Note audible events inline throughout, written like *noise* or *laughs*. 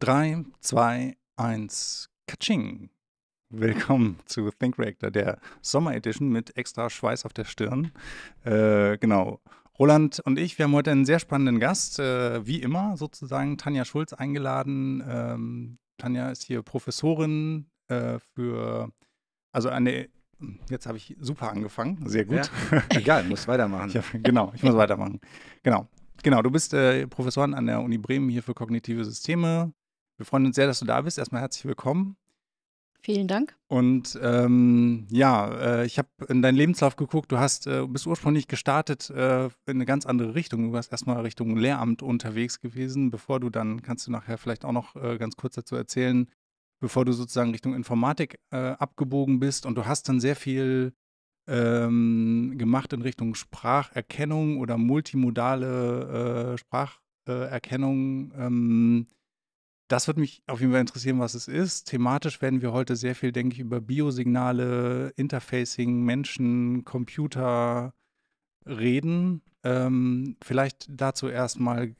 3, 2, 1, Katsching! Willkommen zu Think Reactor, der Sommer-Edition mit extra Schweiß auf der Stirn. Äh, genau. Roland und ich, wir haben heute einen sehr spannenden Gast, äh, wie immer sozusagen Tanja Schulz eingeladen. Ähm, Tanja ist hier Professorin äh, für, also eine, Jetzt habe ich super angefangen, sehr gut. Ja. Egal, muss weitermachen. *laughs* Ich hab, genau, ich muss weitermachen. Genau, genau. Du bist äh, Professorin an der Uni Bremen hier für kognitive Systeme, wir freuen uns sehr, dass du da bist. Erstmal herzlich willkommen. Vielen Dank. Und ähm, ja, äh, ich habe in deinen Lebenslauf geguckt. Du hast, äh, bist ursprünglich gestartet äh, in eine ganz andere Richtung. Du warst erstmal Richtung Lehramt unterwegs gewesen, bevor du dann, kannst du nachher vielleicht auch noch äh, ganz kurz dazu erzählen, bevor du sozusagen Richtung Informatik äh, abgebogen bist. Und du hast dann sehr viel ähm, gemacht in Richtung Spracherkennung oder multimodale äh, Spracherkennung. Ähm, das würde mich auf jeden Fall interessieren, was es ist. Thematisch werden wir heute sehr viel, denke ich, über Biosignale, Interfacing, Menschen, Computer reden. Ähm, vielleicht dazu erstmal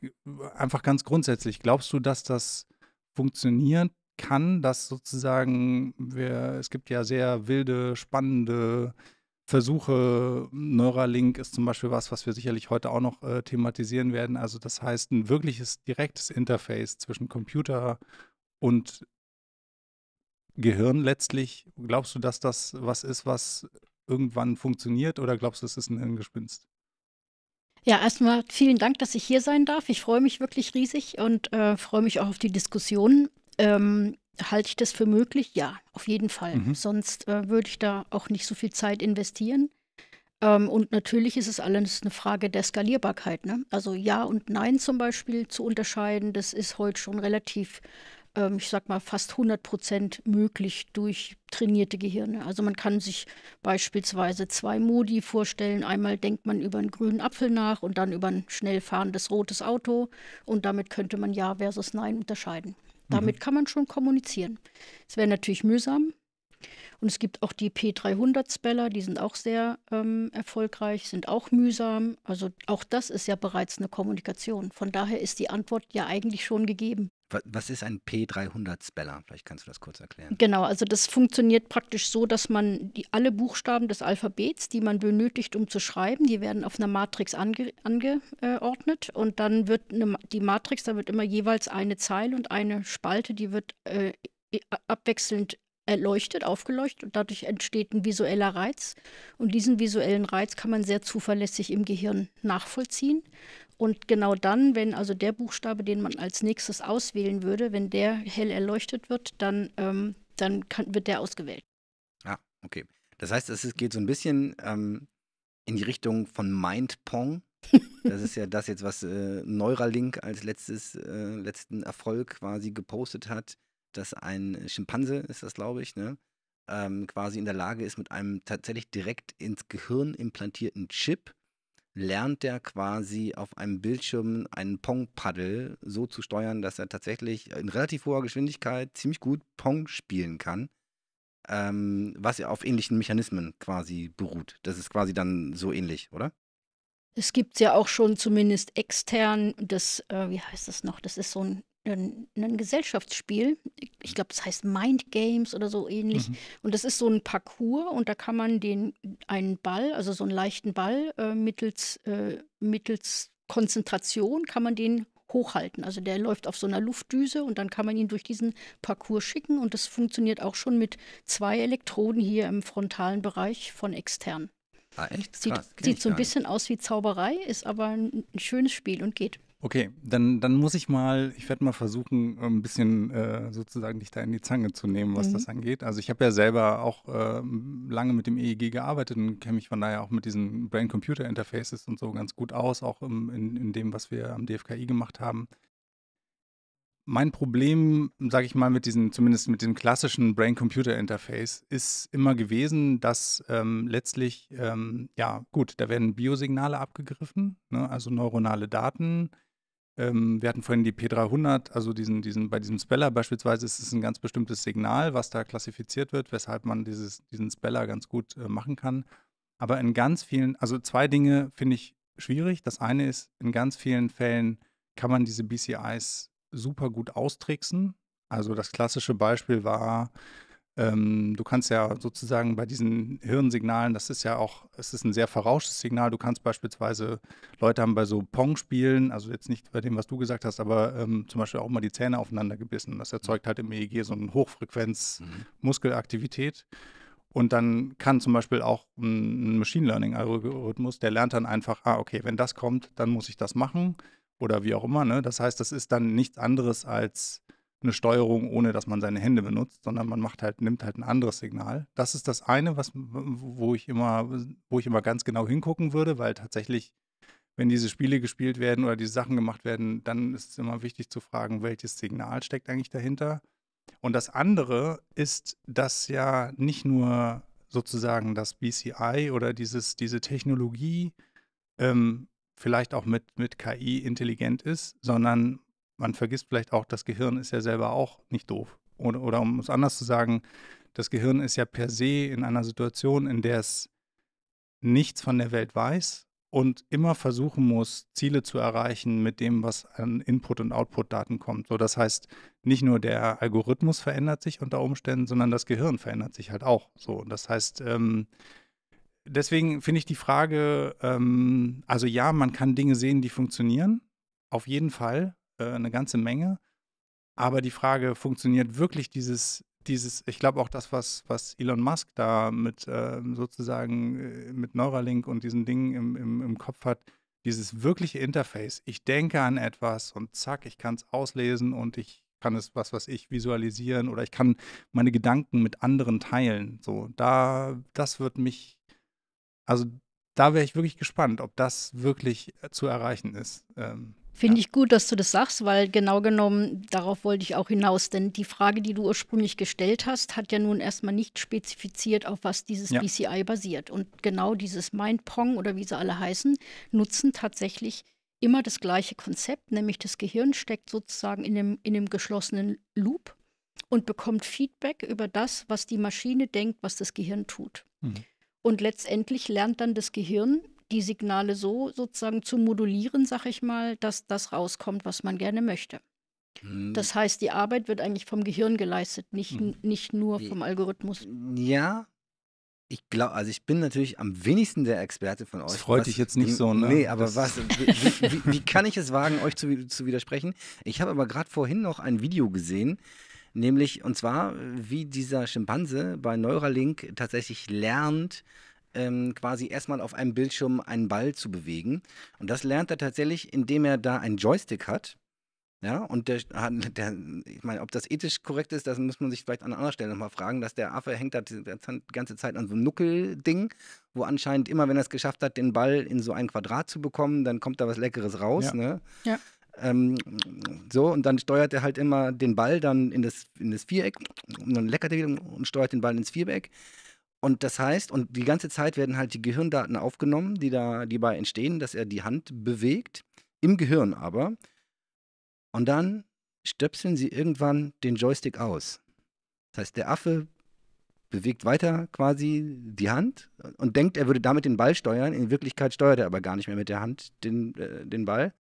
einfach ganz grundsätzlich. Glaubst du, dass das funktionieren kann, dass sozusagen wir, es gibt ja sehr wilde, spannende Versuche. Neuralink ist zum Beispiel was, was wir sicherlich heute auch noch äh, thematisieren werden. Also das heißt, ein wirkliches direktes Interface zwischen Computer und Gehirn letztlich. Glaubst du, dass das was ist, was irgendwann funktioniert oder glaubst du, es ist ein Hirngespinst? Ja, erstmal vielen Dank, dass ich hier sein darf. Ich freue mich wirklich riesig und äh, freue mich auch auf die Diskussion. Ähm, Halte ich das für möglich? Ja, auf jeden Fall. Mhm. Sonst äh, würde ich da auch nicht so viel Zeit investieren. Ähm, und natürlich ist es alles eine Frage der Skalierbarkeit. Ne? Also Ja und Nein zum Beispiel zu unterscheiden, das ist heute schon relativ, ähm, ich sag mal, fast 100 Prozent möglich durch trainierte Gehirne. Also man kann sich beispielsweise zwei Modi vorstellen. Einmal denkt man über einen grünen Apfel nach und dann über ein schnell fahrendes rotes Auto. Und damit könnte man Ja versus Nein unterscheiden. Damit mhm. kann man schon kommunizieren. Es wäre natürlich mühsam. Und es gibt auch die P300-Speller, die sind auch sehr ähm, erfolgreich, sind auch mühsam. Also auch das ist ja bereits eine Kommunikation. Von daher ist die Antwort ja eigentlich schon gegeben. Was ist ein P300-Speller? Vielleicht kannst du das kurz erklären. Genau, also das funktioniert praktisch so, dass man die, alle Buchstaben des Alphabets, die man benötigt, um zu schreiben, die werden auf einer Matrix angeordnet ange, äh, und dann wird eine, die Matrix, da wird immer jeweils eine Zeile und eine Spalte, die wird äh, abwechselnd erleuchtet, aufgeleuchtet und dadurch entsteht ein visueller Reiz. Und diesen visuellen Reiz kann man sehr zuverlässig im Gehirn nachvollziehen, und genau dann, wenn also der Buchstabe, den man als nächstes auswählen würde, wenn der hell erleuchtet wird, dann, ähm, dann kann, wird der ausgewählt. Ah, okay. Das heißt, es geht so ein bisschen ähm, in die Richtung von Mind Pong. *laughs* Das ist ja das jetzt, was äh, Neuralink als letztes, äh, letzten Erfolg quasi gepostet hat, dass ein Schimpanse, ist das glaube ich, ne? Ähm, quasi in der Lage ist, mit einem tatsächlich direkt ins Gehirn implantierten Chip lernt er quasi auf einem Bildschirm einen Pong-Paddle so zu steuern, dass er tatsächlich in relativ hoher Geschwindigkeit ziemlich gut Pong spielen kann, ähm, was ja auf ähnlichen Mechanismen quasi beruht. Das ist quasi dann so ähnlich, oder? Es gibt ja auch schon zumindest extern das, äh, wie heißt das noch? Das ist so ein ein, äh, ein Gesellschaftsspiel. Ich glaube, das heißt Mind Games oder so ähnlich. Mhm. Und das ist so ein Parcours und da kann man den einen Ball, also so einen leichten Ball äh, mittels, äh, mittels Konzentration kann man den hochhalten. Also der läuft auf so einer Luftdüse und dann kann man ihn durch diesen Parcours schicken und das funktioniert auch schon mit zwei Elektroden hier im frontalen Bereich von extern. Ah, echt? Krass. Sieht, sieht so ein bisschen aus wie Zauberei, ist aber ein, ein schönes Spiel und geht. Okay, dann, dann muss ich mal, ich werde mal versuchen, äh, ein bisschen äh, sozusagen dich da in die Zange zu nehmen, was mhm. das angeht. Also ich habe ja selber auch äh, lange mit dem EEG gearbeitet und kenne mich von daher auch mit diesen Brain-Computer-Interfaces und so ganz gut aus, auch im, in, in dem, was wir am DFKI gemacht haben. Mein Problem, sage ich mal, mit diesen, zumindest mit dem klassischen Brain-Computer-Interface, ist immer gewesen, dass ähm, letztlich, ähm, ja gut, da werden Biosignale abgegriffen, ne, also neuronale Daten, ähm, wir hatten vorhin die P300, also diesen, diesen, bei diesem Speller beispielsweise ist es ein ganz bestimmtes Signal, was da klassifiziert wird, weshalb man dieses, diesen Speller ganz gut äh, machen kann. Aber in ganz vielen, also zwei Dinge finde ich schwierig. Das eine ist, in ganz vielen Fällen kann man diese BCIs super gut austricksen. Also das klassische Beispiel war, ähm, du kannst ja sozusagen bei diesen Hirnsignalen, das ist ja auch, es ist ein sehr verrauschtes Signal. Du kannst beispielsweise, Leute haben bei so Pong-Spielen, also jetzt nicht bei dem, was du gesagt hast, aber ähm, zum Beispiel auch mal die Zähne aufeinander gebissen. Das erzeugt halt im EEG so eine Hochfrequenz-Muskelaktivität. Und dann kann zum Beispiel auch ein Machine Learning-Algorithmus, der lernt dann einfach, ah, okay, wenn das kommt, dann muss ich das machen oder wie auch immer. Ne? Das heißt, das ist dann nichts anderes als eine Steuerung, ohne dass man seine Hände benutzt, sondern man macht halt, nimmt halt ein anderes Signal. Das ist das eine, was, wo ich immer, wo ich immer ganz genau hingucken würde, weil tatsächlich, wenn diese Spiele gespielt werden oder diese Sachen gemacht werden, dann ist es immer wichtig zu fragen, welches Signal steckt eigentlich dahinter. Und das andere ist, dass ja nicht nur sozusagen das BCI oder dieses, diese Technologie ähm, vielleicht auch mit, mit KI intelligent ist, sondern man vergisst vielleicht auch, das Gehirn ist ja selber auch nicht doof. Oder, oder um es anders zu sagen, das Gehirn ist ja per se in einer Situation, in der es nichts von der Welt weiß und immer versuchen muss, Ziele zu erreichen mit dem, was an Input- und Output-Daten kommt. So, das heißt, nicht nur der Algorithmus verändert sich unter Umständen, sondern das Gehirn verändert sich halt auch. So, das heißt, ähm, deswegen finde ich die Frage, ähm, also ja, man kann Dinge sehen, die funktionieren, auf jeden Fall, äh, eine ganze Menge. Aber die Frage, funktioniert wirklich dieses, dieses, ich glaube auch das, was, was Elon Musk da mit äh, sozusagen äh, mit Neuralink und diesen Dingen im, im, im Kopf hat, dieses wirkliche Interface. Ich denke an etwas und zack, ich kann es auslesen und ich kann es, was was ich, visualisieren oder ich kann meine Gedanken mit anderen teilen. So, da, das wird mich, also da wäre ich wirklich gespannt, ob das wirklich äh, zu erreichen ist. Ähm, Finde ja. ich gut, dass du das sagst, weil genau genommen darauf wollte ich auch hinaus. Denn die Frage, die du ursprünglich gestellt hast, hat ja nun erstmal nicht spezifiziert, auf was dieses ja. BCI basiert. Und genau dieses Mindpong oder wie sie alle heißen, nutzen tatsächlich immer das gleiche Konzept, nämlich das Gehirn steckt sozusagen in dem, in dem geschlossenen Loop und bekommt Feedback über das, was die Maschine denkt, was das Gehirn tut. Mhm. Und letztendlich lernt dann das Gehirn die Signale so sozusagen zu modulieren, sag ich mal, dass das rauskommt, was man gerne möchte. Hm. Das heißt, die Arbeit wird eigentlich vom Gehirn geleistet, nicht, hm. nicht nur vom Algorithmus. Ja, ich glaube, also ich bin natürlich am wenigsten der Experte von euch. Das freut was, dich jetzt nicht so, ne? Nee, aber das was, wie, wie, wie, kann ich es wagen, euch zu, zu widersprechen? Ich habe aber gerade vorhin noch ein Video gesehen, nämlich, und zwar, wie dieser Schimpanse bei Neuralink tatsächlich lernt, ähm, quasi erstmal auf einem Bildschirm einen Ball zu bewegen. Und das lernt er tatsächlich, indem er da einen Joystick hat. Ja, und der, der, ich meine, ob das ethisch korrekt ist, das muss man sich vielleicht an anderer Stelle nochmal fragen, dass der Affe hängt da die ganze Zeit an so einem Nuckelding, wo anscheinend immer, wenn er es geschafft hat, den Ball in so ein Quadrat zu bekommen, dann kommt da was Leckeres raus. Ja. Ne? ja. Ähm, so, und dann steuert er halt immer den Ball dann in das, in das Viereck und dann leckert er wieder und steuert den Ball ins Viereck. Und das heißt, und die ganze Zeit werden halt die Gehirndaten aufgenommen, die da, die bei entstehen, dass er die Hand bewegt, im Gehirn aber. Und dann stöpseln sie irgendwann den Joystick aus. Das heißt, der Affe bewegt weiter quasi die Hand und denkt, er würde damit den Ball steuern. In Wirklichkeit steuert er aber gar nicht mehr mit der Hand den, äh, den Ball,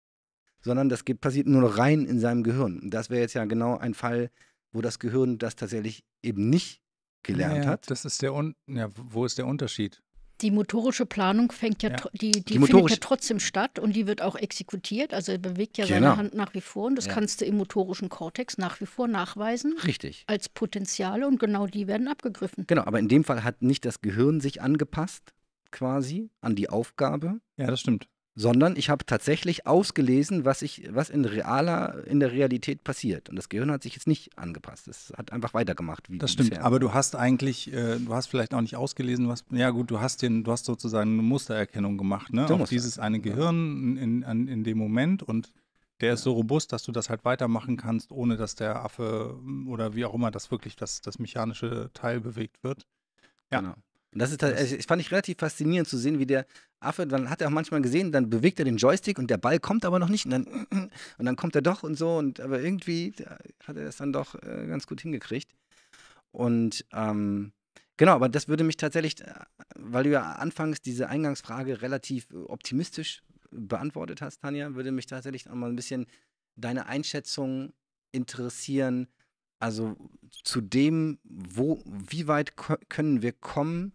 sondern das geht, passiert nur noch rein in seinem Gehirn. Und das wäre jetzt ja genau ein Fall, wo das Gehirn das tatsächlich eben nicht gelernt ja, hat. Das ist der Un ja, wo ist der Unterschied? Die motorische Planung fängt ja, ja. die, die, die findet ja trotzdem statt und die wird auch exekutiert. Also er bewegt ja genau. seine Hand nach wie vor und das ja. kannst du im motorischen Kortex nach wie vor nachweisen. Richtig. Als Potenziale und genau die werden abgegriffen. Genau, aber in dem Fall hat nicht das Gehirn sich angepasst, quasi, an die Aufgabe. Ja, das stimmt sondern ich habe tatsächlich ausgelesen, was, ich, was in, realer, in der Realität passiert. Und das Gehirn hat sich jetzt nicht angepasst. Es hat einfach weitergemacht. Wie das stimmt, aber du hast eigentlich, äh, du hast vielleicht auch nicht ausgelesen, was, ja gut, du hast, den, du hast sozusagen eine Mustererkennung gemacht, ne? Auf dieses eine Gehirn in, in, in, dem Moment und der ist ja. so robust, dass du das halt weitermachen kannst, ohne dass der Affe oder wie auch immer das wirklich, das, das mechanische Teil bewegt wird. Ja, genau. Und das ist, also ich fand ich relativ faszinierend zu sehen, wie der Affe, dann hat er auch manchmal gesehen, dann bewegt er den Joystick und der Ball kommt aber noch nicht und dann, *clears throat* und dann kommt er doch und so und aber irgendwie hat er das dann doch äh, ganz gut hingekriegt. Und ähm, genau, aber das würde mich tatsächlich, äh, weil du ja anfangs diese Eingangsfrage relativ optimistisch beantwortet hast, Tanja, würde mich tatsächlich auch mal ein bisschen deine Einschätzung interessieren, also zu dem, wo, wie weit können wir kommen,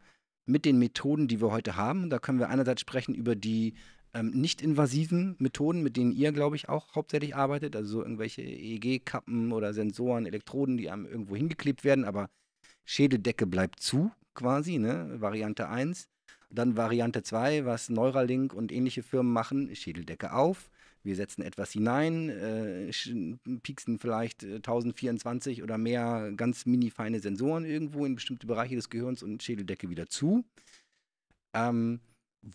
mit den Methoden, die wir heute haben. Da können wir einerseits sprechen über die ähm, nicht-invasiven Methoden, mit denen ihr, glaube ich, auch hauptsächlich arbeitet, also so irgendwelche EEG-Kappen oder Sensoren, Elektroden, die einem irgendwo hingeklebt werden, aber Schädeldecke bleibt zu quasi, ne? Variante 1. Dann Variante 2, was Neuralink und ähnliche Firmen machen, Schädeldecke auf wir setzen etwas hinein, äh, pieksen vielleicht 1024 äh, oder mehr ganz mini feine Sensoren irgendwo in bestimmte Bereiche des Gehirns und Schädeldecke wieder zu. Ähm,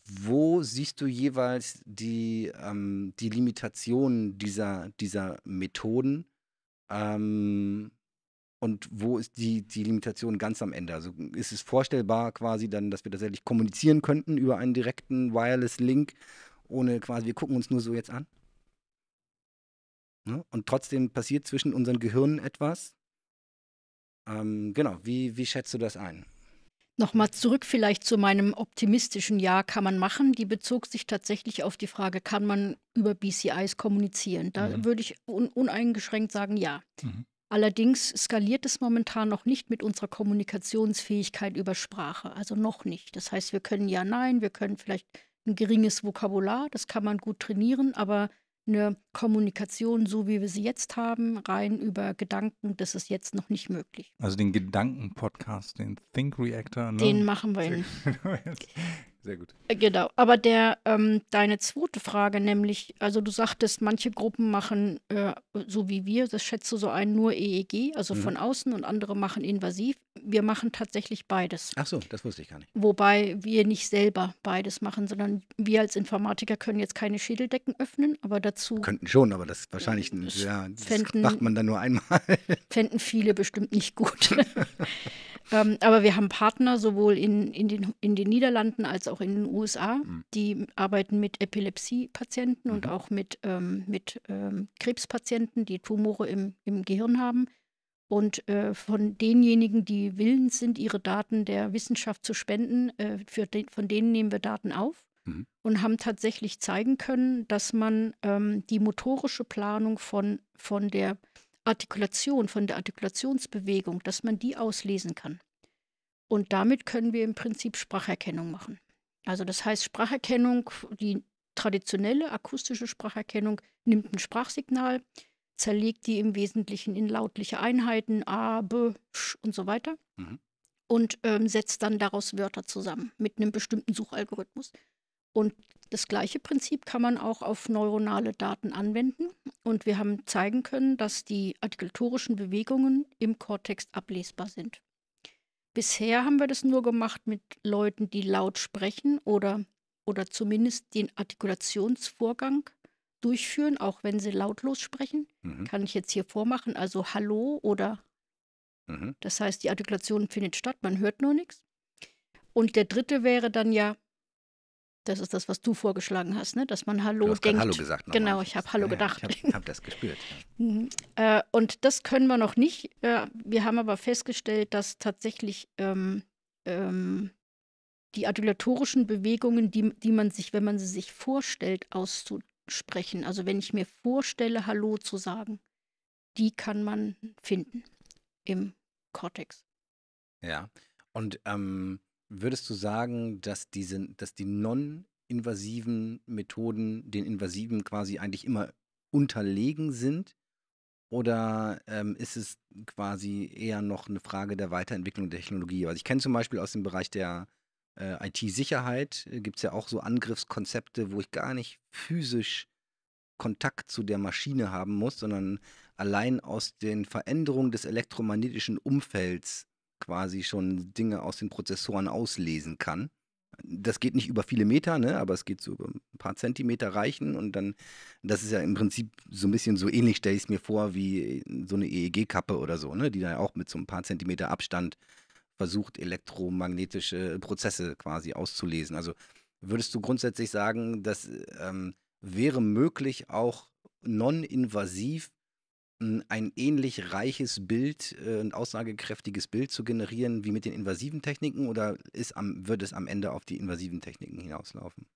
wo siehst du jeweils die, ähm, die Limitationen dieser, dieser Methoden? Ähm, und wo ist die, die Limitation ganz am Ende? Also ist es vorstellbar quasi dann, dass wir tatsächlich kommunizieren könnten über einen direkten Wireless-Link, ohne quasi, wir gucken uns nur so jetzt an? Ne? Und trotzdem passiert zwischen unseren Gehirnen etwas. Ähm, genau, wie, wie schätzt du das ein? Nochmal zurück vielleicht zu meinem optimistischen Ja kann man machen. Die bezog sich tatsächlich auf die Frage, kann man über BCIs kommunizieren? Da mhm. würde ich un uneingeschränkt sagen, ja. Mhm. Allerdings skaliert es momentan noch nicht mit unserer Kommunikationsfähigkeit über Sprache, also noch nicht. Das heißt, wir können ja, nein, wir können vielleicht ein geringes Vokabular, das kann man gut trainieren, aber eine Kommunikation, so wie wir sie jetzt haben, rein über Gedanken, das ist jetzt noch nicht möglich. Also den Gedanken-Podcast, den Think Reactor. Ne? Den machen wir. *laughs* Sehr gut. Genau. Aber der, ähm, deine zweite Frage, nämlich, also du sagtest, manche Gruppen machen, äh, so wie wir, das schätzt du so ein, nur EEG, also mhm. von außen und andere machen invasiv. Wir machen tatsächlich beides. Ach so, das wusste ich gar nicht. Wobei wir nicht selber beides machen, sondern wir als Informatiker können jetzt keine Schädeldecken öffnen, aber dazu. Könnten schon, aber das ist wahrscheinlich, ja, das, äh, ja, das fänden, macht man dann nur einmal. fänden viele bestimmt nicht gut. *laughs* *laughs* Ähm, aber wir haben Partner sowohl in, in, den, in den Niederlanden als auch in den USA, mhm. die arbeiten mit Epilepsiepatienten mhm. und auch mit, ähm, mit ähm, Krebspatienten, die Tumore im, im Gehirn haben. Und äh, von denjenigen, die willens sind, ihre Daten der Wissenschaft zu spenden, äh, für den, von denen nehmen wir Daten auf mhm. und haben tatsächlich zeigen können, dass man ähm, die motorische Planung von, von der Artikulation, von der Artikulationsbewegung, dass man die auslesen kann. Und damit können wir im Prinzip Spracherkennung machen. Also das heißt, Spracherkennung, die traditionelle akustische Spracherkennung nimmt ein Sprachsignal, zerlegt die im Wesentlichen in lautliche Einheiten, A, B, Sch und so weiter. Mhm. Und ähm, setzt dann daraus Wörter zusammen mit einem bestimmten Suchalgorithmus. Und das gleiche Prinzip kann man auch auf neuronale Daten anwenden. Und wir haben zeigen können, dass die artikulatorischen Bewegungen im Kortex ablesbar sind. Bisher haben wir das nur gemacht mit Leuten, die laut sprechen oder, oder zumindest den Artikulationsvorgang durchführen, auch wenn sie lautlos sprechen. Mhm. Kann ich jetzt hier vormachen, also Hallo oder. Mhm. Das heißt, die Artikulation findet statt, man hört nur nichts. Und der dritte wäre dann ja das ist das, was du vorgeschlagen hast, ne? dass man Hallo du hast denkt. Hallo gesagt. Noch genau, ich habe Hallo ja, gedacht. Ich habe hab das gespürt. Ja. *laughs* Mhm. äh, und das können wir noch nicht. Äh, wir haben aber festgestellt, dass tatsächlich ähm, ähm, die adulatorischen Bewegungen, die, die man sich, wenn man sie sich vorstellt, auszusprechen, also wenn ich mir vorstelle, Hallo zu sagen, die kann man finden im Cortex. Ja, und ähm würdest du sagen, dass, diese, dass die non-invasiven Methoden den invasiven quasi eigentlich immer unterlegen sind? Oder ähm, ist es quasi eher noch eine Frage der Weiterentwicklung der Technologie? Also ich kenne zum Beispiel aus dem Bereich der äh, IT-Sicherheit, äh, gibt es ja auch so Angriffskonzepte, wo ich gar nicht physisch Kontakt zu der Maschine haben muss, sondern allein aus den Veränderungen des elektromagnetischen Umfelds quasi schon Dinge aus den Prozessoren auslesen kann. Das geht nicht über viele Meter, ne? aber es geht so über ein paar Zentimeter reichen und dann, das ist ja im Prinzip so ein bisschen so ähnlich, stelle ich es mir vor, wie so eine EEG-Kappe oder so, ne? die da auch mit so ein paar Zentimeter Abstand versucht, elektromagnetische Prozesse quasi auszulesen. Also würdest du grundsätzlich sagen, das ähm, wäre möglich, auch non-invasiv ein ähnlich reiches Bild, ein äh, aussagekräftiges Bild zu generieren wie mit den invasiven Techniken oder ist am, wird es am Ende auf die invasiven Techniken hinauslaufen?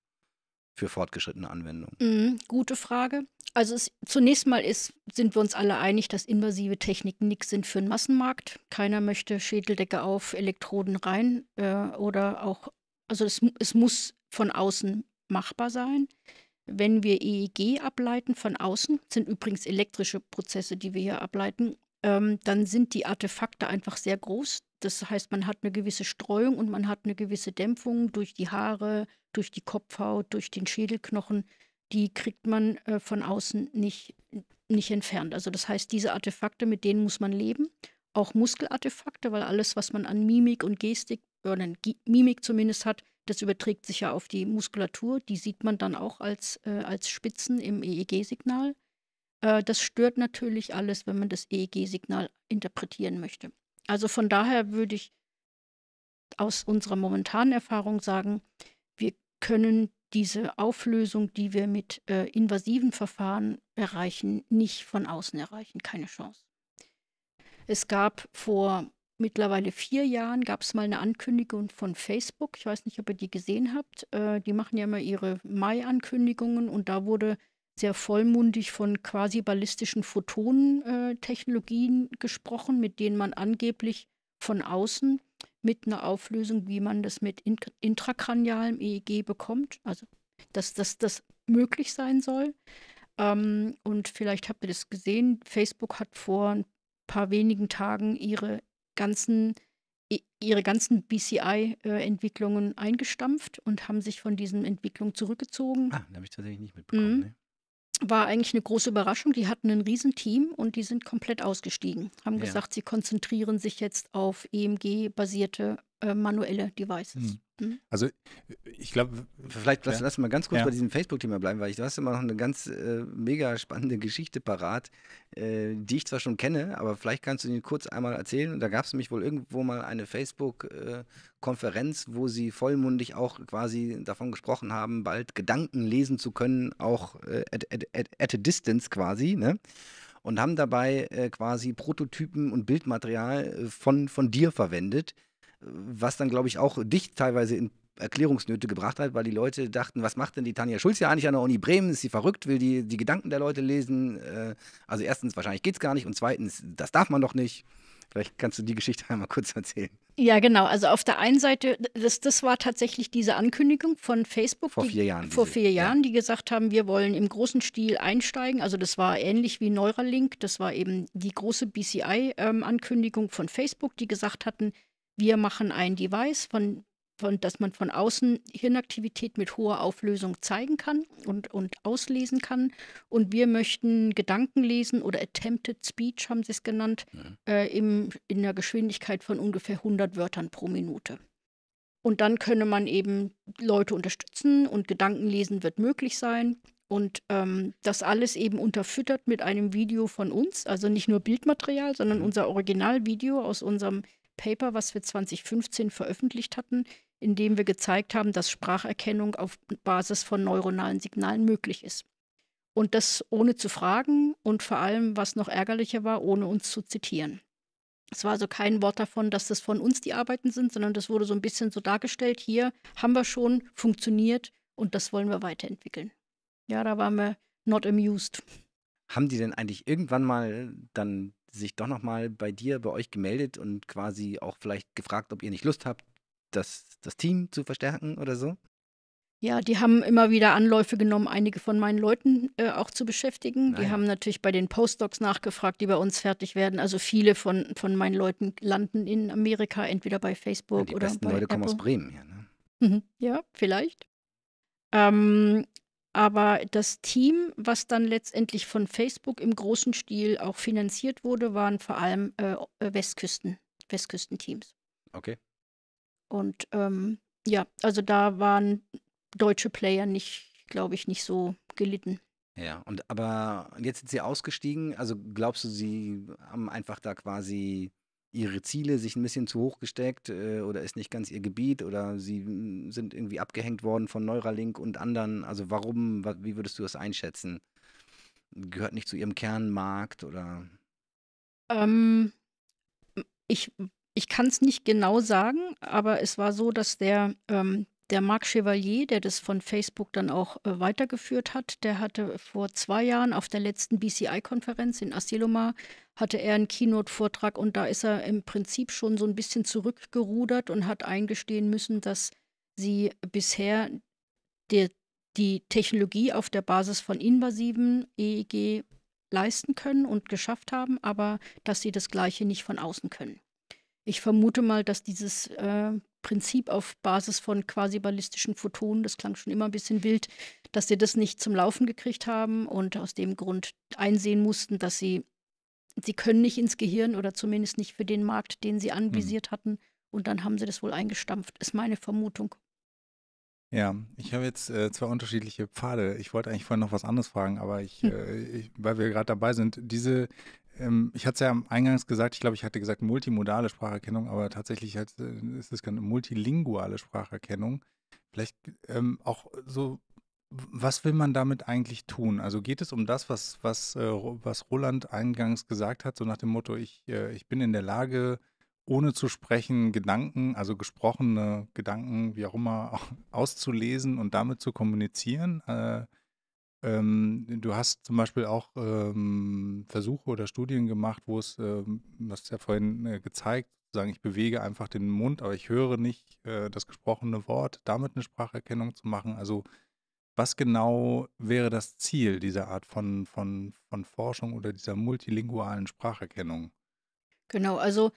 Für fortgeschrittene Anwendungen? Mhm, gute Frage. Also es, zunächst mal ist, sind wir uns alle einig, dass invasive Techniken nichts sind für den Massenmarkt. Keiner möchte Schädeldecke auf, Elektroden rein äh, oder auch, also es, es muss von außen machbar sein. Wenn wir EEG ableiten von außen, sind übrigens elektrische Prozesse, die wir hier ableiten, ähm, dann sind die Artefakte einfach sehr groß. Das heißt, man hat eine gewisse Streuung und man hat eine gewisse Dämpfung durch die Haare, durch die Kopfhaut, durch den Schädelknochen. Die kriegt man äh, von außen nicht, nicht entfernt. Also das heißt, diese Artefakte, mit denen muss man leben. Auch Muskelartefakte, weil alles, was man an Mimik und Gestik, oder Mimik zumindest hat, das überträgt sich ja auf die Muskulatur, die sieht man dann auch als, äh, als Spitzen im EEG-Signal. Äh, das stört natürlich alles, wenn man das EEG-Signal interpretieren möchte. Also von daher würde ich aus unserer momentanen Erfahrung sagen, wir können diese Auflösung, die wir mit äh, invasiven Verfahren erreichen, nicht von außen erreichen. Keine Chance. Es gab vor mittlerweile vier Jahren gab es mal eine Ankündigung von Facebook. Ich weiß nicht, ob ihr die gesehen habt. Äh, die machen ja immer ihre Mai-Ankündigungen und da wurde sehr vollmundig von quasi ballistischen Photonentechnologien äh, gesprochen, mit denen man angeblich von außen mit einer Auflösung, wie man das mit intrakranialem EEG bekommt, also dass, dass das möglich sein soll. Ähm, und vielleicht habt ihr das gesehen, Facebook hat vor ein paar wenigen Tagen ihre ganzen, ihre ganzen BCI-Entwicklungen äh, eingestampft und haben sich von diesen Entwicklungen zurückgezogen. Ah, da habe ich tatsächlich nicht mitbekommen. Mhm. Ne? War eigentlich eine große Überraschung. Die hatten ein Riesenteam und die sind komplett ausgestiegen. Haben ja. gesagt, sie konzentrieren sich jetzt auf EMG-basierte äh, manuelle Devices. Mhm. Mhm. Also äh, ich glaube. Vielleicht lass, ja. lass mal ganz kurz ja. bei diesem Facebook-Thema bleiben, weil ich, du hast immer noch eine ganz äh, mega spannende Geschichte parat, äh, die ich zwar schon kenne, aber vielleicht kannst du ihn kurz einmal erzählen. Da gab es nämlich wohl irgendwo mal eine Facebook-Konferenz, äh, wo sie vollmundig auch quasi davon gesprochen haben, bald Gedanken lesen zu können, auch äh, at, at, at a distance quasi, ne? und haben dabei äh, quasi Prototypen und Bildmaterial äh, von, von dir verwendet, was dann, glaube ich, auch dich teilweise in Erklärungsnöte gebracht hat, weil die Leute dachten, was macht denn die Tanja Schulz ja eigentlich an der Uni Bremen? Ist sie verrückt? Will die die Gedanken der Leute lesen? Äh, also erstens, wahrscheinlich geht es gar nicht und zweitens, das darf man doch nicht. Vielleicht kannst du die Geschichte *laughs* einmal kurz erzählen. Ja, genau. Also auf der einen Seite, das, das war tatsächlich diese Ankündigung von Facebook. Vor vier Jahren. Vor vier Jahren, ja. die gesagt haben, wir wollen im großen Stil einsteigen. Also das war ähnlich wie Neuralink. Das war eben die große BCI-Ankündigung ähm, von Facebook, die gesagt hatten, wir machen ein Device, von, von, das man von außen Hirnaktivität mit hoher Auflösung zeigen kann und, und auslesen kann. Und wir möchten Gedanken lesen oder Attempted Speech, haben sie es genannt, ja. äh, im, in der Geschwindigkeit von ungefähr 100 Wörtern pro Minute. Und dann könne man eben Leute unterstützen und Gedanken lesen wird möglich sein. Und ähm, das alles eben unterfüttert mit einem Video von uns, also nicht nur Bildmaterial, sondern mhm. unser Originalvideo aus unserem Paper, was wir 2015 veröffentlicht hatten, in dem wir gezeigt haben, dass Spracherkennung auf Basis von neuronalen Signalen möglich ist. Und das ohne zu fragen und vor allem, was noch ärgerlicher war, ohne uns zu zitieren. Es war also kein Wort davon, dass das von uns die Arbeiten sind, sondern das wurde so ein bisschen so dargestellt, hier haben wir schon, funktioniert und das wollen wir weiterentwickeln. Ja, da waren wir not amused. Haben die denn eigentlich irgendwann mal dann sich doch nochmal bei dir, bei euch gemeldet und quasi auch vielleicht gefragt, ob ihr nicht Lust habt, das, das Team zu verstärken oder so? Ja, die haben immer wieder Anläufe genommen, einige von meinen Leuten äh, auch zu beschäftigen. Naja. Die haben natürlich bei den Postdocs nachgefragt, die bei uns fertig werden. Also viele von, von meinen Leuten landen in Amerika, entweder bei Facebook ja, die oder besten bei Leute Apple. kommen aus Bremen, ja. Ne? Mhm, ja, vielleicht. Ähm, aber das Team, was dann letztendlich von Facebook im großen Stil auch finanziert wurde, waren vor allem äh, äh Westküsten, Westküstenteams. Okay. Und ähm, ja, also da waren deutsche Player nicht, glaube ich, nicht so gelitten. Ja, und aber jetzt sind sie ausgestiegen. Also glaubst du, sie haben einfach da quasi ihre Ziele sich ein bisschen zu hoch gesteckt äh, oder ist nicht ganz ihr Gebiet oder sie hm, sind irgendwie abgehängt worden von Neuralink und anderen. Also warum, wie würdest du das einschätzen? Gehört nicht zu ihrem Kernmarkt oder? Ähm, ich ich kann es nicht genau sagen, aber es war so, dass der ähm, der Marc Chevalier, der das von Facebook dann auch äh, weitergeführt hat, der hatte vor zwei Jahren auf der letzten BCI-Konferenz in Asilomar, hatte er einen Keynote-Vortrag und da ist er im Prinzip schon so ein bisschen zurückgerudert und hat eingestehen müssen, dass sie bisher der, die Technologie auf der Basis von invasiven EEG leisten können und geschafft haben, aber dass sie das Gleiche nicht von außen können. Ich vermute mal, dass dieses äh, Prinzip auf Basis von quasi ballistischen Photonen, das klang schon immer ein bisschen wild, dass sie das nicht zum Laufen gekriegt haben und aus dem Grund einsehen mussten, dass sie, sie können nicht ins Gehirn oder zumindest nicht für den Markt, den sie mhm. anvisiert mhm. hatten. Und dann haben sie das wohl eingestampft, ist meine Vermutung. Ja, ich habe jetzt äh, zwei unterschiedliche Pfade. Ich wollte eigentlich vorhin noch was anderes fragen, aber ich, hm. äh, ich weil wir gerade dabei sind, diese, ähm, ich hatte es ja eingangs gesagt, ich glaube, ich hatte gesagt multimodale Spracherkennung, aber tatsächlich halt, ist es keine multilinguale Spracherkennung. Vielleicht ähm, auch so, was will man damit eigentlich tun? Also geht es um das, was, was, äh, was Roland eingangs gesagt hat, so nach dem Motto, ich, äh, ich bin in der Lage, ohne zu sprechen, Gedanken, also gesprochene Gedanken, wie auch immer, *laughs* auszulesen und damit zu kommunizieren? Äh, ähm, du hast zum Beispiel auch ähm, Versuche oder Studien gemacht, wo es, ähm, du hast ja vorhin äh, gezeigt, sagen, ich bewege einfach den Mund, aber ich höre nicht äh, das gesprochene Wort, damit eine Spracherkennung zu machen. Also was genau wäre das Ziel dieser Art von, von, von Forschung oder dieser multilingualen Spracherkennung? Genau, also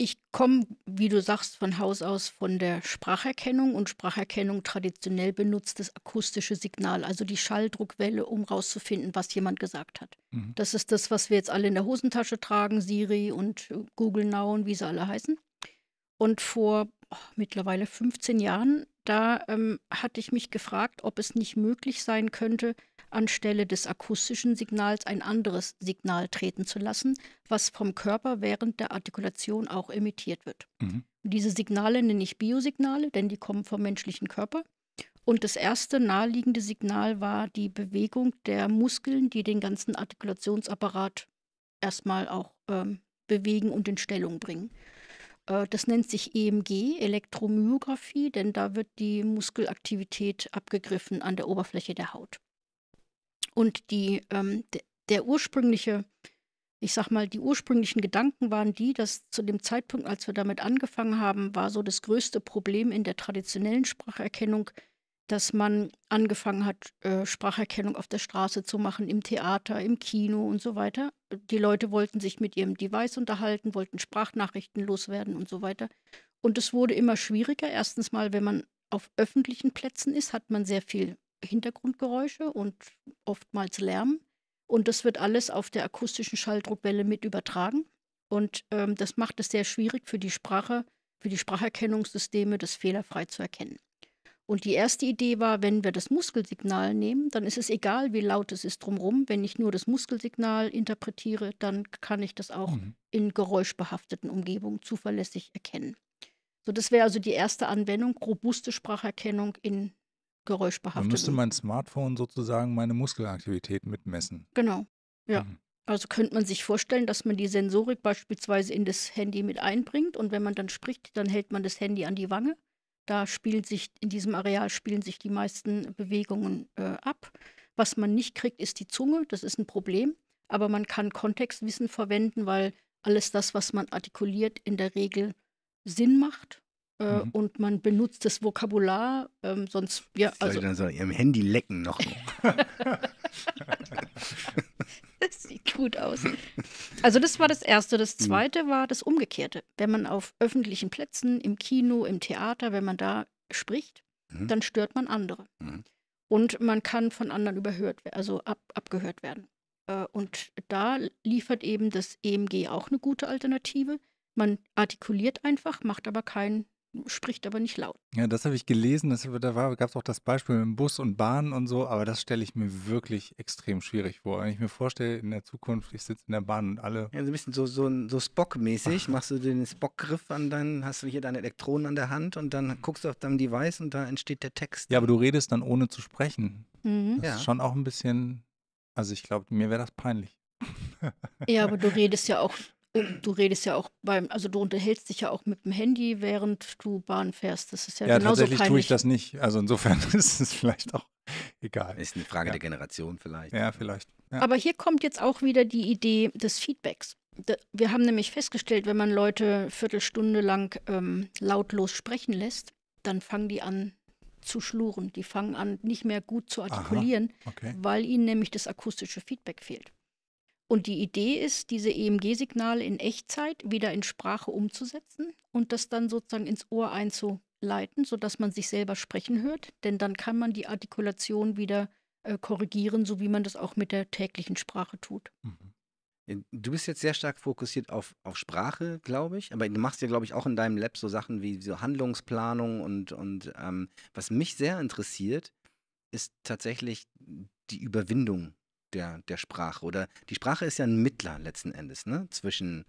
ich komme, wie du sagst, von Haus aus von der Spracherkennung und Spracherkennung traditionell benutzt das akustische Signal, also die Schalldruckwelle, um rauszufinden, was jemand gesagt hat. Mhm. Das ist das, was wir jetzt alle in der Hosentasche tragen, Siri und äh, Google Now und wie sie alle heißen. Und vor oh, mittlerweile 15 Jahren, da ähm, hatte ich mich gefragt, ob es nicht möglich sein könnte, anstelle des akustischen Signals ein anderes Signal treten zu lassen, was vom Körper während der Artikulation auch emittiert wird. Mhm. Diese Signale nenne ich Biosignale, denn die kommen vom menschlichen Körper. Und das erste naheliegende Signal war die Bewegung der Muskeln, die den ganzen Artikulationsapparat erstmal auch ähm, bewegen und in Stellung bringen. Äh, das nennt sich EMG, Elektromyographie, denn da wird die Muskelaktivität abgegriffen an der Oberfläche der Haut. Und die, ähm, der ursprüngliche, ich sag mal, die ursprünglichen Gedanken waren die, dass zu dem Zeitpunkt, als wir damit angefangen haben, war so das größte Problem in der traditionellen Spracherkennung, dass man angefangen hat, äh, Spracherkennung auf der Straße zu machen, im Theater, im Kino und so weiter. Die Leute wollten sich mit ihrem Device unterhalten, wollten Sprachnachrichten loswerden und so weiter. Und es wurde immer schwieriger. Erstens mal, wenn man auf öffentlichen Plätzen ist, hat man sehr viel Hintergrundgeräusche und oftmals Lärm. Und das wird alles auf der akustischen Schalldruckwelle mit übertragen. Und ähm, das macht es sehr schwierig für die Sprache, für die Spracherkennungssysteme, das fehlerfrei zu erkennen. Und die erste Idee war, wenn wir das Muskelsignal nehmen, dann ist es egal, wie laut es ist drumherum. Wenn ich nur das Muskelsignal interpretiere, dann kann ich das auch mhm. in geräuschbehafteten Umgebungen zuverlässig erkennen. So, das wäre also die erste Anwendung, robuste Spracherkennung in geräuschbehaftet. Dann müsste mein Smartphone sozusagen meine Muskelaktivität mitmessen. Genau, ja. Mhm. Also könnte man sich vorstellen, dass man die Sensorik beispielsweise in das Handy mit einbringt und wenn man dann spricht, dann hält man das Handy an die Wange. Da spielen sich, in diesem Areal spielen sich die meisten Bewegungen äh, ab. Was man nicht kriegt, ist die Zunge. Das ist ein Problem. Aber man kann Kontextwissen verwenden, weil alles das, was man artikuliert, in der Regel Sinn macht äh, mhm. und man benutzt das Vokabular, ähm, sonst ja. Das also, dann so ihrem Handy lecken noch. *laughs* *laughs* das sieht gut aus. Also das war das Erste. Das mhm. Zweite mhm. war das Umgekehrte. Wenn man auf öffentlichen Plätzen, im Kino, im Theater, wenn man da spricht, mhm. dann stört man andere. Mhm. Und man kann von anderen überhört, also ab, abgehört werden. Äh, und da liefert eben das EMG auch eine gute Alternative. Man artikuliert einfach, macht aber kein spricht aber nicht laut. Ja, das habe ich gelesen. Das, da gab es auch das Beispiel mit dem Bus und Bahn und so, aber das stelle ich mir wirklich extrem schwierig vor. Wenn ich mir vorstelle, in der Zukunft, ich sitze in der Bahn und alle. Ja, so ein bisschen so, so, so Spock-mäßig. Machst du den Spock-Griff an, dann hast du hier deine Elektronen an der Hand und dann guckst du auf dein Device und da entsteht der Text. Ja, aber du redest dann ohne zu sprechen. Mhm. Das ja. ist schon auch ein bisschen. Also, ich glaube, mir wäre das peinlich. ja, aber du redest ja auch du redest ja auch beim, also du unterhältst dich ja auch mit dem Handy, während du Bahn fährst. Das ist ja, ja genauso tatsächlich peinlich. tue ich das nicht. Also insofern *laughs* ist es vielleicht auch egal. Ist eine Frage ja. der Generation vielleicht. Ja, vielleicht. Ja. Aber hier kommt jetzt auch wieder die Idee des Feedbacks. Wir haben nämlich festgestellt, wenn man Leute Viertelstunde lang ähm, lautlos sprechen lässt, dann fangen die an zu schluren. Die fangen an, nicht mehr gut zu artikulieren, okay. weil ihnen nämlich das akustische Feedback fehlt. Und die Idee ist, diese EMG-Signale in Echtzeit wieder in Sprache umzusetzen und das dann sozusagen ins Ohr einzuleiten, sodass man sich selber sprechen hört. Denn dann kann man die Artikulation wieder äh, korrigieren, so wie man das auch mit der täglichen Sprache tut. Mhm. Du bist jetzt sehr stark fokussiert auf, auf Sprache, glaube ich. Aber du machst ja, glaube ich, auch in deinem Lab so Sachen wie so Handlungsplanung und, und ähm, was mich sehr interessiert, ist tatsächlich die Überwindung der, der Sprache. Oder die Sprache ist ja ein Mittler letzten Endes, ne? Zwischen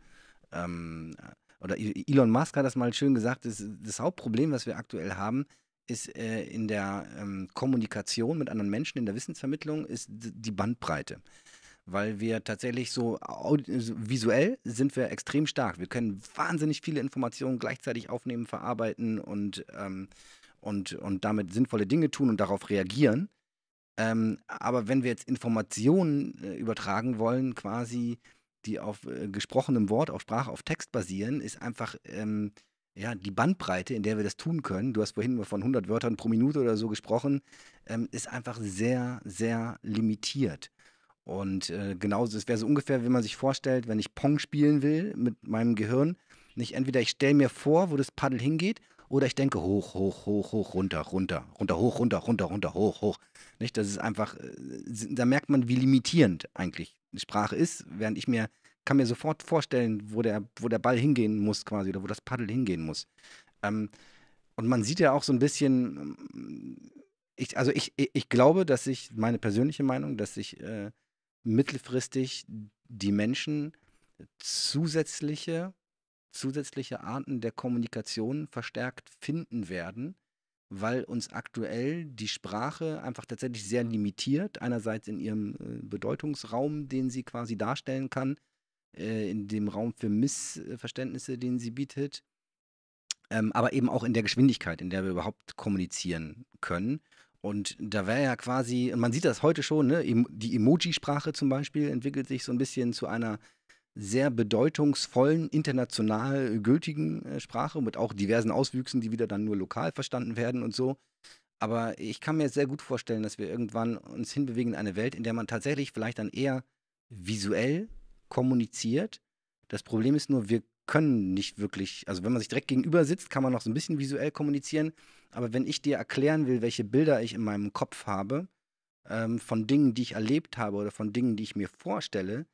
ähm, äh, oder Elon Musk hat das mal schön gesagt, das, das Hauptproblem, was wir aktuell haben, ist äh, in der ähm, Kommunikation mit anderen Menschen, in der Wissensvermittlung, ist die Bandbreite. Weil wir tatsächlich so visuell sind wir extrem stark. Wir können wahnsinnig viele Informationen gleichzeitig aufnehmen, verarbeiten und, ähm, und, und damit sinnvolle Dinge tun und darauf reagieren. Ähm, aber wenn wir jetzt Informationen äh, übertragen wollen, quasi, die auf äh, gesprochenem Wort, auf Sprache, auf Text basieren, ist einfach ähm, ja, die Bandbreite, in der wir das tun können. Du hast vorhin von 100 Wörtern pro Minute oder so gesprochen, ähm, ist einfach sehr, sehr limitiert. Und äh, genauso, es wäre so ungefähr, wie man sich vorstellt, wenn ich Pong spielen will mit meinem Gehirn, nicht entweder ich stelle mir vor, wo das Paddel hingeht, oder ich denke hoch, hoch, hoch, hoch, runter, runter, runter, hoch, runter, runter, runter, hoch, hoch. Nicht? Das ist einfach, äh, da merkt man, wie limitierend eigentlich Sprache ist, während ich mir, kann mir sofort vorstellen, wo der, wo der Ball hingehen muss quasi oder wo das Paddel hingehen muss. Ähm, und man sieht ja auch so ein bisschen, ähm, ich, also ich, ich glaube, dass ich, meine persönliche Meinung, dass ich äh, mittelfristig die Menschen zusätzliche zusätzliche Arten der Kommunikation verstärkt finden werden, weil uns aktuell die Sprache einfach tatsächlich sehr mhm. limitiert, einerseits in ihrem äh, Bedeutungsraum, den sie quasi darstellen kann, äh, in dem Raum für Missverständnisse, den sie bietet, ähm, aber eben auch in der Geschwindigkeit, in der wir überhaupt kommunizieren können. Und da wäre ja quasi, und man sieht das heute schon, ne, die Emoji-Sprache zum Beispiel entwickelt sich so ein bisschen zu einer sehr bedeutungsvollen, international gültigen äh, Sprache mit auch diversen Auswüchsen, die wieder dann nur lokal verstanden werden und so. Aber ich kann mir sehr gut vorstellen, dass wir irgendwann uns hinbewegen in eine Welt, in der man tatsächlich vielleicht dann eher visuell kommuniziert. Das Problem ist nur, wir können nicht wirklich, also wenn man sich direkt gegenüber sitzt, kann man noch so ein bisschen visuell kommunizieren. Aber wenn ich dir erklären will, welche Bilder ich in meinem Kopf habe, ähm, von Dingen, die ich erlebt habe oder von Dingen, die ich mir vorstelle,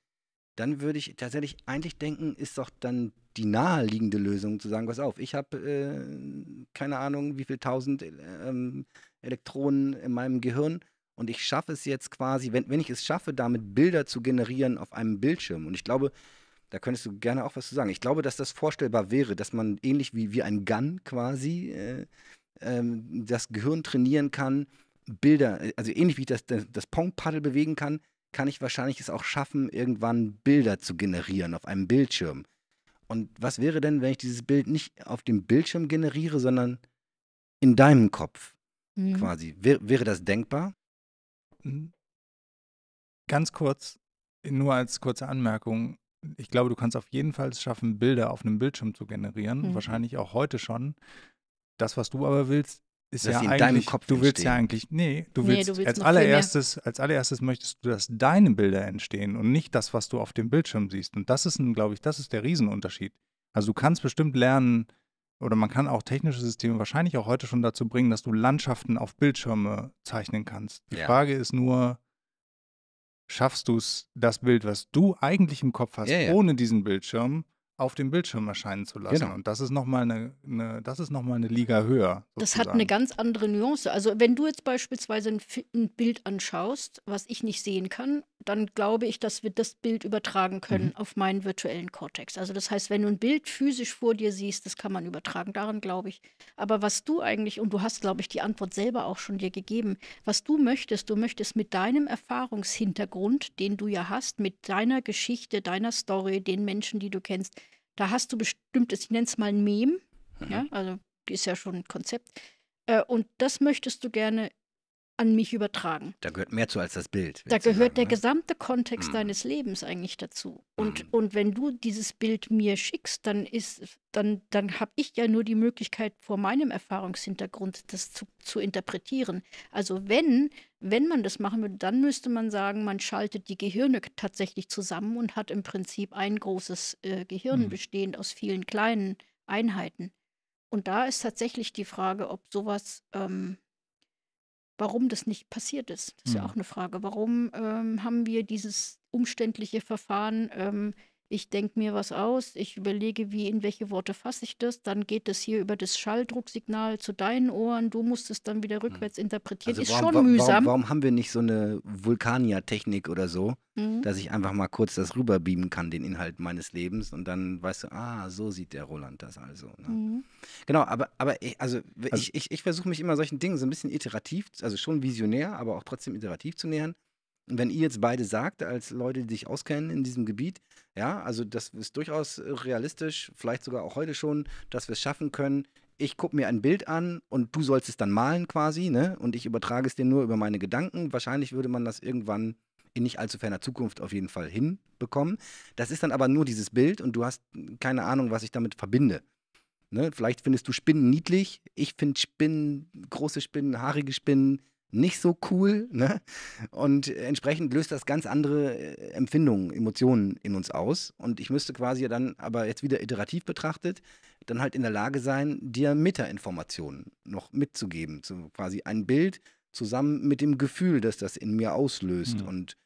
dann würde ich tatsächlich eigentlich denken, ist doch dann die naheliegende Lösung zu sagen, pass auf, ich habe äh, keine Ahnung, wie viel tausend äh, ähm, Elektronen in meinem Gehirn und ich schaffe es jetzt quasi, wenn, wenn ich es schaffe, damit Bilder zu generieren auf einem Bildschirm. Und ich glaube, da könntest du gerne auch was zu sagen. Ich glaube, dass das vorstellbar wäre, dass man ähnlich wie, wie ein Gun quasi äh, ähm, das Gehirn trainieren kann, Bilder, äh, also ähnlich wie ich das, das, das pong paddel bewegen kann, kann ich wahrscheinlich es auch schaffen, irgendwann Bilder zu generieren auf einem Bildschirm. Und was wäre denn, wenn ich dieses Bild nicht auf dem Bildschirm generiere, sondern in deinem Kopf mhm. quasi? Wär, wäre das denkbar? Hm. Ganz kurz, nur als kurze Anmerkung. Ich glaube, du kannst auf jeden Fall es schaffen, Bilder auf einem Bildschirm zu generieren. Mhm. Wahrscheinlich auch heute schon. Das, was du aber willst, ist ja in deinem Kopf du willst entstehen. ja eigentlich nee du willst, nee, du willst als allererstes als allererstes möchtest du dass deine Bilder entstehen und nicht das was du auf dem Bildschirm siehst und das ist glaube ich das ist der Riesenunterschied also du kannst bestimmt lernen oder man kann auch technische Systeme wahrscheinlich auch heute schon dazu bringen dass du Landschaften auf Bildschirme zeichnen kannst die ja. Frage ist nur schaffst du es das Bild was du eigentlich im Kopf hast ja, ja. ohne diesen Bildschirm auf dem Bildschirm erscheinen zu lassen. Genau. Und das ist nochmal eine, eine, das ist noch mal eine Liga höher. Sozusagen. Das hat eine ganz andere Nuance. Also wenn du jetzt beispielsweise ein, ein Bild anschaust, was ich nicht sehen kann, dann glaube ich, dass wir das Bild übertragen können mhm. auf meinen virtuellen Kortex. Also das heißt, wenn du ein Bild physisch vor dir siehst, das kann man übertragen, daran glaube ich. Aber was du eigentlich, und du hast, glaube ich, die Antwort selber auch schon dir gegeben, was du möchtest, du möchtest mit deinem Erfahrungshintergrund, den du ja hast, mit deiner Geschichte, deiner Story, den Menschen, die du kennst, da hast du bestimmtes, ich nenne es mal ein Meme, mhm. ja, also ist ja schon ein Konzept. Äh, und das möchtest du gerne an mich übertragen. Da gehört mehr zu als das Bild. Da gehört sagen, der ne? gesamte Kontext mm. deines Lebens eigentlich dazu. Und, mm. und wenn du dieses Bild mir schickst, dann ist, dann, dann habe ich ja nur die Möglichkeit, vor meinem Erfahrungshintergrund das zu, zu interpretieren. Also wenn, wenn man das machen würde, dann müsste man sagen, man schaltet die Gehirne tatsächlich zusammen und hat im Prinzip ein großes äh, Gehirn mm. bestehend aus vielen kleinen Einheiten. Und da ist tatsächlich die Frage, ob sowas ähm, warum das nicht passiert ist. Das ist ja, ja hm. auch eine Frage. Warum ähm, haben wir dieses umständliche Verfahren ähm, ich denke mir was aus, ich überlege, wie in welche Worte fasse ich das, dann geht es hier über das Schalldrucksignal zu deinen Ohren, du musst es dann wieder hm. rückwärts interpretieren, also ist warum, schon warum, mühsam. Warum, warum, haben wir nicht so eine Vulkania-Technik oder so, mhm. dass ich einfach mal kurz das rüberbeamen kann, den Inhalt meines Lebens und dann weißt du, ah, so sieht der Roland das also. Ne? Mhm. Genau, aber, aber ich, äh, also, also ich, ich, ich versuche mich immer solchen Dingen so ein bisschen iterativ, also schon visionär, aber auch trotzdem iterativ zu nähern wenn ihr jetzt beide sagt, als Leute, die sich auskennen in diesem Gebiet, ja, also das ist durchaus äh, realistisch, vielleicht sogar auch heute schon, dass wir es schaffen können. Ich gucke mir ein Bild an und du sollst es dann malen quasi, ne? Und ich übertrage es dir nur über meine Gedanken. Wahrscheinlich würde man das irgendwann in nicht allzu ferner Zukunft auf jeden Fall hinbekommen. Das ist dann aber nur dieses Bild und du hast keine Ahnung, was ich damit verbinde. Ne? Vielleicht findest du Spinnen niedlich, ich finde Spinnen, große Spinnen, haarige Spinnen nicht so cool. Ne? Und entsprechend löst das ganz andere äh, Empfindungen, Emotionen in uns aus. Und ich müsste quasi dann aber jetzt wieder iterativ betrachtet, dann halt in der Lage sein, dir Metainformationen noch mitzugeben. So quasi ein Bild zusammen mit dem Gefühl, das das in mir auslöst. Mhm. Und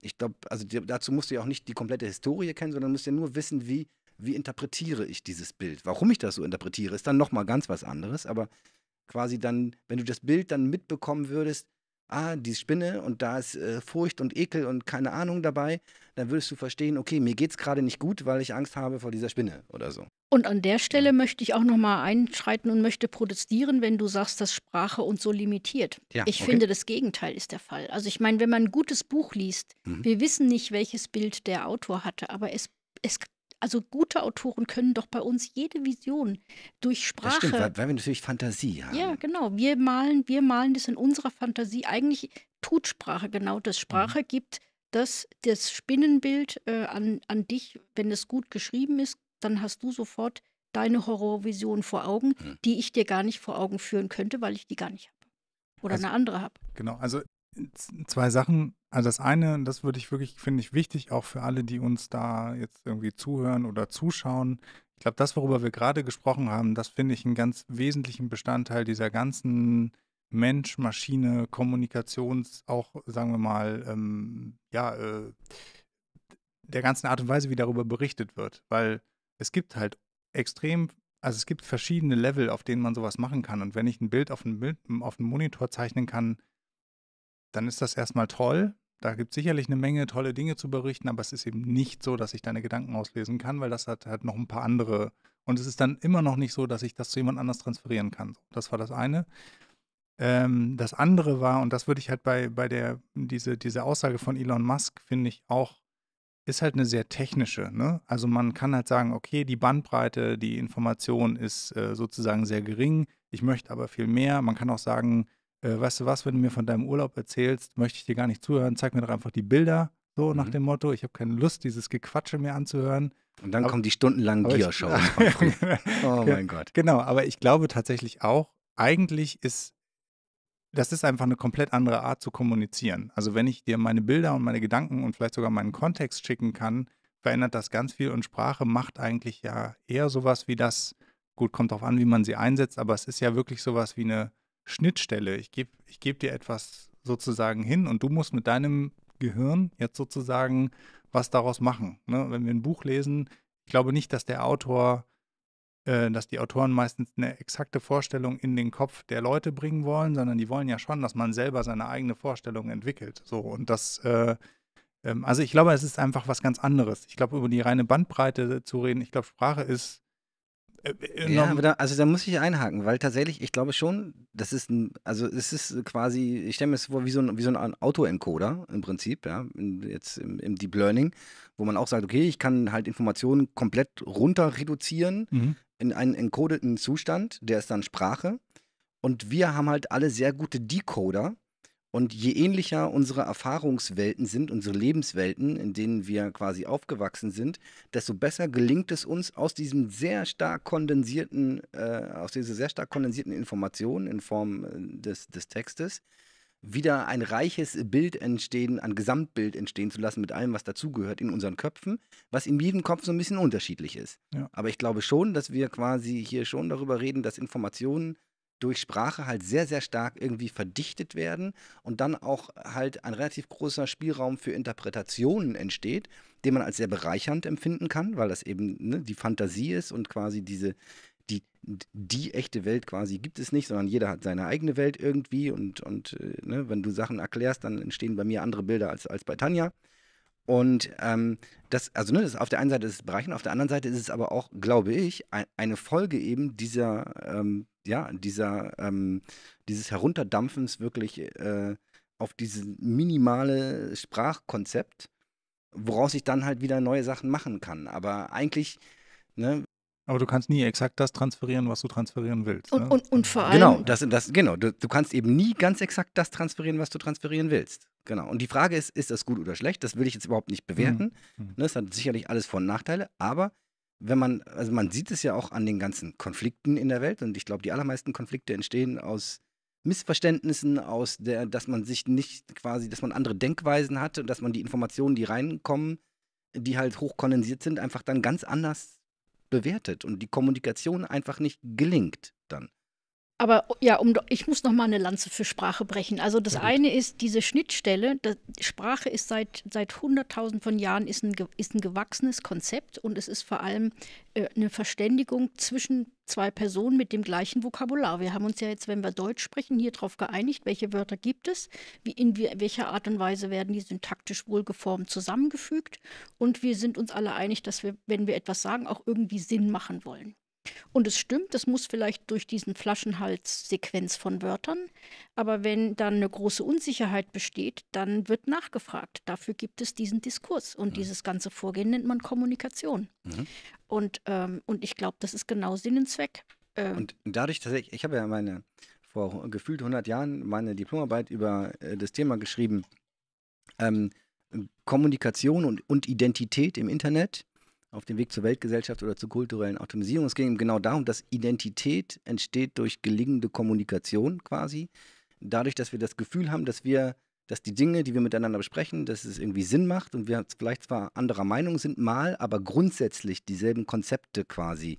ich glaube, also dazu musst du ja auch nicht die komplette Historie kennen, sondern musst ja nur wissen, wie, wie interpretiere ich dieses Bild. Warum ich das so interpretiere, ist dann nochmal ganz was anderes. Aber quasi dann, wenn du das Bild dann mitbekommen würdest, ah, die Spinne und da ist äh, Furcht und Ekel und keine Ahnung dabei, dann würdest du verstehen, okay, mir geht es gerade nicht gut, weil ich Angst habe vor dieser Spinne oder so. Und an der Stelle möchte ich auch nochmal einschreiten und möchte protestieren, wenn du sagst, dass Sprache uns so limitiert. Ja, ich okay. finde, das Gegenteil ist der Fall. Also ich meine, wenn man ein gutes Buch liest, mhm. wir wissen nicht, welches Bild der Autor hatte, aber es, es also gute Autoren können doch bei uns jede Vision durch Sprache. Das stimmt, weil, weil wir natürlich Fantasie haben. Ja, genau. Wir malen, wir malen das in unserer Fantasie. Eigentlich tut Sprache genau das. Mhm. Sprache mhm. gibt das, das Spinnenbild äh, an, an dich, wenn es gut geschrieben ist, dann hast du sofort deine Horrorvision vor Augen, mhm. die ich dir gar nicht vor Augen führen könnte, weil ich die gar nicht habe. Oder also, eine andere habe. Genau, also zwei Sachen. Also das eine, das würde ich wirklich, finde ich, wichtig, auch für alle, die uns da jetzt irgendwie zuhören oder zuschauen. Ich glaube, das, worüber wir gerade gesprochen haben, das finde ich einen ganz wesentlichen Bestandteil dieser ganzen Mensch-Maschine-Kommunikations, auch, sagen wir mal, ähm, ja, äh, der ganzen Art und Weise, wie darüber berichtet wird. Weil es gibt halt extrem also es gibt verschiedene Level, auf denen man sowas machen kann. Und wenn ich ein Bild auf einem auf Monitor zeichnen kann, dann ist das erstmal toll. Da gibt es sicherlich eine Menge tolle Dinge zu berichten, aber es ist eben nicht so, dass ich deine Gedanken auslesen kann, weil das hat halt noch ein paar andere. Und es ist dann immer noch nicht so, dass ich das zu jemand anders transferieren kann. Das war das eine. Ähm, das andere war, und das würde ich halt bei, bei der, diese, diese Aussage von Elon Musk, finde ich auch, ist halt eine sehr technische. Ne? Also man kann halt sagen, okay, die Bandbreite, die Information ist äh, sozusagen sehr gering, ich möchte aber viel mehr. Man kann auch sagen, äh, weißt du was, wenn du mir von deinem Urlaub erzählst, möchte ich dir gar nicht zuhören, zeig mir doch einfach die Bilder, so nach mhm. dem Motto, ich habe keine Lust, dieses Gequatsche mir anzuhören. Und dann aber, kommen die stundenlangen Gier-Shows. *laughs* Genau. oh mein Gott. Genau, aber ich glaube tatsächlich auch, eigentlich ist, das ist einfach eine komplett andere Art zu kommunizieren. Also wenn ich dir meine Bilder und meine Gedanken und vielleicht sogar meinen Kontext schicken kann, verändert das ganz viel und Sprache macht eigentlich ja eher sowas wie das, gut, kommt darauf an, wie man sie einsetzt, aber es ist ja wirklich sowas wie eine Schnittstelle. Ich gebe ich geb dir etwas sozusagen hin und du musst mit deinem Gehirn jetzt sozusagen was daraus machen. Ne? Wenn wir ein Buch lesen, ich glaube nicht, dass der Autor, äh, dass die Autoren meistens eine exakte Vorstellung in den Kopf der Leute bringen wollen, sondern die wollen ja schon, dass man selber seine eigene Vorstellung entwickelt. So und das, äh, ähm, also ich glaube, es ist einfach was ganz anderes. Ich glaube, über die reine Bandbreite zu reden, ich glaube, Sprache ist äh, äh, ja, da, also da muss ich einhaken, weil tatsächlich, ich glaube schon, das ist ein, also es ist quasi, ich stelle mir das vor, wie so ein, wie so ein Autoencoder im Prinzip, ja, jetzt im, im, Deep Learning, wo man auch sagt, okay, ich kann halt Informationen komplett runter reduzieren mhm. in einen encodeten Zustand, der ist dann Sprache. Und wir haben halt alle sehr gute Decoder, und je ähnlicher unsere Erfahrungswelten sind, unsere Lebenswelten, in denen wir quasi aufgewachsen sind, desto besser gelingt es uns, aus diesem sehr stark kondensierten, äh, aus dieser sehr stark kondensierten Information in Form äh, des, des Textes, wieder ein reiches Bild entstehen, ein Gesamtbild entstehen zu lassen mit allem, was dazugehört in unseren Köpfen, was in jedem Kopf so ein bisschen unterschiedlich ist. Ja. Aber ich glaube schon, dass wir quasi hier schon darüber reden, dass Informationen durch Sprache halt sehr, sehr stark irgendwie verdichtet werden und dann auch halt ein relativ großer Spielraum für Interpretationen entsteht, den man als sehr bereichernd empfinden kann, weil das eben ne, die Fantasie ist und quasi diese, die, die echte Welt quasi gibt es nicht, sondern jeder hat seine eigene Welt irgendwie und, und äh, ne, wenn du Sachen erklärst, dann entstehen bei mir andere Bilder als, als bei Tanja. Und ähm, das, also ne, das auf der einen Seite ist es bereichend, auf der anderen Seite ist es aber auch, glaube ich, ein, eine Folge eben dieser, ähm, ja, dieser, ähm, dieses Herunterdampfens wirklich äh, auf dieses minimale Sprachkonzept, woraus ich dann halt wieder neue Sachen machen kann. Aber eigentlich, ne, aber du kannst nie exakt das transferieren, was du transferieren willst. Und, ne? und, und vor genau, allem. Genau, das, das, genau du, du kannst eben nie ganz exakt das transferieren, was du transferieren willst. Genau. Und die Frage ist, ist das gut oder schlecht? Das will ich jetzt überhaupt nicht mhm. bewerten. Mhm. Das ne, hat sicherlich alles Vor- und Nachteile, aber wenn man, also man sieht es ja auch an den ganzen Konflikten in der Welt und ich glaube, die allermeisten Konflikte entstehen aus Missverständnissen, aus der, dass man sich nicht quasi, dass man andere Denkweisen hat und dass man die Informationen, die reinkommen, die halt hochkondensiert sind, einfach dann ganz anders bewertet und die Kommunikation einfach nicht gelingt dann. Aber oh, ja, um, ich muss noch mal eine Lanze für Sprache brechen. Also das eine ist diese Schnittstelle. Das, Sprache ist seit seit hunderttausend von Jahren ist ein ist ein gewachsenes Konzept und es ist vor allem äh, eine Verständigung zwischen zwei Personen mit dem gleichen Vokabular. Wir haben uns ja jetzt, wenn wir Deutsch sprechen, hier drauf geeinigt, welche Wörter gibt es, wie in welcher Art und Weise werden die syntaktisch wohlgeformt zusammengefügt und wir sind uns alle einig, dass wir, wenn wir etwas sagen, auch irgendwie Sinn machen wollen. Und es stimmt, es muss vielleicht durch diesen Flaschenhals-Sequenz von Wörtern, aber wenn dann eine große Unsicherheit besteht, dann wird nachgefragt. Dafür gibt es diesen Diskurs und mhm. dieses ganze Vorgehen nennt man Kommunikation. Mhm. Und, ähm, und ich glaube, das ist genau Sinn und Zweck. Ähm, und dadurch, dass ich, ich habe ja meine, vor gefühlt 100 Jahren meine Diplomarbeit über äh, das Thema geschrieben, ähm, Kommunikation und, und Identität im Internet auf dem Weg zur Weltgesellschaft oder zur kulturellen Autonomisierung. Es ging eben genau darum, dass Identität entsteht durch gelingende Kommunikation quasi. Dadurch, dass wir das Gefühl haben, dass wir, dass die Dinge, die wir miteinander besprechen, dass es irgendwie Sinn macht und wir vielleicht zwar anderer Meinung sind mal, aber grundsätzlich dieselben Konzepte quasi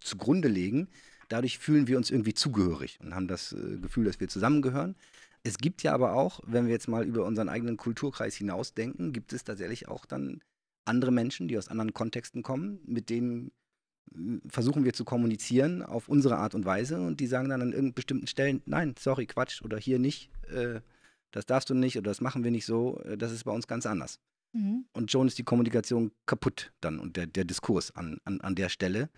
zugrunde legen. Dadurch fühlen wir uns irgendwie zugehörig und haben das äh, Gefühl, dass wir zusammengehören. Es gibt ja aber auch, wenn wir jetzt mal über unseren eigenen Kulturkreis hinausdenken, gibt es tatsächlich auch dann andere Menschen, die aus anderen Kontexten kommen, mit denen äh, versuchen wir zu kommunizieren auf unsere Art und Weise und die sagen dann an bestimmten Stellen, nein, sorry, Quatsch oder hier nicht, äh, das darfst du nicht oder das machen wir nicht so, äh, das ist bei uns ganz anders. Mhm. Und schon ist die Kommunikation kaputt dann und der, der Diskurs an, an, an der Stelle.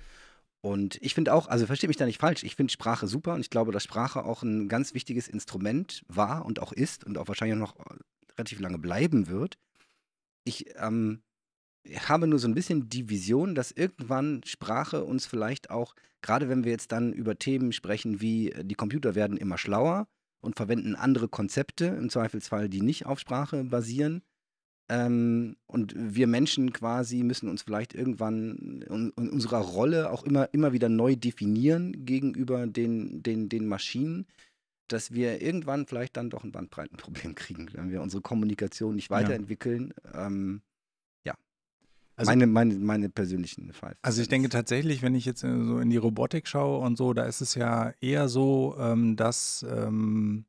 Und ich finde auch, also verstehe mich da nicht falsch, ich finde Sprache super und ich glaube, dass Sprache auch ein ganz wichtiges Instrument war und auch ist und auch wahrscheinlich noch relativ lange bleiben wird. Ich ähm, habe nur so ein bisschen die Vision, dass irgendwann Sprache uns vielleicht auch, gerade wenn wir jetzt dann über Themen sprechen wie äh, die Computer werden immer schlauer und verwenden andere Konzepte, im Zweifelsfall, die nicht auf Sprache basieren. Ähm, und wir Menschen quasi müssen uns vielleicht irgendwann in, in, unserer Rolle auch immer, immer wieder neu definieren gegenüber den, den, den Maschinen, dass wir irgendwann vielleicht dann doch ein Bandbreitenproblem *laughs* kriegen, wenn wir unsere Kommunikation nicht weiterentwickeln. Ja. Ähm, also, meine, meine, meine persönlichen Five. Also ich denke tatsächlich, wenn ich jetzt äh, so in die Robotik schaue und so, da ist es ja eher so, ähm, dass ähm,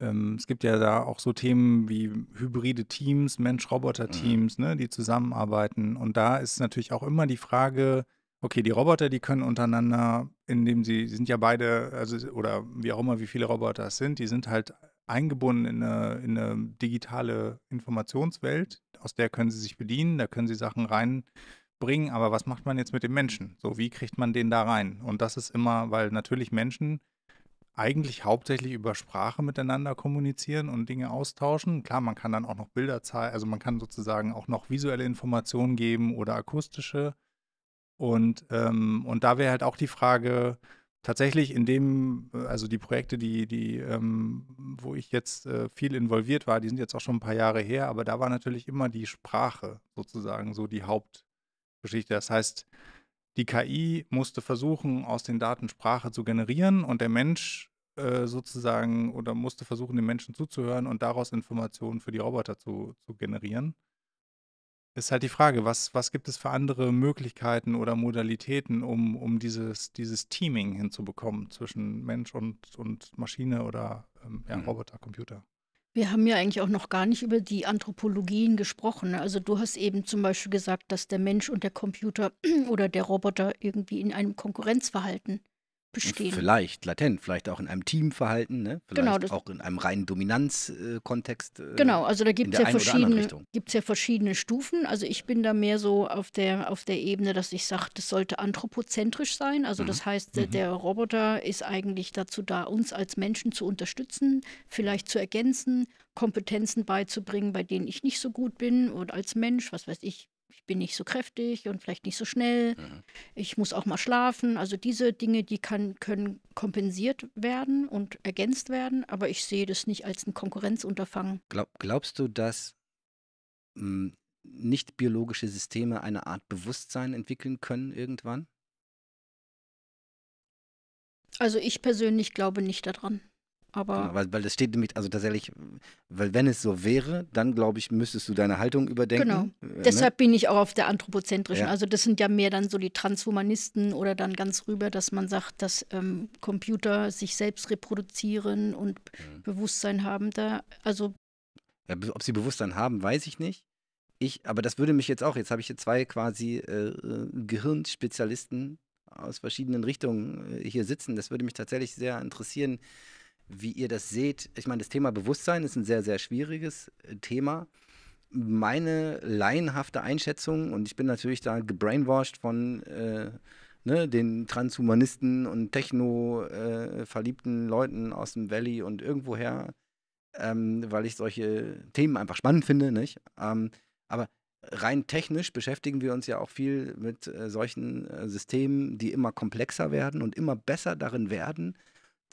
ähm, es gibt ja da auch so Themen wie hybride Teams, Mensch-Roboter-Teams, mhm. ne, die zusammenarbeiten. Und da ist natürlich auch immer die Frage, okay, die Roboter, die können untereinander, indem sie, sie sind ja beide, also oder wie auch immer, wie viele Roboter es sind, die sind halt eingebunden in eine, in eine digitale Informationswelt, aus der können sie sich bedienen, da können sie Sachen reinbringen, aber was macht man jetzt mit dem Menschen? So, wie kriegt man den da rein? Und das ist immer, weil natürlich Menschen eigentlich hauptsächlich über Sprache miteinander kommunizieren und Dinge austauschen. Klar, man kann dann auch noch Bilder zeigen, also man kann sozusagen auch noch visuelle Informationen geben oder akustische. Und, ähm, und da wäre halt auch die Frage, tatsächlich in dem, äh, also die Projekte, die, die, ähm, wo ich jetzt äh, viel involviert war, die sind jetzt auch schon ein paar Jahre her, aber da war natürlich immer die Sprache sozusagen so die Hauptgeschichte. Das heißt, die KI musste versuchen, aus den Daten Sprache zu generieren und der Mensch äh, sozusagen oder musste versuchen, den Menschen zuzuhören und daraus Informationen für die Roboter zu, zu generieren. Ist halt die Frage, was, was gibt es für andere Möglichkeiten oder Modalitäten, um, um dieses, dieses Teaming hinzubekommen zwischen Mensch und, und Maschine oder ähm, ja, mhm. Roboter, Computer? Wir haben ja eigentlich auch noch gar nicht über die Anthropologien gesprochen. Also du hast eben zum Beispiel gesagt, dass der Mensch und der Computer *clears throat* oder der Roboter irgendwie in einem Konkurrenzverhalten bestehen. Vielleicht latent, vielleicht auch in einem Teamverhalten, ne? vielleicht genau, das, auch in einem reinen Dominanzkontext. Äh, genau, also da gibt es ja, verschiedene, ja verschiedene Stufen. Also ich bin da mehr so auf der, auf der Ebene, dass ich sage, das sollte anthropozentrisch sein. Also mhm. das heißt, mhm. der Roboter ist eigentlich dazu da, uns als Menschen zu unterstützen, vielleicht zu ergänzen, Kompetenzen beizubringen, bei denen ich nicht so gut bin und als Mensch, was weiß ich, bin nicht so kräftig und vielleicht nicht so schnell, mhm. ich muss auch mal schlafen. Also diese Dinge, die kann, können kompensiert werden und ergänzt werden, aber ich sehe das nicht als ein Konkurrenzunterfangen. Glaub, glaubst du, dass hm, nicht biologische Systeme eine Art Bewusstsein entwickeln können irgendwann? Also ich persönlich glaube nicht daran. Aber genau, weil, weil das steht nämlich, also tatsächlich, weil wenn es so wäre, dann glaube ich, müsstest du deine Haltung überdenken. Genau. Äh, ne? Deshalb bin ich auch auf der anthropozentrischen. Ja. Also das sind ja mehr dann so die Transhumanisten oder dann ganz rüber, dass man sagt, dass ähm, Computer sich selbst reproduzieren und mhm. Bewusstsein haben. Da, also ja, ob sie Bewusstsein haben, weiß ich nicht. Ich, aber das würde mich jetzt auch, jetzt habe ich hier zwei quasi äh, äh Gehirnspezialisten aus verschiedenen Richtungen äh, hier sitzen. Das würde mich tatsächlich sehr interessieren wie ihr das seht. Ich meine, das Thema Bewusstsein ist ein sehr, sehr schwieriges äh, Thema. Meine laienhafte Einschätzung, und ich bin natürlich da gebrainwashed von äh, ne, den Transhumanisten und Techno-verliebten äh, Leuten aus dem Valley und irgendwoher, ähm, weil ich solche Themen einfach spannend finde, nicht? Ähm, aber rein technisch beschäftigen wir uns ja auch viel mit äh, solchen äh, Systemen, die immer komplexer werden und immer besser darin werden,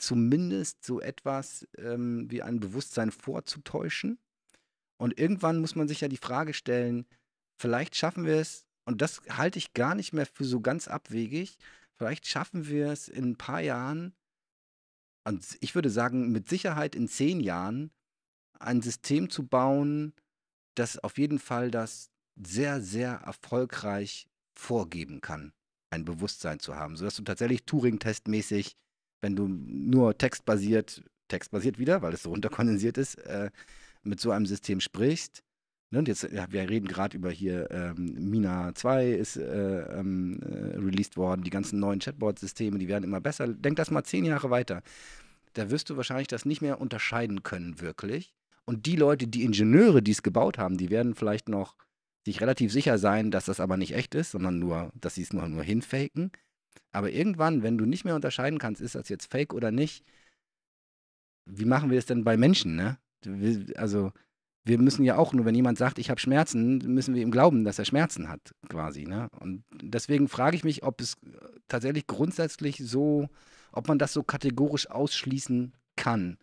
zumindest so etwas ähm, wie ein Bewusstsein vorzutäuschen. Und irgendwann muss man sich ja die Frage stellen, vielleicht schaffen wir es, und das halte ich gar nicht mehr für so ganz abwegig, vielleicht schaffen wir es in ein paar Jahren, und ich würde sagen mit Sicherheit in zehn Jahren, ein System zu bauen, das auf jeden Fall das sehr, sehr erfolgreich vorgeben kann, ein Bewusstsein zu haben, sodass du tatsächlich Turing-Testmäßig wenn du nur textbasiert, textbasiert wieder, weil es so runterkondensiert ist, äh, mit so einem System sprichst. Ne? Und jetzt, ja, wir reden gerade über hier, ähm, Mina 2 ist äh, ähm, äh, released worden, die ganzen neuen Chatbot-Systeme, die werden immer besser. Denk das mal zehn Jahre weiter. Da wirst du wahrscheinlich das nicht mehr unterscheiden können, wirklich. Und die Leute, die Ingenieure, die es gebaut haben, die werden vielleicht noch sich relativ sicher sein, dass das aber nicht echt ist, sondern nur, dass sie es nur, nur hinfaken. Aber irgendwann, wenn du nicht mehr unterscheiden kannst, ist das jetzt fake oder nicht, wie machen wir es denn bei Menschen, ne? Also, wir müssen ja auch, nur wenn jemand sagt, ich habe Schmerzen, müssen wir ihm glauben, dass er Schmerzen hat, quasi. Ne? Und deswegen frage ich mich, ob es äh, tatsächlich grundsätzlich so, ob man das so kategorisch ausschließen kann,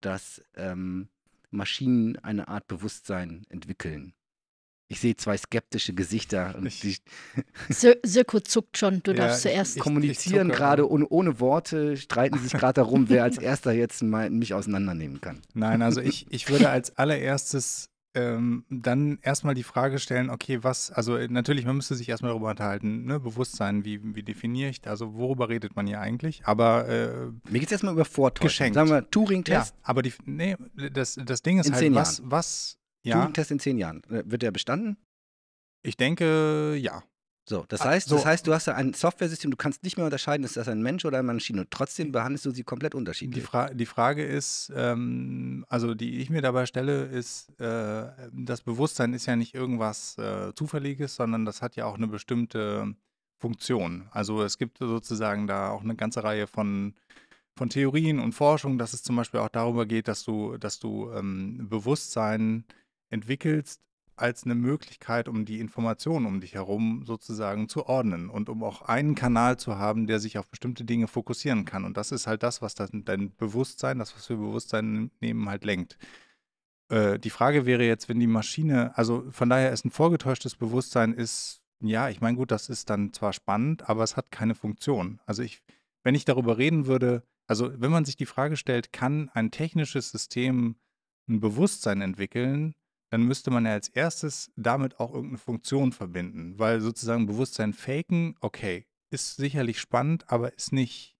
dass ähm, Maschinen eine Art Bewusstsein entwickeln. Ich sehe zwei skeptische Gesichter. Und Sirko zuckt schon, du ja, darfst zuerst. Ich, kommunizieren gerade und ohne Worte streiten sich gerade darum, wer als *laughs* erster jetzt mal mich auseinandernehmen kann. Nein, also ich, ich würde als allererstes ähm, dann erstmal die Frage stellen, okay, was, also äh, natürlich, man müsste sich erstmal darüber unterhalten, ne? Bewusstsein, wie, wie definiere ich, also worüber redet man hier eigentlich, aber äh, Mir geht es erstmal über Vortäuschen, geschenkt. sagen wir Turing-Test. Ja, aber die, nee, das, das Ding ist In halt, was, was ja. Turing-Test in zehn Jahren. Äh, wird der bestanden? Ich denke, ja. So, das ah, heißt, so. das heißt, du hast da ein Software-System, du kannst nicht mehr unterscheiden, ist das ein Mensch oder eine Maschine. Und trotzdem behandelst du sie komplett unterschiedlich. Die, Fra die Frage ist, ähm, also die ich mir dabei stelle, ist, äh, das Bewusstsein ist ja nicht irgendwas äh, Zufälliges, sondern das hat ja auch eine bestimmte Funktion. Also es gibt sozusagen da auch eine ganze Reihe von von Theorien und Forschung, dass es zum Beispiel auch darüber geht, dass du, dass du ähm, Bewusstsein entwickelst als eine Möglichkeit, um die Informationen um dich herum sozusagen zu ordnen und um auch einen Kanal zu haben, der sich auf bestimmte Dinge fokussieren kann. Und das ist halt das, was das, dein Bewusstsein, das, was wir Bewusstsein nehmen, halt lenkt. Äh, die Frage wäre jetzt, wenn die Maschine, also von daher ist ein vorgetäuschtes Bewusstsein, ist, ja, ich meine, gut, das ist dann zwar spannend, aber es hat keine Funktion. Also ich, wenn ich darüber reden würde, also wenn man sich die Frage stellt, kann ein technisches System ein Bewusstsein entwickeln, dann müsste man ja als erstes damit auch irgendeine Funktion verbinden, weil sozusagen Bewusstsein faken, okay, ist sicherlich spannend, aber ist nicht,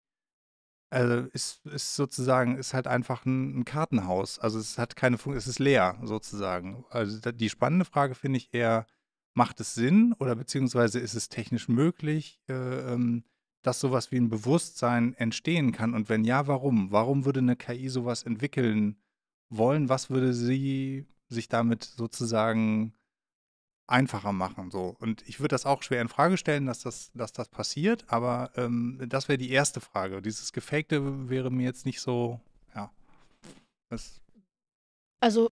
also ist, ist sozusagen, ist halt einfach ein, ein Kartenhaus. Also es hat keine Funktion, es ist leer sozusagen. Also die spannende Frage finde ich eher, macht es Sinn oder beziehungsweise ist es technisch möglich, äh, ähm, dass sowas wie ein Bewusstsein entstehen kann? Und wenn ja, warum? Warum würde eine KI sowas entwickeln wollen? Was würde sie sich damit sozusagen einfacher machen. So. Und ich würde das auch schwer in Frage stellen, dass das, dass das passiert, aber ähm, das wäre die erste Frage. Dieses Gefakte wäre mir jetzt nicht so, ja. Das also,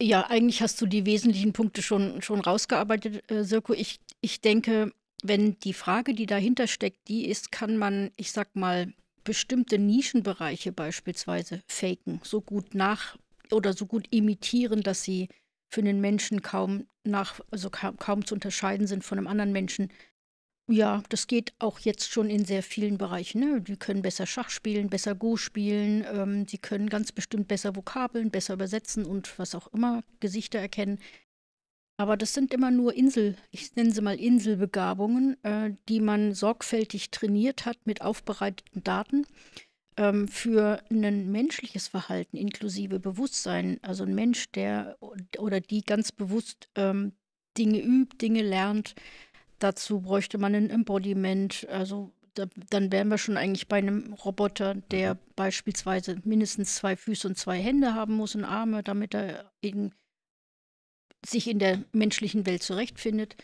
ja, eigentlich hast du die wesentlichen Punkte schon, schon rausgearbeitet, äh, Sirko. Ich, ich denke, wenn die Frage, die dahinter steckt, die ist, kann man, ich sag mal, bestimmte Nischenbereiche beispielsweise faken, so gut nach oder so gut imitieren, dass sie für den Menschen kaum nach, also kaum, kaum zu unterscheiden sind von einem anderen Menschen. Ja, das geht auch jetzt schon in sehr vielen Bereichen. Ne? Die können besser Schach spielen, besser Go spielen, ähm, sie können ganz bestimmt besser Vokabeln, besser übersetzen und was auch immer, Gesichter erkennen. Aber das sind immer nur Insel, ich nenne sie mal Inselbegabungen, äh, die man sorgfältig trainiert hat mit aufbereiteten Daten ähm, für ein menschliches Verhalten inklusive Bewusstsein, also ein Mensch, der oder die ganz bewusst ähm, Dinge übt, Dinge lernt, dazu bräuchte man ein Embodiment, also da, dann wären wir schon eigentlich bei einem Roboter, der mhm. beispielsweise mindestens zwei Füße und zwei Hände haben muss und Arme, damit er in, sich in der menschlichen Welt zurechtfindet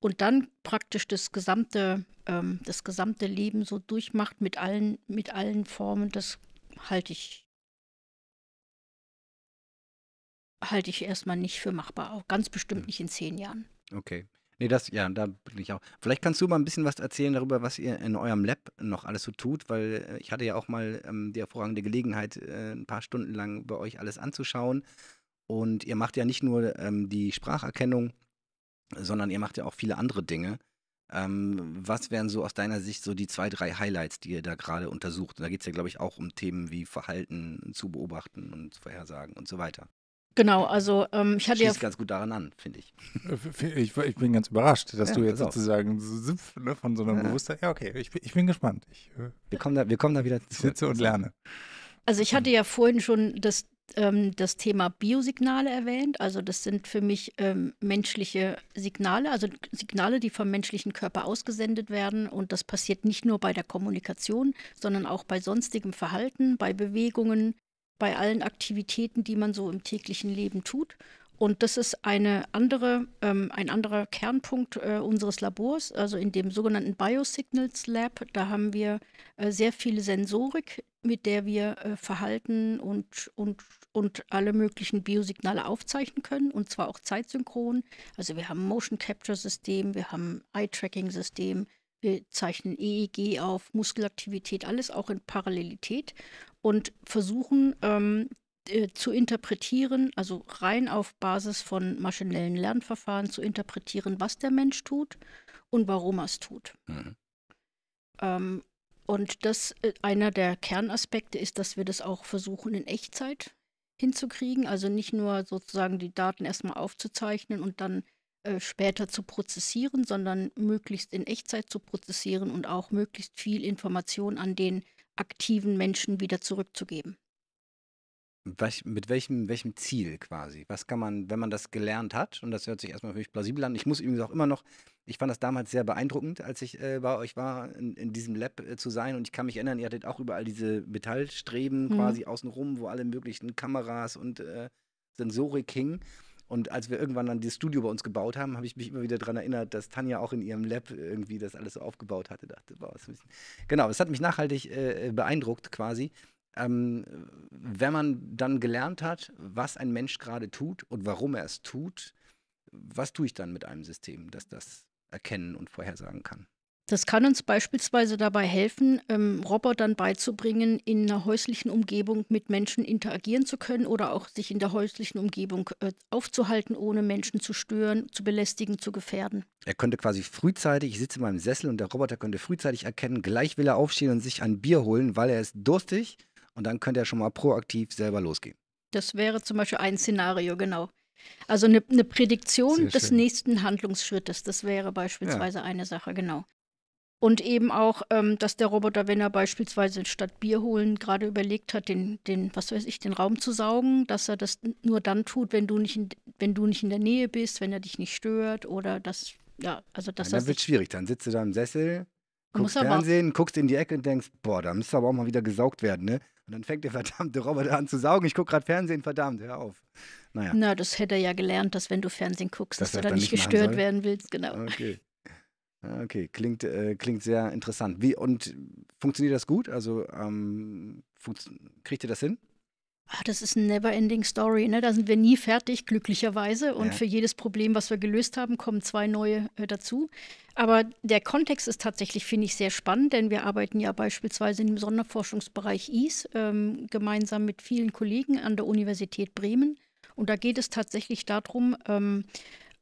und dann praktisch das gesamte, ähm, das gesamte Leben so durchmacht mit allen, mit allen Formen, das halte ich, halte ich erstmal nicht für machbar. Auch ganz bestimmt hm. nicht in zehn Jahren. Okay. Nee, das, ja, da bin ich auch. Vielleicht kannst du mal ein bisschen was erzählen darüber, was ihr in eurem Lab noch alles so tut, weil äh, ich hatte ja auch mal ähm, die hervorragende Gelegenheit, äh, ein paar Stunden lang bei euch alles anzuschauen. Und ihr macht ja nicht nur ähm, die Spracherkennung, sondern ihr macht ja auch viele andere Dinge. Ähm, was wären so aus deiner Sicht so die zwei, drei Highlights, die ihr da gerade untersucht? Und da geht es ja, glaube ich, auch um Themen wie Verhalten zu beobachten und zu Vorhersagen und so weiter. Genau, also ähm, ich hatte Schließt ja. ganz gut daran an, finde ich. Äh, ich. ich. bin ganz überrascht, dass ja, du jetzt sozusagen so, ne, von so einem ja. Bewusstsein. Ja, okay, ich, ich bin gespannt. Ich, äh, wir, kommen da, wir kommen da wieder zurück. Sitze und lerne. Also ich hatte ja vorhin schon das ähm, das Thema Biosignale erwähnt. Also das sind für mich ähm, menschliche Signale, also Signale, die vom menschlichen Körper ausgesendet werden. Und das passiert nicht nur bei der Kommunikation, sondern auch bei sonstigem Verhalten, bei Bewegungen, bei allen Aktivitäten, die man so im täglichen Leben tut. Und das ist eine andere, ähm, ein anderer Kernpunkt äh, unseres Labors, also in dem sogenannten Biosignals Lab. Da haben wir äh, sehr viel Sensorik, mit der wir äh, Verhalten und, und und alle möglichen Biosignale aufzeichnen können und zwar auch zeitsynchron. Also wir haben Motion Capture System, wir haben Eye Tracking System, wir zeichnen EEG auf, Muskelaktivität, alles auch in Parallelität und versuchen ähm, äh, zu interpretieren, also rein auf Basis von maschinellen Lernverfahren zu interpretieren, was der Mensch tut und warum er es tut. Mhm. Ähm, und das, äh, einer der Kernaspekte ist, dass wir das auch versuchen, in Echtzeit hinzukriegen. Also nicht nur sozusagen die Daten erstmal aufzuzeichnen und dann äh, später zu prozessieren, sondern möglichst in Echtzeit zu prozessieren und auch möglichst viel Information an den aktiven Menschen wieder zurückzugeben. Was, mit welchem, welchem Ziel quasi? Was kann man, wenn man das gelernt hat, und das hört sich erstmal für mich plausibel an, ich muss übrigens auch immer noch, ich fand das damals sehr beeindruckend, als ich äh, bei euch war, in, in diesem Lab äh, zu sein und ich kann mich erinnern, ihr hattet auch überall diese Metallstreben mhm. quasi außenrum, wo alle möglichen Kameras und äh, Sensorik hingen. Und als wir irgendwann dann das Studio bei uns gebaut haben, habe ich mich immer wieder daran erinnert, dass Tanja auch in ihrem Lab irgendwie das alles so aufgebaut hatte. Dachte, wow, was genau, es hat mich nachhaltig äh, äh beeindruckt quasi, ähm, wenn man dann gelernt hat, was ein Mensch gerade tut und warum er es tut, was tue ich dann mit einem System, das das erkennen und vorhersagen kann? Das kann uns beispielsweise dabei helfen, ähm, Robotern beizubringen, in einer häuslichen Umgebung mit Menschen interagieren zu können oder auch sich in der häuslichen Umgebung äh, aufzuhalten, ohne Menschen zu stören, zu belästigen, zu gefährden. Er könnte quasi frühzeitig, ich sitze in meinem Sessel und der Roboter könnte frühzeitig erkennen, gleich will er aufstehen und sich ein Bier holen, weil er ist durstig und dann könnte er schon mal proaktiv selber losgehen. Das wäre zum Beispiel ein Szenario, genau. Also eine, eine Prädiktion des nächsten Handlungsschrittes, das wäre beispielsweise ja. eine Sache, genau. Und eben auch, ähm, dass der Roboter, wenn er beispielsweise statt Bier holen gerade überlegt hat, den, den, was weiß ich, den Raum zu saugen, dass er das nur dann tut, wenn du nicht in, wenn du nicht in der Nähe bist, wenn er dich nicht stört oder das, ja, also dass Dann wird schwierig, dann sitzt du da im Sessel, guckst Fernsehen, guckst in die Ecke und denkst, boah, da müsste aber auch mal wieder gesaugt werden, ne? Und dann fängt der verdammte Roboter an zu saugen. Ich gucke gerade Fernsehen, verdammt, hör auf. Naja. Na, das hätte er ja gelernt, dass wenn du Fernsehen guckst, dass, dass du da nicht gestört werden willst, genau. Okay. Ah, okay, klingt, äh, klingt sehr interessant. Wie, und funktioniert das gut? Also ähm, kriegt ihr das hin? ah, das ist eine never-ending Story. Ne? Da sind wir nie fertig, glücklicherweise. Und ja. für jedes Problem, was wir gelöst haben, kommen zwei neue äh, dazu. Aber der Kontext ist tatsächlich, finde ich, sehr spannend, denn wir arbeiten ja beispielsweise im Sonderforschungsbereich IS ähm, gemeinsam mit vielen Kollegen an der Universität Bremen. Und da geht es tatsächlich darum, ähm,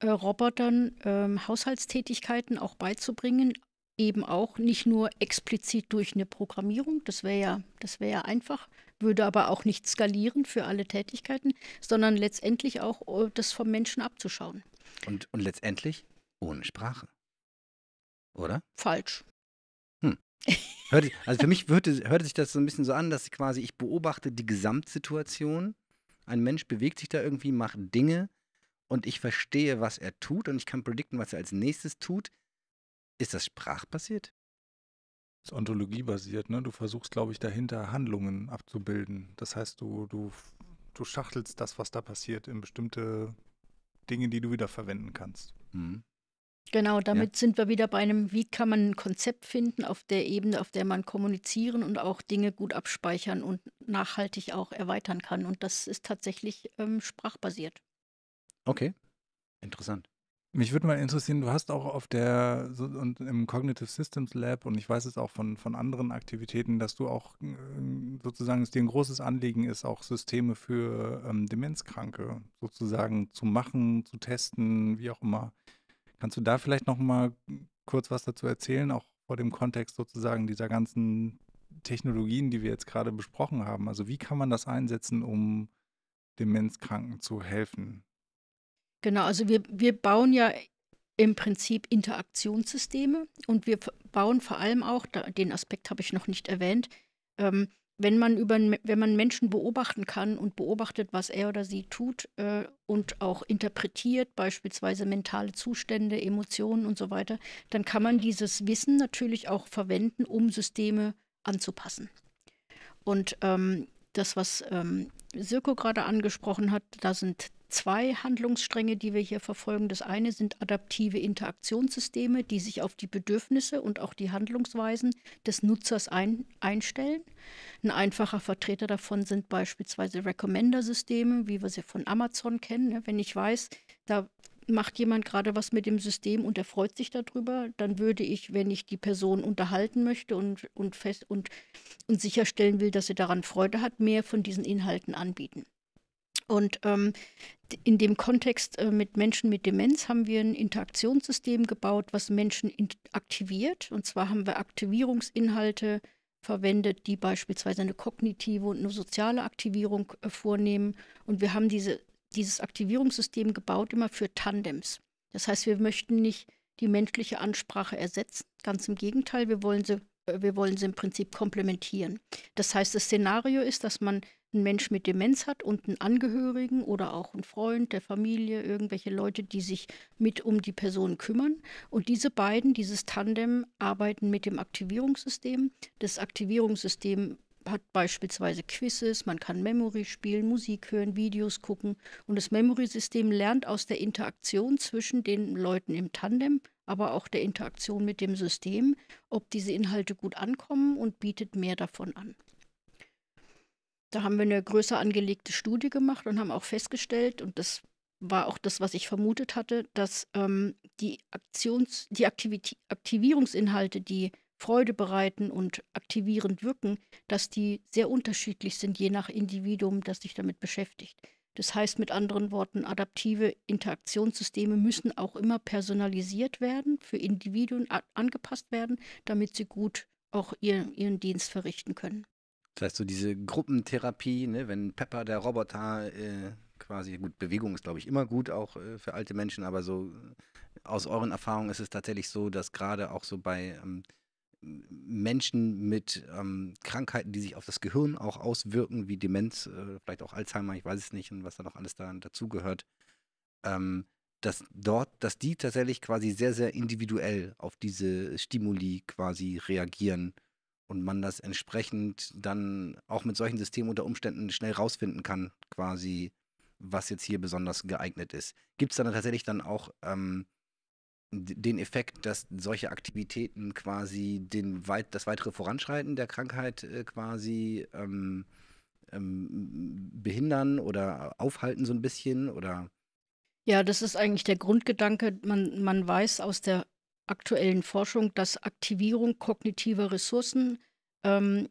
äh, Robotern ähm, Haushaltstätigkeiten auch beizubringen, eben auch nicht nur explizit durch eine Programmierung, das wäre ja, das wäre ja einfach, würde aber auch nicht skalieren für alle Tätigkeiten, sondern letztendlich auch äh, das vom Menschen abzuschauen. Und, und letztendlich ohne Sprache. Oder? Falsch. Hm. Hört, also für mich hört, hört sich das so ein bisschen so an, dass ich quasi ich beobachte die Gesamtsituation. Ein Mensch bewegt sich da irgendwie, macht Dinge und ich verstehe, was er tut und ich kann predikten, was er als nächstes tut. Ist das sprachbasiert? ist ontologiebasiert. Ne? Du versuchst, glaube ich, dahinter Handlungen abzubilden. Das heißt, du, du, du schachtelst das, was da passiert, in bestimmte Dinge, die du wieder verwenden kannst. Mhm. Genau, damit ja. sind wir wieder bei einem, wie kann man ein Konzept finden auf der Ebene, auf der man kommunizieren und auch Dinge gut abspeichern und nachhaltig auch erweitern kann. Und das ist tatsächlich ähm, sprachbasiert. Okay, interessant. Mich würde mal interessieren, du hast auch auf der so, und im Cognitive Systems Lab und ich weiß es auch von, von anderen Aktivitäten, dass du auch äh, sozusagen es dir ein großes Anliegen ist, auch Systeme für ähm, Demenzkranke sozusagen zu machen, zu testen, wie auch immer. Kannst du da vielleicht noch mal kurz was dazu erzählen, auch vor dem Kontext sozusagen dieser ganzen Technologien, die wir jetzt gerade besprochen haben? Also wie kann man das einsetzen, um Demenzkranken zu helfen? Genau, also wir, wir bauen ja im Prinzip Interaktionssysteme und wir bauen vor allem auch, den Aspekt habe ich noch nicht erwähnt, ähm, wenn man über wenn man Menschen beobachten kann und beobachtet, was er oder sie tut äh, und auch interpretiert, beispielsweise mentale Zustände, Emotionen und so weiter, dann kann man dieses Wissen natürlich auch verwenden, um Systeme anzupassen. Und ähm, das, was ähm, Sirko gerade angesprochen hat, da sind zwei Handlungsstränge, die wir hier verfolgen. Das eine sind adaptive Interaktionssysteme, die sich auf die Bedürfnisse und auch die Handlungsweisen des Nutzers ein, einstellen. Ein einfacher Vertreter davon sind beispielsweise Recommender-Systeme, wie wir sie von Amazon kennen. Wenn ich weiß, da macht jemand gerade was mit dem System und er freut sich darüber, dann würde ich, wenn ich die Person unterhalten möchte und, und, fest, und, und sicherstellen will, dass sie daran Freude hat, mehr von diesen Inhalten anbieten. Und ähm, in dem Kontext äh, mit Menschen mit Demenz haben wir ein Interaktionssystem gebaut, was Menschen aktiviert. Und zwar haben wir Aktivierungsinhalte verwendet, die beispielsweise eine kognitive und eine soziale Aktivierung äh, vornehmen. Und wir haben diese, dieses Aktivierungssystem gebaut immer für Tandems. Das heißt, wir möchten nicht die menschliche Ansprache ersetzen. Ganz im Gegenteil, wir wollen sie, äh, wir wollen sie im Prinzip komplementieren. Das heißt, das Szenario ist, dass man ein Mensch mit Demenz hat und einen Angehörigen oder auch einen Freund der Familie, irgendwelche Leute, die sich mit um die Person kümmern. Und diese beiden, dieses Tandem, arbeiten mit dem Aktivierungssystem. Das Aktivierungssystem hat beispielsweise Quizzes, man kann Memory spielen, Musik hören, Videos gucken. Und das Memory-System lernt aus der Interaktion zwischen den Leuten im Tandem, aber auch der Interaktion mit dem System, ob diese Inhalte gut ankommen und bietet mehr davon an. Da haben wir eine größer angelegte Studie gemacht und haben auch festgestellt, und das war auch das, was ich vermutet hatte, dass ähm, die, Aktions-, die Aktivierungsinhalte, die Freude bereiten und aktivierend wirken, dass die sehr unterschiedlich sind, je nach Individuum, das sich damit beschäftigt. Das heißt mit anderen Worten, adaptive Interaktionssysteme müssen auch immer personalisiert werden, für Individuen angepasst werden, damit sie gut auch ihr, ihren Dienst verrichten können. Vielleicht so diese Gruppentherapie, ne? wenn Pepper, der Roboter, äh, quasi, gut, Bewegung ist, glaube ich, immer gut, auch äh, für alte Menschen, aber so äh, aus euren Erfahrungen ist es tatsächlich so, dass gerade auch so bei ähm, Menschen mit ähm, Krankheiten, die sich auf das Gehirn auch auswirken, wie Demenz, äh, vielleicht auch Alzheimer, ich weiß es nicht, und was da noch alles da, dazugehört, ähm, dass dort, dass die tatsächlich quasi sehr, sehr individuell auf diese Stimuli quasi reagieren und man das entsprechend dann auch mit solchen Systemen unter Umständen schnell rausfinden kann, quasi, was jetzt hier besonders geeignet ist. Gibt es dann tatsächlich dann auch ähm, den Effekt, dass solche Aktivitäten quasi den weit, das weitere Voranschreiten der Krankheit äh, quasi ähm, ähm, behindern oder aufhalten so ein bisschen oder? Ja, das ist eigentlich der Grundgedanke. Man, man weiß aus der aktuellen Forschung, dass Aktivierung kognitiver Ressourcen ähm,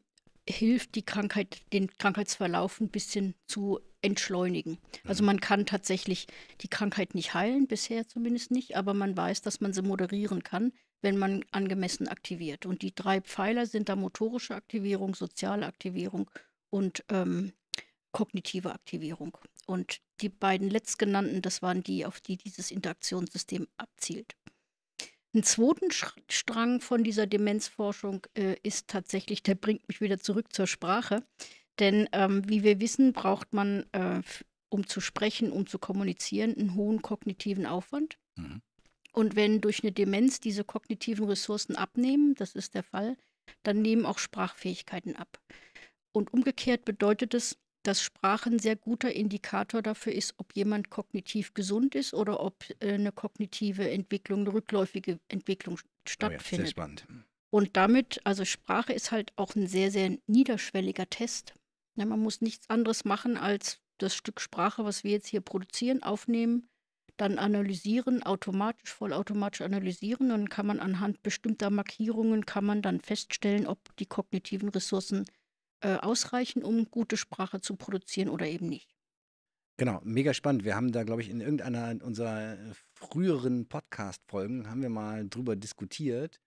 hilft, die Krankheit, den Krankheitsverlauf ein bisschen zu entschleunigen. Also mhm. man kann tatsächlich die Krankheit nicht heilen, bisher zumindest nicht, aber man weiß, dass man sie moderieren kann, wenn man angemessen aktiviert. Und die drei Pfeiler sind da motorische Aktivierung, soziale Aktivierung und ähm, kognitive Aktivierung. Und die beiden letztgenannten, das waren die, auf die dieses Interaktionssystem abzielt. Ein zweiten Strang von dieser Demenzforschung äh, ist tatsächlich, der bringt mich wieder zurück zur Sprache. Denn ähm, wie wir wissen, braucht man, äh, um zu sprechen, um zu kommunizieren, einen hohen kognitiven Aufwand. Mhm. Und wenn durch eine Demenz diese kognitiven Ressourcen abnehmen, das ist der Fall, dann nehmen auch Sprachfähigkeiten ab. Und umgekehrt bedeutet es, dass Sprache ein sehr guter Indikator dafür ist, ob jemand kognitiv gesund ist oder ob äh, eine kognitive Entwicklung, eine rückläufige Entwicklung stattfindet. Oh ja, sehr spannend. Und damit, also Sprache ist halt auch ein sehr, sehr niederschwelliger Test. Ja, ne, man muss nichts anderes machen, als das Stück Sprache, was wir jetzt hier produzieren, aufnehmen, dann analysieren, automatisch, vollautomatisch analysieren. Und dann kann man anhand bestimmter Markierungen, kann man dann feststellen, ob die kognitiven Ressourcen äh, ausreichen, um gute Sprache zu produzieren oder eben nicht. Genau, mega spannend. Wir haben da, glaube ich, in irgendeiner unserer äh, früheren Podcast-Folgen haben wir mal drüber diskutiert,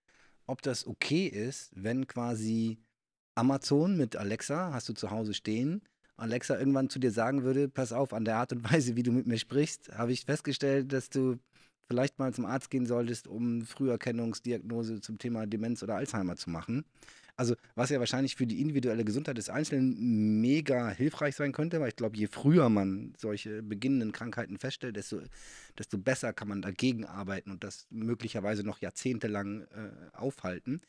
ob das okay ist, wenn quasi Amazon mit Alexa, hast du zu Hause stehen, Alexa irgendwann zu dir sagen würde, pass auf, an der Art und *laughs* Weise, wie du mit mir sprichst, habe ich festgestellt, dass du vielleicht mal zum Arzt gehen solltest, um Früherkennungsdiagnose zum Thema Demenz oder Alzheimer zu machen also was ja wahrscheinlich für die individuelle Gesundheit des Einzelnen mega hilfreich sein könnte, weil ich glaube, je früher man solche beginnenden Krankheiten feststellt, desto, desto besser kann man dagegen arbeiten und das möglicherweise noch jahrzehntelang äh, aufhalten.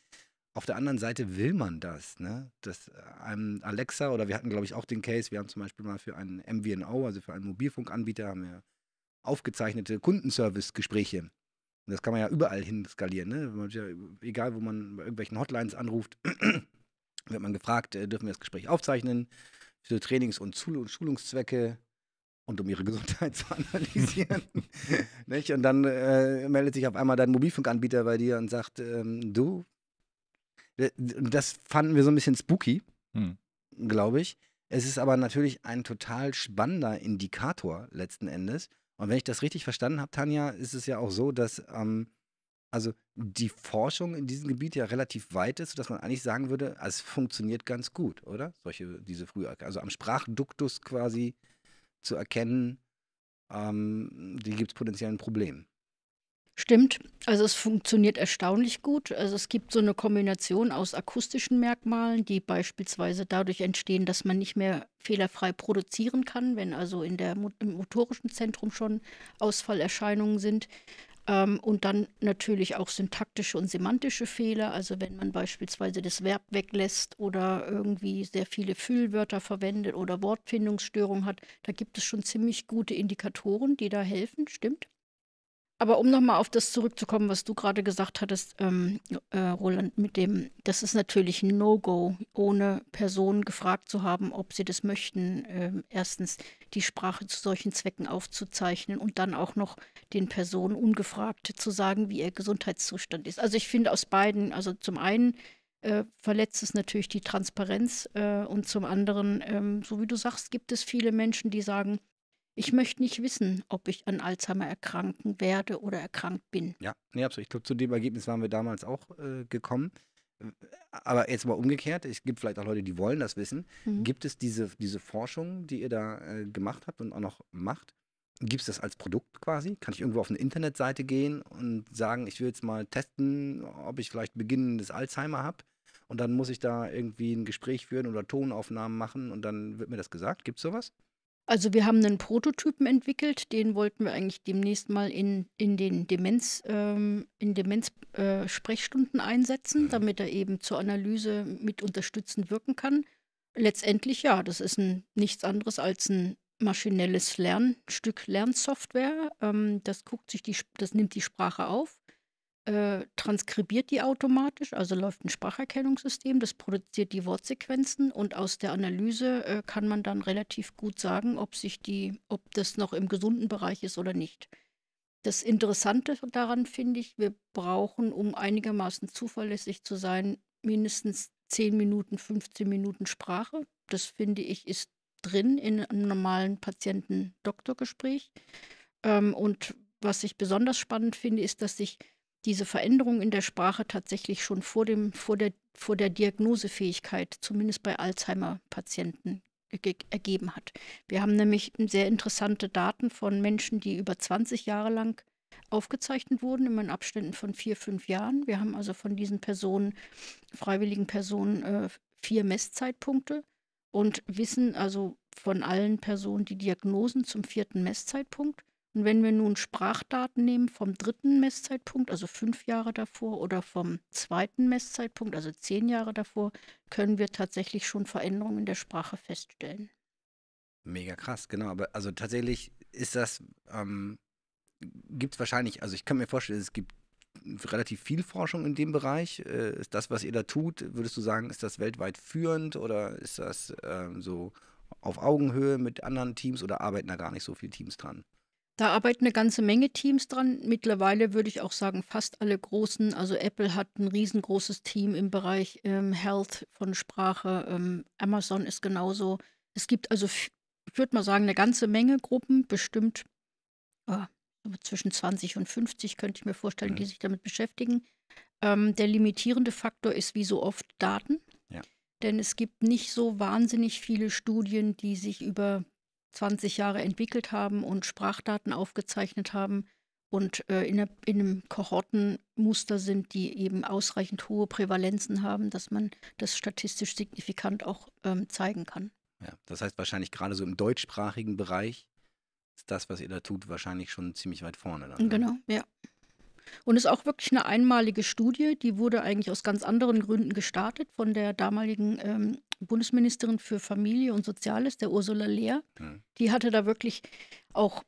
Auf der anderen Seite will man das, ne? Dass äh, einem Alexa oder wir hatten, glaube ich, auch den Case, wir haben zum Beispiel mal für einen MVNO, also für einen Mobilfunkanbieter, haben wir aufgezeichnete Kundenservice-Gespräche und das kann man ja überall hin skalieren. Ne? egal, wo man bei irgendwelchen Hotlines anruft, *clears throat* wird man gefragt, äh, dürfen wir das Gespräch aufzeichnen für Trainings- und Schulungszwecke und um ihre *laughs* Gesundheit zu analysieren. *laughs* und dann äh, meldet sich auf einmal dein Mobilfunkanbieter bei dir und sagt, ähm, du, das fanden wir so ein bisschen spooky, hm. glaube ich. Es ist aber natürlich ein total spannender Indikator letzten Endes und wenn ich das richtig verstanden habe, Tanja, ist es ja auch so, dass ähm, also die Forschung in diesem Gebiet ja relativ weit ist, sodass man eigentlich sagen würde, ah, es funktioniert ganz gut, oder? Solche, diese frühe, also am Sprachduktus quasi zu erkennen, ähm, die gibt es potenziellen Problemen. Stimmt. Also es funktioniert erstaunlich gut. Also es gibt so eine Kombination aus akustischen Merkmalen, die beispielsweise dadurch entstehen, dass man nicht mehr fehlerfrei produzieren kann, wenn also in der, im motorischen Zentrum schon Ausfallerscheinungen sind. Ähm, und dann natürlich auch syntaktische und semantische Fehler. Also wenn man beispielsweise das Verb weglässt oder irgendwie sehr viele Füllwörter verwendet oder Wortfindungsstörungen hat, da gibt es schon ziemlich gute Indikatoren, die da helfen, stimmt. Aber um nochmal auf das zurückzukommen, was du gerade gesagt hattest, ähm, äh, Roland, mit dem, das ist natürlich ein No-Go, ohne Personen gefragt zu haben, ob sie das möchten, ähm, erstens die Sprache zu solchen Zwecken aufzuzeichnen und dann auch noch den Personen ungefragt zu sagen, wie ihr Gesundheitszustand ist. Also ich finde aus beiden, also zum einen äh, verletzt es natürlich die Transparenz äh, und zum anderen, ähm, so wie du sagst, gibt es viele Menschen, die sagen, ich möchte nicht wissen, ob ich an Alzheimer erkranken werde oder erkrankt bin. Ja, nee, absolut. Ich glaube, zu dem Ergebnis waren wir damals auch äh, gekommen. Aber jetzt mal umgekehrt, es gibt vielleicht auch Leute, die wollen das wissen. Mhm. Gibt es diese, diese Forschung, die ihr da äh, gemacht habt und auch noch macht? Gibt es das als Produkt quasi? Kann ich irgendwo auf eine Internetseite gehen und sagen, ich will jetzt mal testen, ob ich vielleicht beginnendes Alzheimer habe? Und dann muss ich da irgendwie ein Gespräch führen oder Tonaufnahmen machen und dann wird mir das gesagt. Gibt es sowas? Also wir haben einen Prototypen entwickelt, den wollten wir eigentlich demnächst mal in in den Demenz ähm, in Demenz äh, Sprechstunden einsetzen, mhm. damit er eben zur Analyse mit unterstützend wirken kann. Letztendlich ja, das ist 'n nichts anderes als ein maschinelles Lernstück Lernsoftware. Ähm, das guckt sich die das nimmt die Sprache auf äh, transkribiert die automatisch, also läuft ein Spracherkennungssystem, das produziert die Wortsequenzen und aus der Analyse äh, kann man dann relativ gut sagen, ob sich die, ob das noch im gesunden Bereich ist oder nicht. Das Interessante daran finde ich, wir brauchen, um einigermaßen zuverlässig zu sein, mindestens 10 Minuten, 15 Minuten Sprache. Das finde ich ist drin in einem normalen Patienten-Doktor-Gespräch. Ähm, und was ich besonders spannend finde, ist, dass sich diese Veränderung in der Sprache tatsächlich schon vor, dem, vor, der, vor der Diagnosefähigkeit, zumindest bei Alzheimer-Patienten, ergeben hat. Wir haben nämlich sehr interessante Daten von Menschen, die über 20 Jahre lang aufgezeichnet wurden, immer in Abständen von vier, fünf Jahren. Wir haben also von diesen Personen, freiwilligen Personen, äh, vier Messzeitpunkte und wissen also von allen Personen die Diagnosen zum vierten Messzeitpunkt und wenn wir nun Sprachdaten nehmen vom dritten Messzeitpunkt, also fünf Jahre davor, oder vom zweiten Messzeitpunkt, also zehn Jahre davor, können wir tatsächlich schon Veränderungen in der Sprache feststellen. Mega krass, genau. Aber also tatsächlich ist das, ähm, gibt es wahrscheinlich, also ich kann mir vorstellen, es gibt relativ viel Forschung in dem Bereich. Äh, ist das, was ihr da tut, würdest du sagen, ist das weltweit führend oder ist das äh, so auf Augenhöhe mit anderen Teams oder arbeiten da gar nicht so viele Teams dran? Da arbeiten eine ganze Menge Teams dran. Mittlerweile würde ich auch sagen, fast alle großen. Also, Apple hat ein riesengroßes Team im Bereich, ähm, Health von Sprache, ähm, Amazon ist genauso. Es gibt also ich würde mal sagen, eine ganze Menge Gruppen, bestimmt, ah, zwischen 20 und 50 könnte ich mir vorstellen, die mhm. sich damit beschäftigen. Ähm, der limitierende Faktor ist wie so oft Daten, Ja. denn es gibt nicht so wahnsinnig viele Studien, die sich über 20 Jahre entwickelt haben und Sprachdaten aufgezeichnet haben und äh, in, in, einem Kohortenmuster sind, die eben ausreichend hohe Prävalenzen haben, dass man das statistisch signifikant auch ähm, zeigen kann. Ja, das heißt wahrscheinlich gerade so im deutschsprachigen Bereich ist das, was ihr da tut, wahrscheinlich schon ziemlich weit vorne. Dann, ne? genau, ne? ja. Und ist auch wirklich eine einmalige Studie, die wurde eigentlich aus ganz anderen Gründen gestartet von der damaligen ähm, Bundesministerin für Familie und Soziales, der Ursula Lehr. Mhm. Die hatte da wirklich auch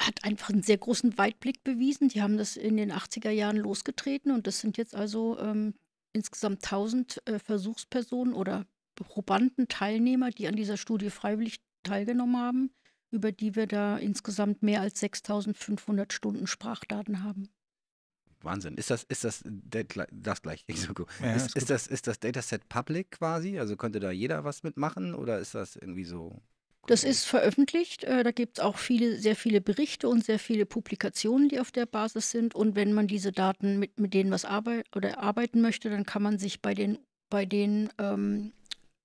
hat einfach einen sehr großen Weitblick bewiesen. Die haben das in den 80er Jahren losgetreten und das sind jetzt also ähm, insgesamt 1000 äh, Versuchspersonen oder Probanden, Teilnehmer, die an dieser Studie freiwillig teilgenommen haben, über die wir da insgesamt mehr als 6500 Stunden Sprachdaten haben. Wahnsinn. Ist das, ist das, das gleich, Ja, ist, ist, ist, das, ist das Dataset public quasi? Also könnte da jeder was mitmachen oder ist das irgendwie so? Das ist veröffentlicht. Äh, da gibt es auch viele, sehr viele Berichte und sehr viele Publikationen, die auf der Basis sind. Und wenn man diese Daten mit, mit denen was arbeit oder arbeiten möchte, dann kann man sich bei den, bei den, ähm,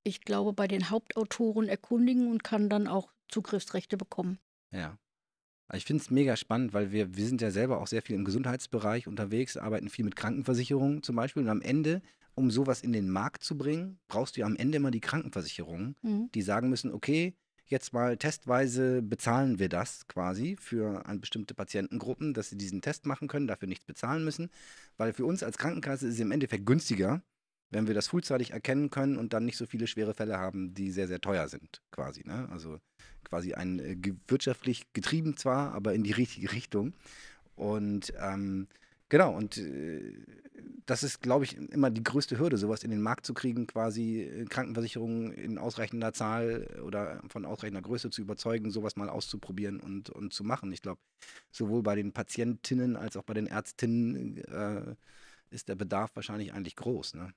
ich glaube, bei den Hauptautoren erkundigen und kann dann auch Zugriffsrechte bekommen. Ja. Ich finde es mega spannend, weil wir, wir sind ja selber auch sehr viel im Gesundheitsbereich unterwegs, arbeiten viel mit Krankenversicherungen zum Beispiel. Und am Ende, um sowas in den Markt zu bringen, brauchst du ja am Ende immer die Krankenversicherungen, mhm. die sagen müssen, okay, jetzt mal testweise bezahlen wir das quasi für an bestimmte Patientengruppen, dass sie diesen Test machen können, dafür nichts bezahlen müssen. Weil für uns als Krankenkasse ist es im Endeffekt günstiger, wenn wir das frühzeitig erkennen können und dann nicht so viele schwere Fälle haben, die sehr, sehr teuer sind, quasi. Ne? Also quasi ein äh, wirtschaftlich getrieben zwar, aber in die richtige Richtung. Und ähm, genau, und äh, das ist, glaube ich, immer die größte Hürde, sowas in den Markt zu kriegen, quasi äh, Krankenversicherungen in ausreichender Zahl äh, oder von ausreichender Größe zu überzeugen, sowas mal auszuprobieren und, und zu machen. Ich glaube, sowohl bei den Patientinnen als auch bei den Ärztinnen äh, ist der Bedarf wahrscheinlich eigentlich groß. Ne?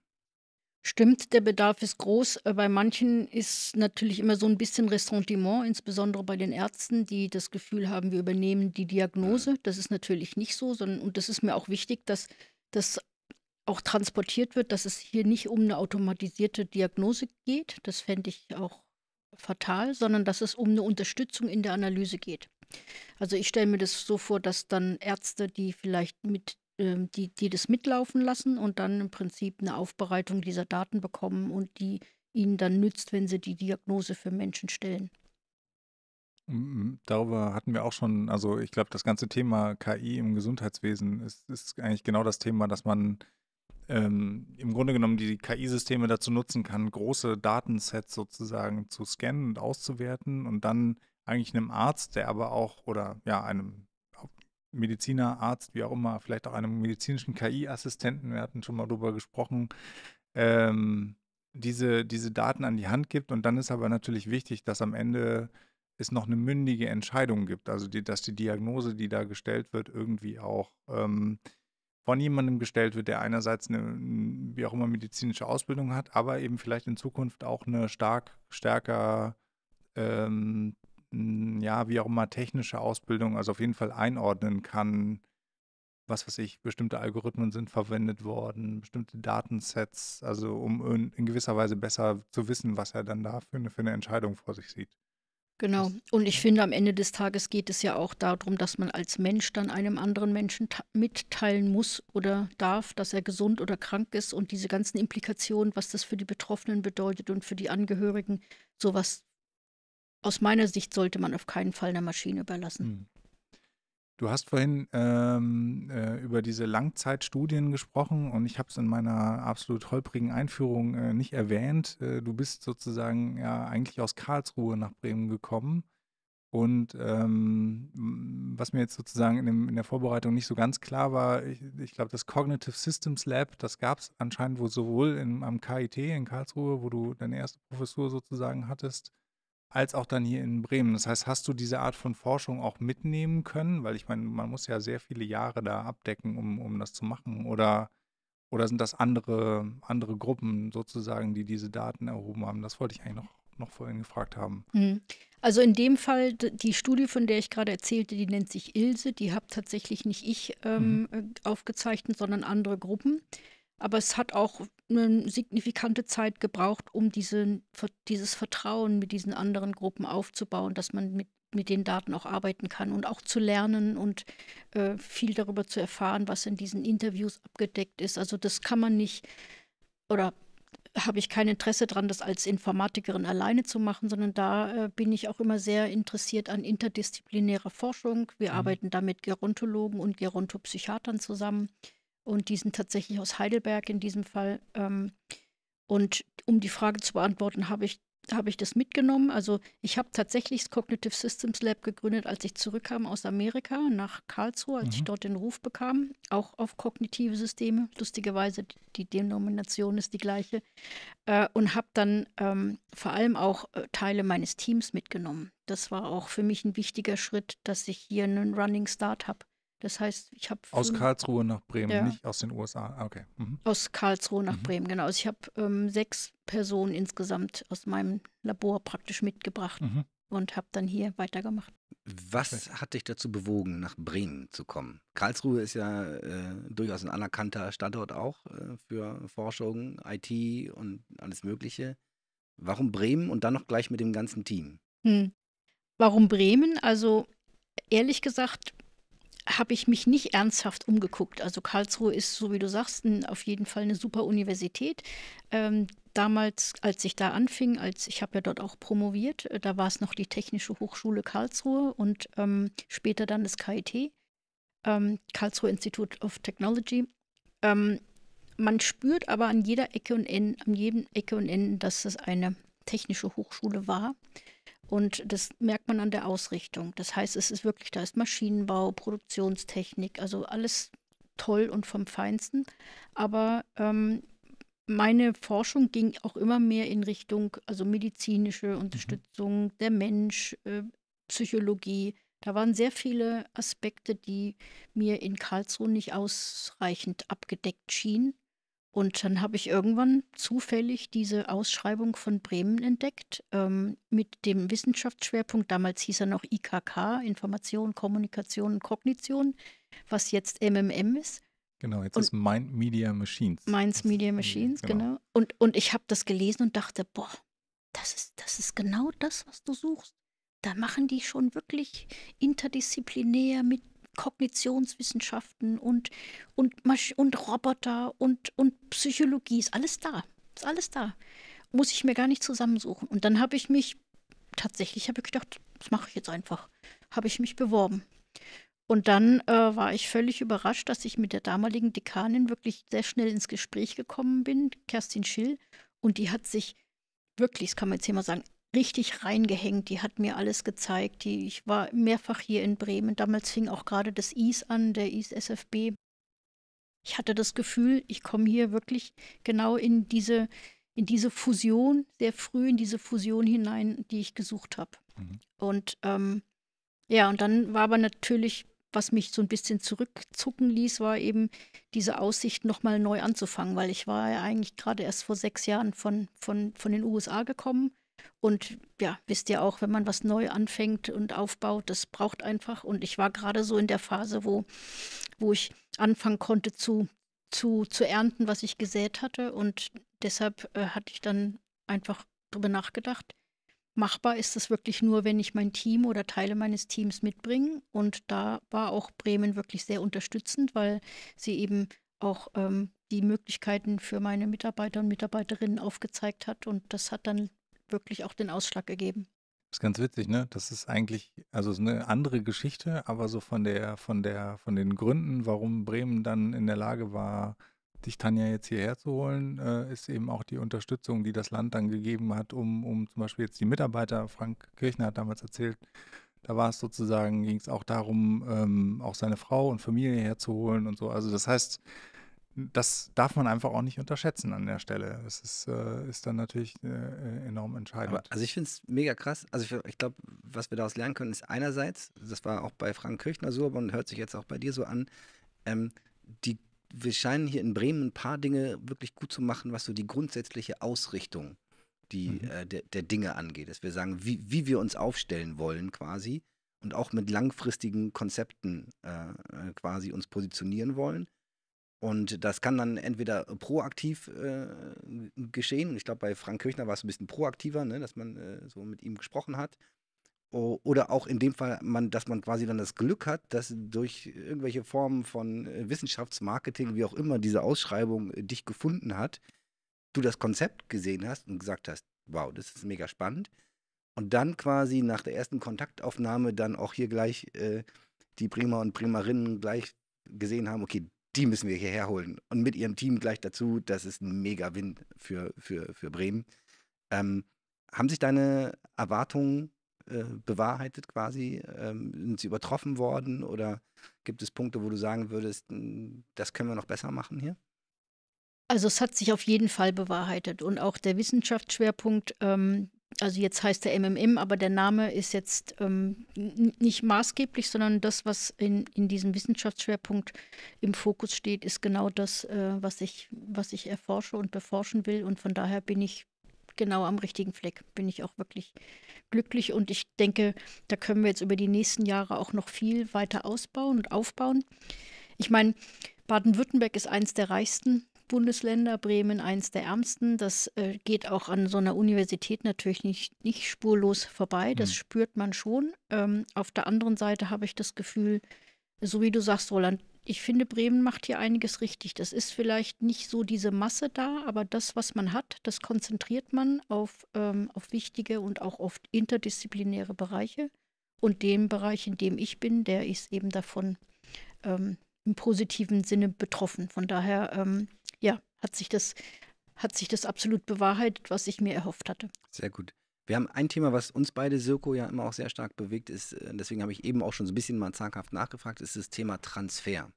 Stimmt, der Bedarf ist groß. Äh, bei manchen ist natürlich immer so ein bisschen Ressentiment, insbesondere bei den Ärzten, die das Gefühl haben, wir übernehmen die Diagnose. Mhm. Das ist natürlich nicht so, sondern und das ist mir auch wichtig, dass das auch transportiert wird, dass es hier nicht um eine automatisierte Diagnose geht. Das fände ich auch fatal, sondern dass es um eine Unterstützung in der Analyse geht. Also ich stelle mir das so vor, dass dann Ärzte, die vielleicht mit ähm, die, die das mitlaufen lassen und dann im Prinzip eine Aufbereitung dieser Daten bekommen und die ihnen dann nützt, wenn sie die Diagnose für Menschen stellen. Darüber hatten wir auch schon, also ich glaube, das ganze Thema KI im Gesundheitswesen ist, ist eigentlich genau das Thema, dass man ähm, im Grunde genommen die KI-Systeme dazu nutzen kann, große Datensets sozusagen zu scannen und auszuwerten und dann eigentlich einem Arzt, der aber auch oder ja, einem Mediziner, Arzt, wie auch immer, vielleicht auch einem medizinischen KI-Assistenten, wir hatten schon mal drüber gesprochen, ähm, diese, diese Daten an die Hand gibt. Und dann ist aber natürlich wichtig, dass am Ende es noch eine mündige Entscheidung gibt. Also, die, dass die Diagnose, die da gestellt wird, irgendwie auch ähm, von jemandem gestellt wird, der einerseits eine, wie auch immer, medizinische Ausbildung hat, aber eben vielleicht in Zukunft auch eine stark, stärker ähm, ja, wie auch immer, technische Ausbildung, also auf jeden Fall einordnen kann, was weiß ich, bestimmte Algorithmen sind verwendet worden, bestimmte Datensets, also um in, in gewisser Weise besser zu wissen, was er dann da für eine, für eine Entscheidung vor sich sieht. Genau. Und ich finde, am Ende des Tages geht es ja auch darum, dass man als Mensch dann einem anderen Menschen mitteilen muss oder darf, dass er gesund oder krank ist und diese ganzen Implikationen, was das für die Betroffenen bedeutet und für die Angehörigen, sowas aus meiner Sicht sollte man auf keinen Fall einer Maschine überlassen. Hm. Du hast vorhin ähm, äh, über diese Langzeitstudien gesprochen und ich habe es in meiner absolut holprigen Einführung äh, nicht erwähnt. Äh, du bist sozusagen ja eigentlich aus Karlsruhe nach Bremen gekommen. Und ähm, was mir jetzt sozusagen in, dem, in, der Vorbereitung nicht so ganz klar war, ich, ich glaube, das Cognitive Systems Lab, das gab es anscheinend wohl sowohl in, am KIT in Karlsruhe, wo du deine erste Professur sozusagen hattest, als auch dann hier in Bremen. Das heißt, hast du diese Art von Forschung auch mitnehmen können? Weil ich meine, man muss ja sehr viele Jahre da abdecken, um, um das zu machen. Oder, oder sind das andere, andere Gruppen sozusagen, die diese Daten erhoben haben? Das wollte ich eigentlich noch, noch vorhin gefragt haben. Mhm. Also in dem Fall, die Studie, von der ich gerade erzählte, die nennt sich ILSE. Die habe tatsächlich nicht ich ähm, mhm. Äh, aufgezeichnet, sondern andere Gruppen. Aber es hat auch eine signifikante Zeit gebraucht, um diese, dieses Vertrauen mit diesen anderen Gruppen aufzubauen, dass man mit, mit den Daten auch arbeiten kann und auch zu lernen und äh, viel darüber zu erfahren, was in diesen Interviews abgedeckt ist. Also das kann man nicht oder habe ich kein Interesse daran, das als Informatikerin alleine zu machen, sondern da äh, bin ich auch immer sehr interessiert an interdisziplinärer Forschung. Wir mhm. arbeiten da mit Gerontologen und Gerontopsychiatern zusammen. Und die sind tatsächlich aus Heidelberg in diesem Fall. Ähm, und um die Frage zu beantworten, habe ich, hab ich das mitgenommen. Also ich habe tatsächlich das Cognitive Systems Lab gegründet, als ich zurückkam aus Amerika nach Karlsruhe, als mhm. ich dort den Ruf bekam, auch auf kognitive Systeme. Lustigerweise, die Denomination ist die gleiche. Äh, und habe dann ähm, vor allem auch äh, Teile meines Teams mitgenommen. Das war auch für mich ein wichtiger Schritt, dass ich hier einen Running Start habe das heißt, ich habe. Aus Karlsruhe nach Bremen, ja. nicht aus den USA. Ah, okay. Mhm. Aus Karlsruhe nach mhm. Bremen, genau. Also ich habe ähm, sechs Personen insgesamt aus meinem Labor praktisch mitgebracht mhm. und habe dann hier weitergemacht. Was hat dich dazu bewogen, nach Bremen zu kommen? Karlsruhe ist ja äh, durchaus ein anerkannter Standort auch äh, für Forschung, IT und alles Mögliche. Warum Bremen und dann noch gleich mit dem ganzen Team? Hm. Warum Bremen? Also ehrlich gesagt habe ich mich nicht ernsthaft umgeguckt. Also Karlsruhe ist, so wie du sagst, auf jeden Fall eine super Universität. Ähm, damals, als ich da anfing, als ich habe ja dort auch promoviert, äh, da war es noch die Technische Hochschule Karlsruhe und ähm, später dann das KIT, ähm, Karlsruhe Institute of Technology. Ähm, man spürt aber an jeder Ecke und Enden, an jedem Ecke und Enden, dass es eine technische Hochschule war. Und das merkt man an der Ausrichtung. Das heißt, es ist wirklich, da ist Maschinenbau, Produktionstechnik, also alles toll und vom Feinsten. Aber ähm, meine Forschung ging auch immer mehr in Richtung, also medizinische Unterstützung, mhm. der Mensch, äh, Psychologie. Da waren sehr viele Aspekte, die mir in Karlsruhe nicht ausreichend abgedeckt schienen. Und dann habe ich irgendwann zufällig diese Ausschreibung von Bremen entdeckt ähm, mit dem Wissenschaftsschwerpunkt. Damals hieß er noch IKK, Information, Kommunikation und Kognition, was jetzt MMM ist. Genau, jetzt und ist Mind Media Machines. Minds Media Machines, genau. genau. Und, und ich habe das gelesen und dachte, boah, das ist, das ist genau das, was du suchst. Da machen die schon wirklich interdisziplinär mit Kognitionswissenschaften und, und, und Roboter und, und Psychologie. Ist alles da. Ist alles da. Muss ich mir gar nicht zusammensuchen. Und dann habe ich mich tatsächlich, ich gedacht, das mache ich jetzt einfach. Habe ich mich beworben. Und dann äh, war ich völlig überrascht, dass ich mit der damaligen Dekanin wirklich sehr schnell ins Gespräch gekommen bin, Kerstin Schill. Und die hat sich wirklich, das kann man jetzt hier mal sagen, richtig reingehängt. Die hat mir alles gezeigt. Die, ich war mehrfach hier in Bremen. Damals fing auch gerade das IS an, der IS SFB. Ich hatte das Gefühl, ich komme hier wirklich genau in diese, in diese Fusion, sehr früh in diese Fusion hinein, die ich gesucht habe. Mhm. Und ähm, ja, und dann war aber natürlich, was mich so ein bisschen zurückzucken ließ, war eben diese Aussicht, nochmal neu anzufangen, weil ich war ja eigentlich gerade erst vor sechs Jahren von, von, von den USA gekommen und ja, wisst ihr auch, wenn man was neu anfängt und aufbaut, das braucht einfach. Und ich war gerade so in der Phase, wo, wo ich anfangen konnte zu, zu, zu ernten, was ich gesät hatte. Und deshalb äh, hatte ich dann einfach darüber nachgedacht, machbar ist das wirklich nur, wenn ich mein Team oder Teile meines Teams mitbringe. Und da war auch Bremen wirklich sehr unterstützend, weil sie eben auch ähm, die Möglichkeiten für meine Mitarbeiter und Mitarbeiterinnen aufgezeigt hat. Und das hat dann wirklich auch den Ausschlag gegeben. Das ist ganz witzig, ne? Das ist eigentlich, also ist eine andere Geschichte, aber so von der, von der, von den Gründen, warum Bremen dann in der Lage war, dich Tanja jetzt hierher zu holen, äh, ist eben auch die Unterstützung, die das Land dann gegeben hat, um, um zum Beispiel jetzt die Mitarbeiter, Frank Kirchner hat damals erzählt, da war es sozusagen, ging es auch darum, ähm, auch seine Frau und Familie herzuholen und so. Also das heißt, das darf man einfach auch nicht unterschätzen an der Stelle. Das ist, äh, ist dann natürlich äh, äh enorm entscheidend. Aber, also ich finde es mega krass. Also ich, ich glaube, was wir daraus lernen können, ist einerseits, das war auch bei Frank Kirchner so, aber hört sich jetzt auch bei dir so an, ähm, die, wir scheinen hier in Bremen ein paar Dinge wirklich gut zu machen, was so die grundsätzliche Ausrichtung die, mhm. äh, der, der, Dinge angeht. Dass wir sagen, wie, wie wir uns aufstellen wollen quasi und auch mit langfristigen Konzepten äh, äh, quasi uns positionieren wollen. Und das kann dann entweder proaktiv äh, geschehen. ich glaube, bei Frank Kirchner war es ein bisschen proaktiver, ne, dass man äh, so mit ihm gesprochen hat. O oder auch in dem Fall, man, dass man quasi dann das Glück hat, dass durch irgendwelche Formen von äh, Wissenschaftsmarketing, wie auch immer, diese Ausschreibung äh, dich gefunden hat, du das Konzept gesehen hast und gesagt hast, wow, das ist mega spannend. Und dann quasi nach der ersten Kontaktaufnahme dann auch hier gleich äh, die Prima und Bremerinnen gleich gesehen haben, okay, die müssen wir hierher holen. Und mit ihrem Team gleich dazu, das ist ein Mega-Win für, für, für Bremen. Ähm, haben sich deine Erwartungen äh, bewahrheitet quasi? Ähm, sind sie übertroffen worden? Oder gibt es Punkte, wo du sagen würdest, hm, das können wir noch besser machen hier? Also es hat sich auf jeden Fall bewahrheitet. Und auch der Wissenschaftsschwerpunkt ähm, also jetzt heißt er MMM, aber der Name ist jetzt ähm, nicht maßgeblich, sondern das, was in, in diesem Wissenschaftsschwerpunkt im Fokus steht, ist genau das, äh, was, ich, was ich erforsche und beforschen will. Und von daher bin ich genau am richtigen Fleck, bin ich auch wirklich glücklich. Und ich denke, da können wir jetzt über die nächsten Jahre auch noch viel weiter ausbauen und aufbauen. Ich meine, Baden-Württemberg ist eines der reichsten Bundesländer, Bremen eines der ärmsten. Das äh, geht auch an so einer Universität natürlich nicht, nicht spurlos vorbei. Das mhm. spürt man schon. Ähm, auf der anderen Seite habe ich das Gefühl, so wie du sagst, Roland, ich finde, Bremen macht hier einiges richtig. Das ist vielleicht nicht so diese Masse da, aber das, was man hat, das konzentriert man auf, ähm, auf wichtige und auch oft interdisziplinäre Bereiche. Und dem Bereich, in dem ich bin, der ist eben davon ähm, im positiven Sinne betroffen. Von daher, ähm, ja, hat sich, das, hat sich das absolut bewahrheitet, was ich mir erhofft hatte. Sehr gut. Wir haben ein Thema, was uns beide, Sirko, ja immer auch sehr stark bewegt, ist, äh, deswegen habe ich eben auch schon so ein bisschen mal zaghaft nachgefragt, ist das Thema Transfer.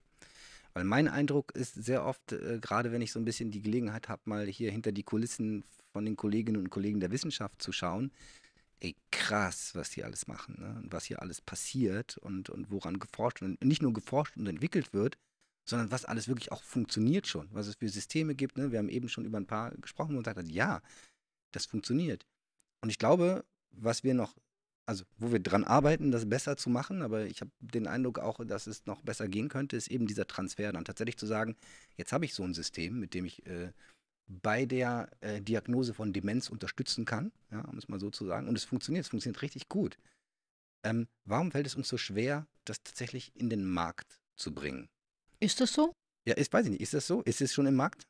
Weil mein Eindruck ist sehr oft, äh, gerade wenn ich so ein bisschen die Gelegenheit habe, mal hier hinter die Kulissen von den Kolleginnen und Kollegen der Wissenschaft zu schauen, ey, krass, was die alles machen ne? und was hier alles passiert und, und woran geforscht und nicht nur geforscht und entwickelt wird, sondern was alles wirklich auch funktioniert schon, was es für Systeme gibt. Ne? Wir haben eben schon über ein paar gesprochen und gesagt, ja, das funktioniert. Und ich glaube, was wir noch, also wo wir dran arbeiten, das besser zu machen, aber ich habe den Eindruck auch, dass es noch besser gehen könnte, ist eben dieser Transfer dann tatsächlich zu sagen, jetzt habe ich so ein System, mit dem ich äh, bei der äh, Diagnose von Demenz unterstützen kann, ja, um es mal so zu sagen. Und es funktioniert, es funktioniert richtig gut. Ähm, warum fällt es uns so schwer, das tatsächlich in den Markt zu bringen? Ist das so? Ja, ist, weiß ich nicht. Ist das so? Ist es schon im Markt?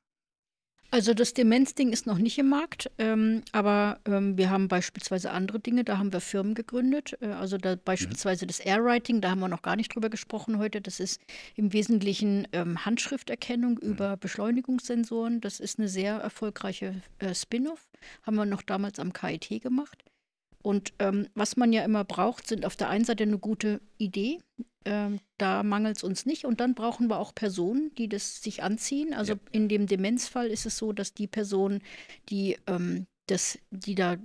Also das Demenzding ist noch nicht im Markt, ähm, aber ähm, wir haben beispielsweise andere Dinge, da haben wir Firmen gegründet. Äh, also da beispielsweise mhm. das Airwriting, da haben wir noch gar nicht drüber gesprochen heute. Das ist im Wesentlichen ähm, Handschrifterkennung mhm. über Beschleunigungssensoren. Das ist eine sehr erfolgreiche äh, Spin-off, haben wir noch damals am KIT gemacht. Und ähm, was man ja immer braucht, sind auf der einen Seite eine gute Idee, ähm, da mangelt es uns nicht. Und dann brauchen wir auch Personen, die das sich anziehen. Also ja. in dem Demenzfall ist es so, dass die Person, die, ähm, das, die da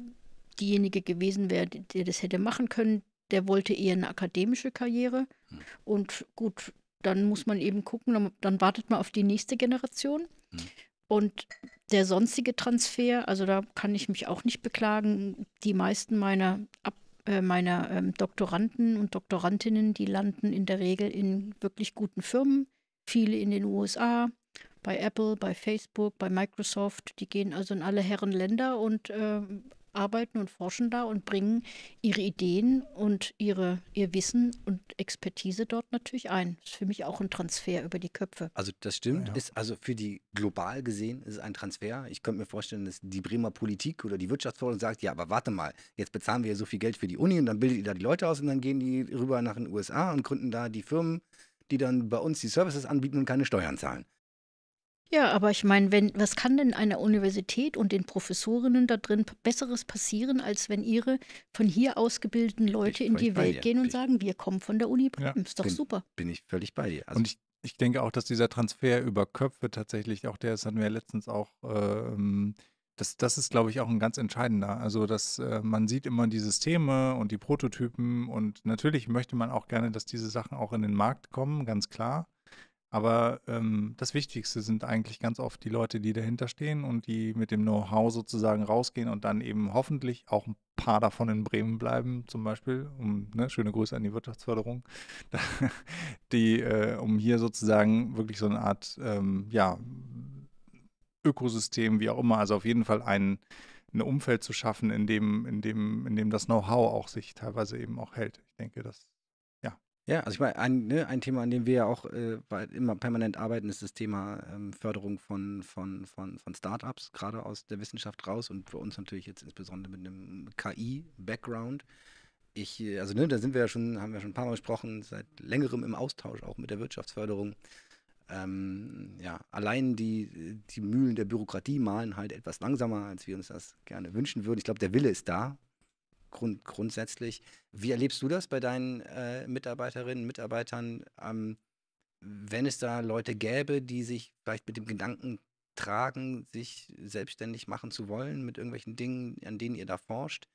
diejenige gewesen wäre, der das hätte machen können, der wollte eher eine akademische Karriere. Mhm. Und gut, dann muss man eben gucken, dann, dann wartet man auf die nächste Generation. Mhm. Und der sonstige Transfer, also da kann ich mich auch nicht beklagen. Die meisten meiner, äh, meiner ähm, Doktoranden und Doktorandinnen, die landen in der Regel in wirklich guten Firmen, viele in den USA, bei Apple, bei Facebook, bei Microsoft. Die gehen also in alle Herren Länder und äh, arbeiten und forschen da und bringen ihre Ideen und ihre, ihr Wissen und Expertise dort natürlich ein. Das ist für mich auch ein Transfer über die Köpfe. Also das stimmt. Ja. Ist also für die global gesehen ist es ein Transfer. Ich könnte mir vorstellen, dass die Bremer Politik oder die Wirtschaftsforschung sagt, ja, aber warte mal, jetzt bezahlen wir ja so viel Geld für die Uni und dann bildet ihr da die Leute aus und dann gehen die rüber nach den USA und gründen da die Firmen, die dann bei uns die Services anbieten und keine Steuern zahlen. Ja, aber ich meine, wenn, was kann denn einer Universität und den Professorinnen da drin Besseres passieren, als wenn ihre von hier ausgebildeten Leute in die Welt gehen und sagen, wir kommen von der Uni Bremen, ist doch Bin- super. Bin ich völlig bei dir. Also Und ich, ich denke auch, dass dieser Transfer über Köpfe tatsächlich auch der, das hatten wir letztens auch, ähm, das, das ist, glaube ich, auch ein ganz entscheidender. Also, dass äh, man sieht immer die Systeme und die Prototypen und natürlich möchte man auch gerne, dass diese Sachen auch in den Markt kommen, ganz klar. Aber ähm, das Wichtigste sind eigentlich ganz oft die Leute, die dahinter stehen und die mit dem Know-how sozusagen rausgehen und dann eben hoffentlich auch ein paar davon in Bremen bleiben, zum Beispiel, um ne, schöne Grüße an die Wirtschaftsförderung, *laughs* die, äh, um hier sozusagen wirklich so eine Art, ähm, ja, Ökosystem, wie auch immer, also auf jeden Fall ein, ein Umfeld zu schaffen, in dem, in dem, in dem das Know-how auch sich teilweise eben auch hält. Ich denke, das ja, also ich meine, ein, ne, ein Thema, an dem wir ja auch äh, immer permanent arbeiten, ist das Thema ähm, Förderung von, von, von, von Startups, gerade aus der Wissenschaft raus und für uns natürlich jetzt insbesondere mit einem KI-Background. Ich, also ne, da sind wir ja schon, haben wir schon ein paar Mal gesprochen, seit längerem im Austausch auch mit der Wirtschaftsförderung. Ähm, ja, allein die, die Mühlen der Bürokratie malen halt etwas langsamer, als wir uns das gerne wünschen würden. Ich glaube, der Wille ist da, grund, grundsätzlich. Wie erlebst du das bei deinen äh, Mitarbeiterinnen, Mitarbeitern, ähm, wenn es da Leute gäbe, die sich vielleicht mit dem Gedanken tragen, sich selbstständig machen zu wollen mit irgendwelchen Dingen, an denen ihr da forscht?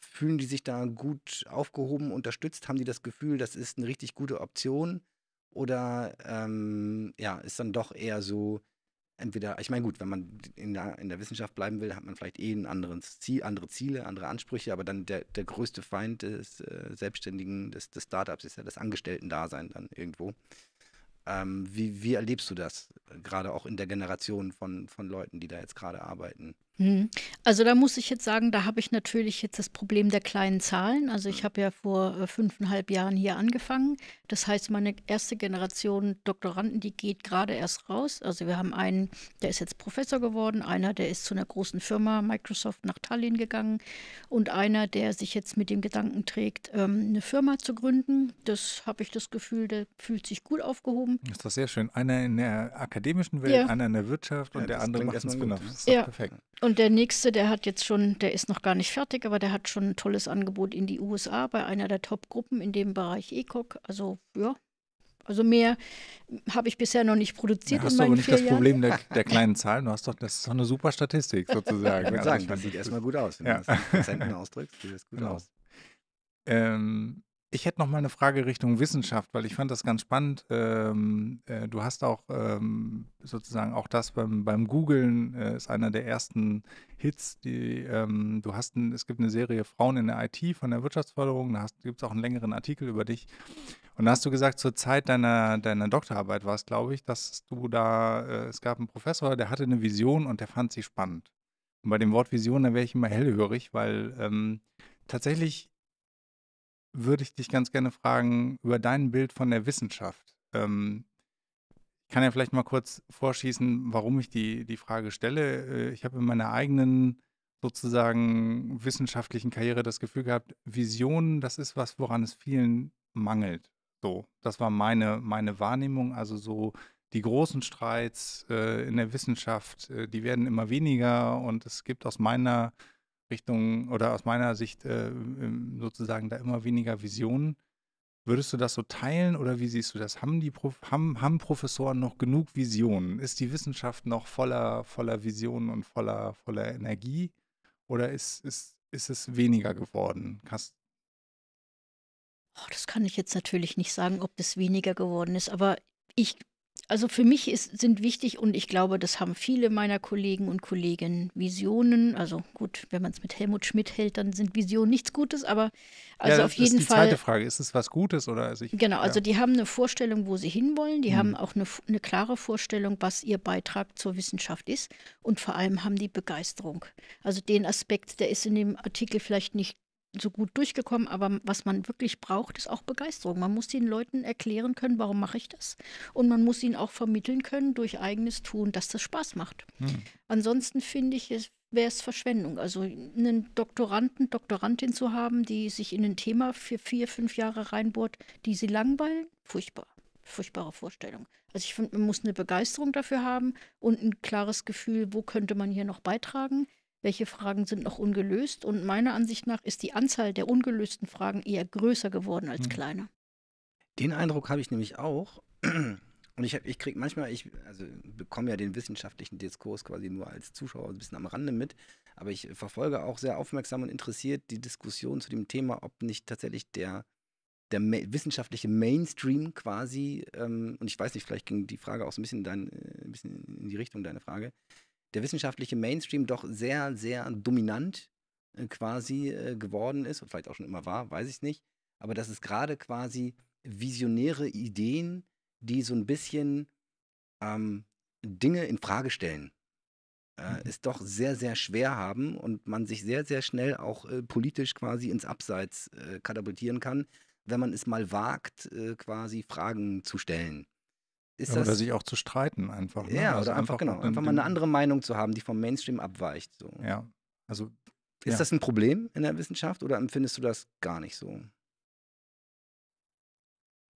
Fühlen die sich da gut aufgehoben, unterstützt? Haben die das Gefühl, das ist eine richtig gute Option? Oder ähm, ja, ist dann doch eher so, entweder, ich meine, gut, wenn man in der, in der Wissenschaft bleiben will, hat man vielleicht eh ein anderes Ziel, andere Ziele, andere Ansprüche, aber dann der, der größte Feind des äh, Selbstständigen, des, des Startups ist ja das Angestellten-Dasein dann irgendwo. Ähm, wie, wie erlebst du das, äh, gerade auch in der Generation von, von Leuten, die da jetzt gerade arbeiten? Mhm. Also da muss ich jetzt sagen, da habe ich natürlich jetzt das Problem der kleinen Zahlen. Also ich mhm. habe ja vor äh, fünfeinhalb Jahren hier angefangen. Das heißt, meine erste Generation Doktoranden, die geht gerade erst raus. Also wir haben einen, der ist jetzt Professor geworden, einer, der ist zu einer großen Firma Microsoft nach Tallinn gegangen und einer, der sich jetzt mit dem Gedanken trägt, ähm, eine Firma zu gründen. Das habe ich das Gefühl, der fühlt sich gut aufgehoben. Ist doch sehr schön. Einer in der akademischen Welt, Ja, einer in der Wirtschaft Ja, und der andere macht es genau. Das ist doch Ja, perfekt. und und der nächste, der hat jetzt schon, der ist noch gar nicht fertig, aber der hat schon ein tolles Angebot in die USA bei einer der Top-Gruppen in dem Bereich ECOG. Also ja, also mehr habe ich bisher noch nicht produziert. Da hast in meinen aber nicht das Jahren. Problem der, der, kleinen Zahlen. Du hast doch, das ist doch eine super Statistik *laughs* sozusagen. Ich würde also, sagen, das sieht erstmal gut aus, wenn ja. du das in Prozenten ausdrückst. Sieht das gut genau. aus. Ähm, ich hätte noch mal eine Frage Richtung Wissenschaft, weil ich fand das ganz spannend. Ähm, äh, du hast auch ähm, sozusagen auch das beim, beim Googlen äh, ist einer der ersten Hits, die ähm, du hast. Ein, es gibt eine Serie Frauen in der IT von der Wirtschaftsförderung. Da gibt es auch einen längeren Artikel über dich. Und da hast du gesagt, zur Zeit deiner, deiner Doktorarbeit war es, glaube ich, dass du da, äh, es gab einen Professor, der hatte eine Vision und der fand sie spannend. Und bei dem Wort Vision, da wäre ich immer hellhörig, weil ähm, tatsächlich würde ich dich ganz gerne fragen über dein Bild von der Wissenschaft. Ähm, ich kann ja vielleicht mal kurz vorschießen, warum ich die, die Frage stelle. Äh, ich habe in meiner eigenen sozusagen wissenschaftlichen Karriere das Gefühl gehabt, Visionen, das ist was, woran es vielen mangelt. So, das war meine, meine Wahrnehmung. Also so die großen Streits äh, in der Wissenschaft, äh, die werden immer weniger und es gibt aus meiner äh, Richtung oder aus meiner Sicht äh, ähm, sozusagen da immer weniger Visionen. Würdest du das so teilen oder wie siehst du das? Haben die Prof haben, haben Professoren noch genug Visionen? Ist die Wissenschaft noch voller, voller Visionen und voller, voller Energie? Oder ist, ist, ist es weniger geworden? Hast oh, das kann ich jetzt natürlich nicht sagen, ob das weniger geworden ist, aber ich also für mich ist, sind wichtig und ich glaube, das haben viele meiner Kollegen und Kolleginnen Visionen. Also gut, wenn man es mit Helmut Schmidt hält, dann sind Visionen nichts Gutes, aber also ja, auf jeden Das ist die Fall, zweite Frage, ist es was Gutes oder? Also ich, genau, also ja. die haben eine Vorstellung, wo sie hinwollen, die hm. haben auch eine, eine klare Vorstellung, was ihr Beitrag zur Wissenschaft ist und vor allem haben die Begeisterung. Also den Aspekt, der ist in dem Artikel vielleicht nicht so gut durchgekommen, aber was man wirklich braucht, ist auch Begeisterung. Man muss den Leuten erklären können, warum mache ich das? Und man muss ihnen auch vermitteln können durch eigenes Tun, dass das Spaß macht. Hm. Ansonsten finde ich, es wäre es Verschwendung. Also einen Doktoranden, Doktorandin zu haben, die sich in ein Thema für vier, fünf Jahre reinbohrt, die sie langweilen, furchtbar. Furchtbare Vorstellung. Also ich finde, man muss eine Begeisterung dafür haben und ein klares Gefühl, wo könnte man hier noch beitragen welche Fragen sind noch ungelöst. Und meiner Ansicht nach ist die Anzahl der ungelösten Fragen eher größer geworden als hm. kleiner. Den Eindruck habe ich nämlich auch. *clears throat* Und ich, ich kriege manchmal, ich also bekomme ja den wissenschaftlichen Diskurs quasi nur als Zuschauer ein bisschen am Rande mit, aber ich verfolge auch sehr aufmerksam und interessiert die Diskussion zu dem Thema, ob nicht tatsächlich der, der ma wissenschaftliche Mainstream quasi, ähm, und ich weiß nicht, vielleicht ging die Frage auch so ein bisschen, dein, äh, ein bisschen in die Richtung deiner Frage, der wissenschaftliche Mainstream doch sehr, sehr dominant äh, quasi äh, geworden ist und vielleicht auch schon immer war, weiß ich nicht. Aber dass es gerade quasi visionäre Ideen, die so ein bisschen ähm, Dinge in Frage stellen, äh, mhm. es doch sehr, sehr schwer haben und man sich sehr, sehr schnell auch äh, politisch quasi ins Abseits katapultieren kann, wenn man es mal wagt, quasi Fragen zu stellen ist ja, das. Oder sich auch zu streiten einfach. Ne? Ja, also oder einfach, einfach genau, einfach mal eine andere Meinung zu haben, die vom Mainstream abweicht. So. Ja. Also. Ist ja. das ein Problem in der Wissenschaft oder empfindest du das gar nicht so?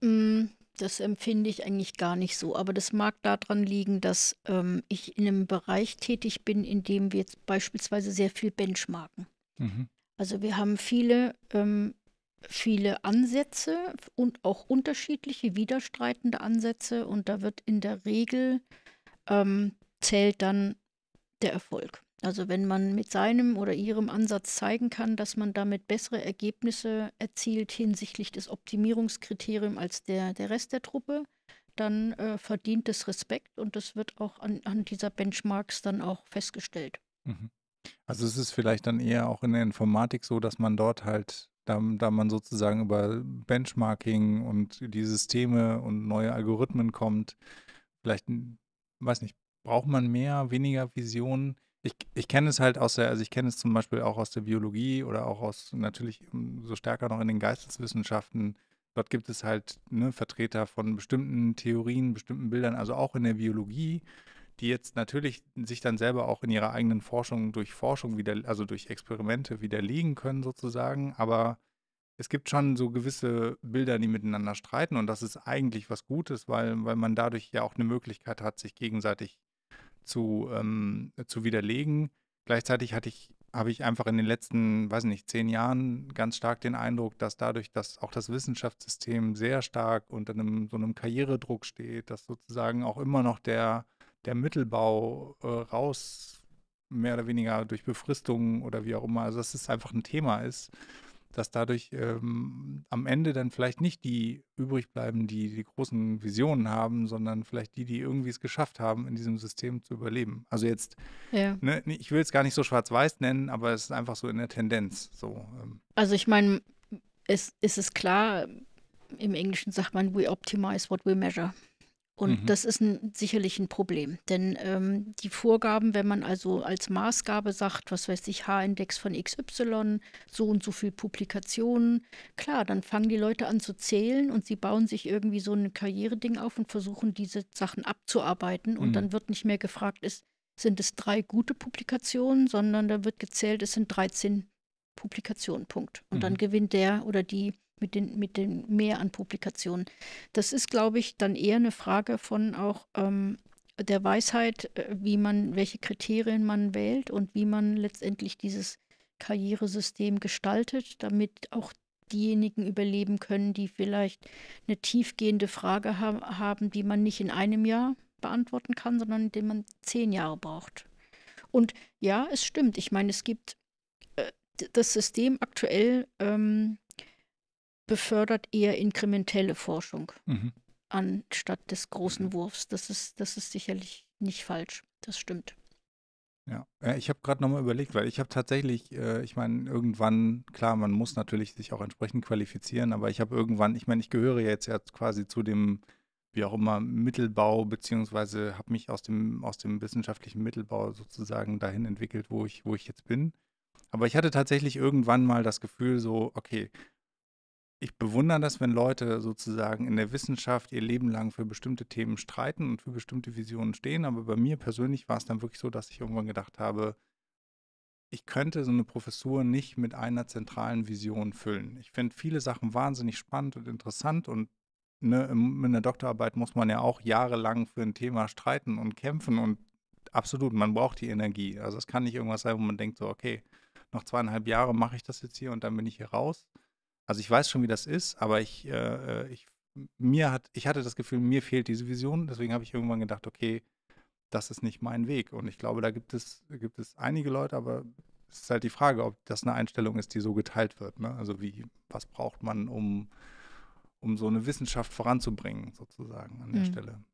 Hm, das empfinde ich eigentlich gar nicht so. Aber das mag daran liegen, dass ähm, ich in einem Bereich tätig bin, in dem wir beispielsweise sehr viel benchmarken. Mhm. Also wir haben viele ähm, viele Ansätze und auch unterschiedliche, widerstreitende Ansätze und da wird in der Regel ähm, zählt dann der Erfolg. Also wenn man mit seinem oder ihrem Ansatz zeigen kann, dass man damit bessere Ergebnisse erzielt hinsichtlich des Optimierungskriteriums als der, der Rest der Truppe, dann äh, verdient es Respekt und das wird auch an, an dieser Benchmarks dann auch festgestellt. Mhm. Also es ist vielleicht dann eher auch in der Informatik so, dass man dort halt da, da man sozusagen über Benchmarking und die Systeme und neue Algorithmen kommt. Vielleicht, hm, weiß nicht, braucht man mehr, weniger Visionen? Ich, ich kenne es halt aus der, also ich kenne es zum Beispiel auch aus der Biologie oder auch aus, natürlich hm, so stärker noch in den Geisteswissenschaften. Dort gibt es halt ne, Vertreter von bestimmten Theorien, bestimmten Bildern, also auch in der Biologie die jetzt natürlich sich dann selber auch in ihrer eigenen Forschung durch Forschung wieder, also durch Experimente widerlegen können sozusagen, aber es gibt schon so gewisse Bilder, die miteinander streiten und das ist eigentlich was Gutes, weil, weil man dadurch ja auch eine Möglichkeit hat, sich gegenseitig zu, ähm, zu widerlegen. Gleichzeitig hatte ich, habe ich einfach in den letzten, weiß nicht, zehn Jahren ganz stark den Eindruck, dass dadurch, dass auch das Wissenschaftssystem sehr stark unter einem, so einem Karrieredruck steht, dass sozusagen auch immer noch der der Mittelbau äh, raus, mehr oder weniger durch Befristungen oder wie auch immer, also dass es einfach ein Thema ist, dass dadurch ähm, am Ende dann vielleicht nicht die übrig bleiben, die die großen Visionen haben, sondern vielleicht die, die irgendwie es geschafft haben, in diesem System zu überleben. Also jetzt, ja. ne, ne ich will es gar nicht so schwarz-weiß nennen, aber es ist einfach so in der Tendenz. So, ähm. Also ich meine, es, es ist klar, im Englischen sagt man, we optimize what we measure. Und mhm. das ist ein, sicherlich ein Problem, denn ähm, die Vorgaben, wenn man also als Maßgabe sagt, was weiß ich, H-Index von XY, so und so viel Publikationen, klar, dann fangen die Leute an zu zählen und sie bauen sich irgendwie so ein Karriereding auf und versuchen diese Sachen abzuarbeiten und mhm. dann wird nicht mehr gefragt, ist, sind es drei gute Publikationen, sondern da wird gezählt, es sind 13 Publikationen, Punkt. Und mhm. dann gewinnt der oder die mit, den, mit dem Mehr an Publikationen. Das ist, glaube ich, dann eher eine Frage von auch ähm, der Weisheit, äh, wie man, welche Kriterien man wählt und wie man letztendlich dieses Karrieresystem gestaltet, damit auch diejenigen überleben können, die vielleicht eine tiefgehende Frage ha haben, die man nicht in einem Jahr beantworten kann, sondern in dem man zehn Jahre braucht. Und ja, es stimmt. Ich meine, es gibt äh, das System aktuell ähm, befördert eher inkrementelle Forschung mhm. anstatt des großen mhm. Wurfs. Das ist, das ist sicherlich nicht falsch. Das stimmt. Ja, ich habe gerade nochmal überlegt, weil ich habe tatsächlich, äh, ich meine, irgendwann, klar, man muss natürlich sich auch entsprechend qualifizieren, aber ich habe irgendwann, ich meine, ich gehöre jetzt ja quasi zu dem, wie auch immer, Mittelbau, beziehungsweise habe mich aus dem, aus dem wissenschaftlichen Mittelbau sozusagen dahin entwickelt, wo ich, wo ich jetzt bin. Aber ich hatte tatsächlich irgendwann mal das Gefühl, so, okay, ich bewundere das, wenn Leute sozusagen in der Wissenschaft ihr Leben lang für bestimmte Themen streiten und für bestimmte Visionen stehen. Aber bei mir persönlich war es dann wirklich so, dass ich irgendwann gedacht habe, ich könnte so eine Professur nicht mit einer zentralen Vision füllen. Ich finde viele Sachen wahnsinnig spannend und interessant und ne, in einer Doktorarbeit muss man ja auch jahrelang für ein Thema streiten und kämpfen und absolut, man braucht die Energie. Also es kann nicht irgendwas sein, wo man denkt so, okay, noch zweieinhalb Jahre mache ich das jetzt hier und dann bin ich hier raus also ich weiß schon, wie das ist, aber ich, äh, äh, ich, mir hat, ich hatte das Gefühl, mir fehlt diese Vision. Deswegen habe ich irgendwann gedacht, okay, das ist nicht mein Weg. Und ich glaube, da gibt es, gibt es einige Leute, aber es ist halt die Frage, ob das eine Einstellung ist, die so geteilt wird. Ne? Also wie, was braucht man, um, um so eine Wissenschaft voranzubringen, sozusagen an der mhm. Stelle.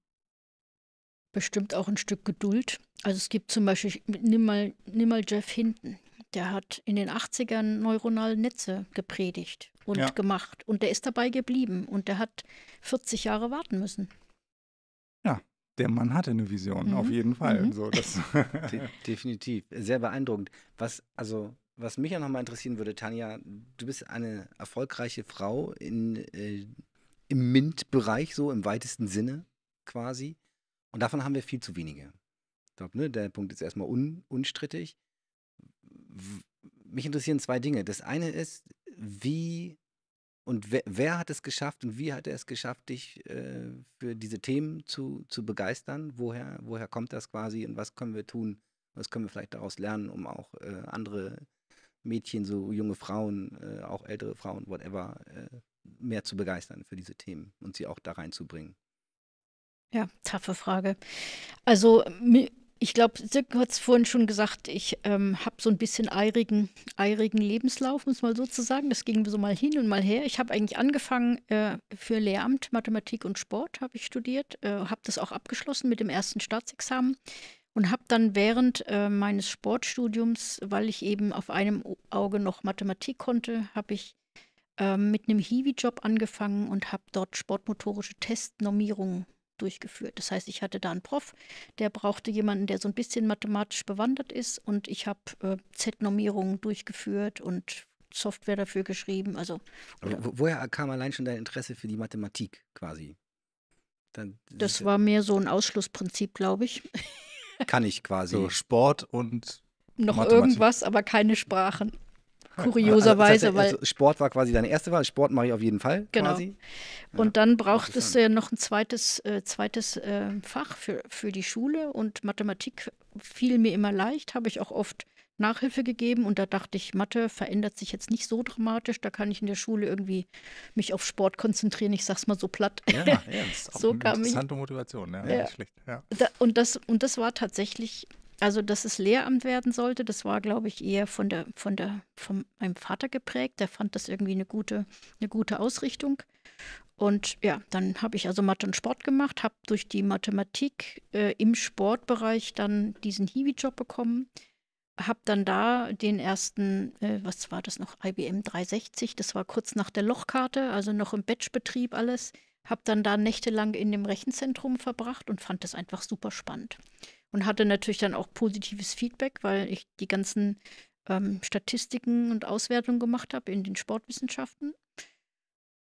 Bestimmt auch ein Stück Geduld. Also es gibt zum Beispiel, nimm mal, nimm mal Jeff Hinton, der hat in den 80ern neuronale Netze gepredigt und ja. gemacht. Und der ist dabei geblieben und der hat 40 Jahre warten müssen. Ja, der Mann hatte eine Vision, mhm. auf jeden Fall. Mhm. So, *laughs* *laughs* De definitiv. Sehr beeindruckend. Was, also, was mich ja nochmal interessieren würde, Tanja, du bist eine erfolgreiche Frau in, äh, im MINT-Bereich, so im weitesten Sinne quasi. Und davon haben wir viel zu wenige. Ich glaube, ne, der Punkt ist erstmal un unstrittig. W mich interessieren zwei Dinge. Das eine ist, wie und wer, wer, hat es geschafft und wie hat er es geschafft, dich äh, für diese Themen zu, zu begeistern? Woher, woher kommt das quasi und was können wir tun? Was können wir vielleicht daraus lernen, um auch äh, andere Mädchen, so junge Frauen, äh, auch ältere Frauen, whatever, äh, mehr zu begeistern für diese Themen und sie auch da reinzubringen? Ja, taffe Frage. Also ich glaube, Sirken hat es vorhin schon gesagt, ich ähm, habe so ein bisschen eirigen, eirigen Lebenslauf, muss mal so zu sagen. Das ging so mal hin und mal her. Ich habe eigentlich angefangen äh, für Lehramt, Mathematik und Sport habe ich studiert, äh, habe das auch abgeschlossen mit dem ersten Staatsexamen und habe dann während äh, meines Sportstudiums, weil ich eben auf einem Auge noch Mathematik konnte, habe ich ähm, mit einem Hiwi-Job angefangen und habe dort sportmotorische Testnormierung durchgeführt. Das heißt, ich hatte da einen Prof, der brauchte jemanden, der so ein bisschen mathematisch bewandert ist und ich habe äh, Z-Normierungen durchgeführt und Software dafür geschrieben. Also, wo, woher kam allein schon dein Interesse für die Mathematik quasi? Dann, das, das war mehr so ein Ausschlussprinzip, glaube ich. Kann ich quasi. So Sport und noch Mathematik. irgendwas, aber keine Sprachen. Also, also, Kurioserweise, also, das Sport war quasi deine erste Wahl. Sport mache ich auf jeden Fall. Genau. Quasi. Und ja, dann brauchtest du noch ein zweites, äh, zweites äh, Fach für, für die Schule und Mathematik fiel mir immer leicht, habe ich auch oft Nachhilfe gegeben und da dachte ich, Mathe verändert sich jetzt nicht so dramatisch, da kann ich in der Schule irgendwie mich auf Sport konzentrieren, ich sag's mal so platt. Ja, ja, das ist *laughs* auch so eine interessante ich, Motivation, ja, ja. Nicht schlecht. Ja. Da, und, das, und das war tatsächlich also, dass es Lehramt werden sollte, das war, glaube ich, eher von der, von der, von meinem Vater geprägt. Der fand das irgendwie eine gute, eine gute Ausrichtung. Und ja, dann habe ich also Mathe und Sport gemacht, habe durch die Mathematik äh, im Sportbereich dann diesen Hiwi-Job bekommen, habe dann da den ersten, äh, was war das noch, IBM 360, das war kurz nach der Lochkarte, also noch im Batchbetrieb alles habe dann da nächtelang in dem Rechenzentrum verbracht und fand das einfach super spannend. Und hatte natürlich dann auch positives Feedback, weil ich die ganzen ähm, Statistiken und Auswertungen gemacht habe in den Sportwissenschaften.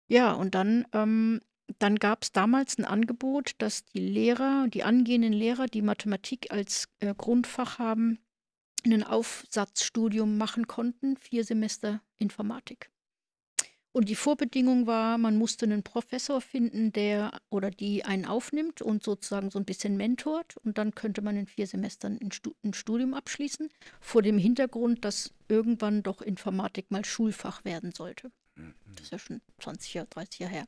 Ja, und dann, ähm, dann gab es damals ein Angebot, dass die Lehrer, die angehenden Lehrer, die Mathematik als äh, Grundfach haben, ein Aufsatzstudium machen konnten, vier Semester Informatik. Und die Vorbedingung war, man musste einen Professor finden, der oder die einen aufnimmt und sozusagen so ein bisschen mentort. Und dann könnte man in vier Semestern ein Studium abschließen, vor dem Hintergrund, dass irgendwann doch Informatik mal Schulfach werden sollte. Mhm. Das ist ja schon 20 Jahre, 30 Jahre her.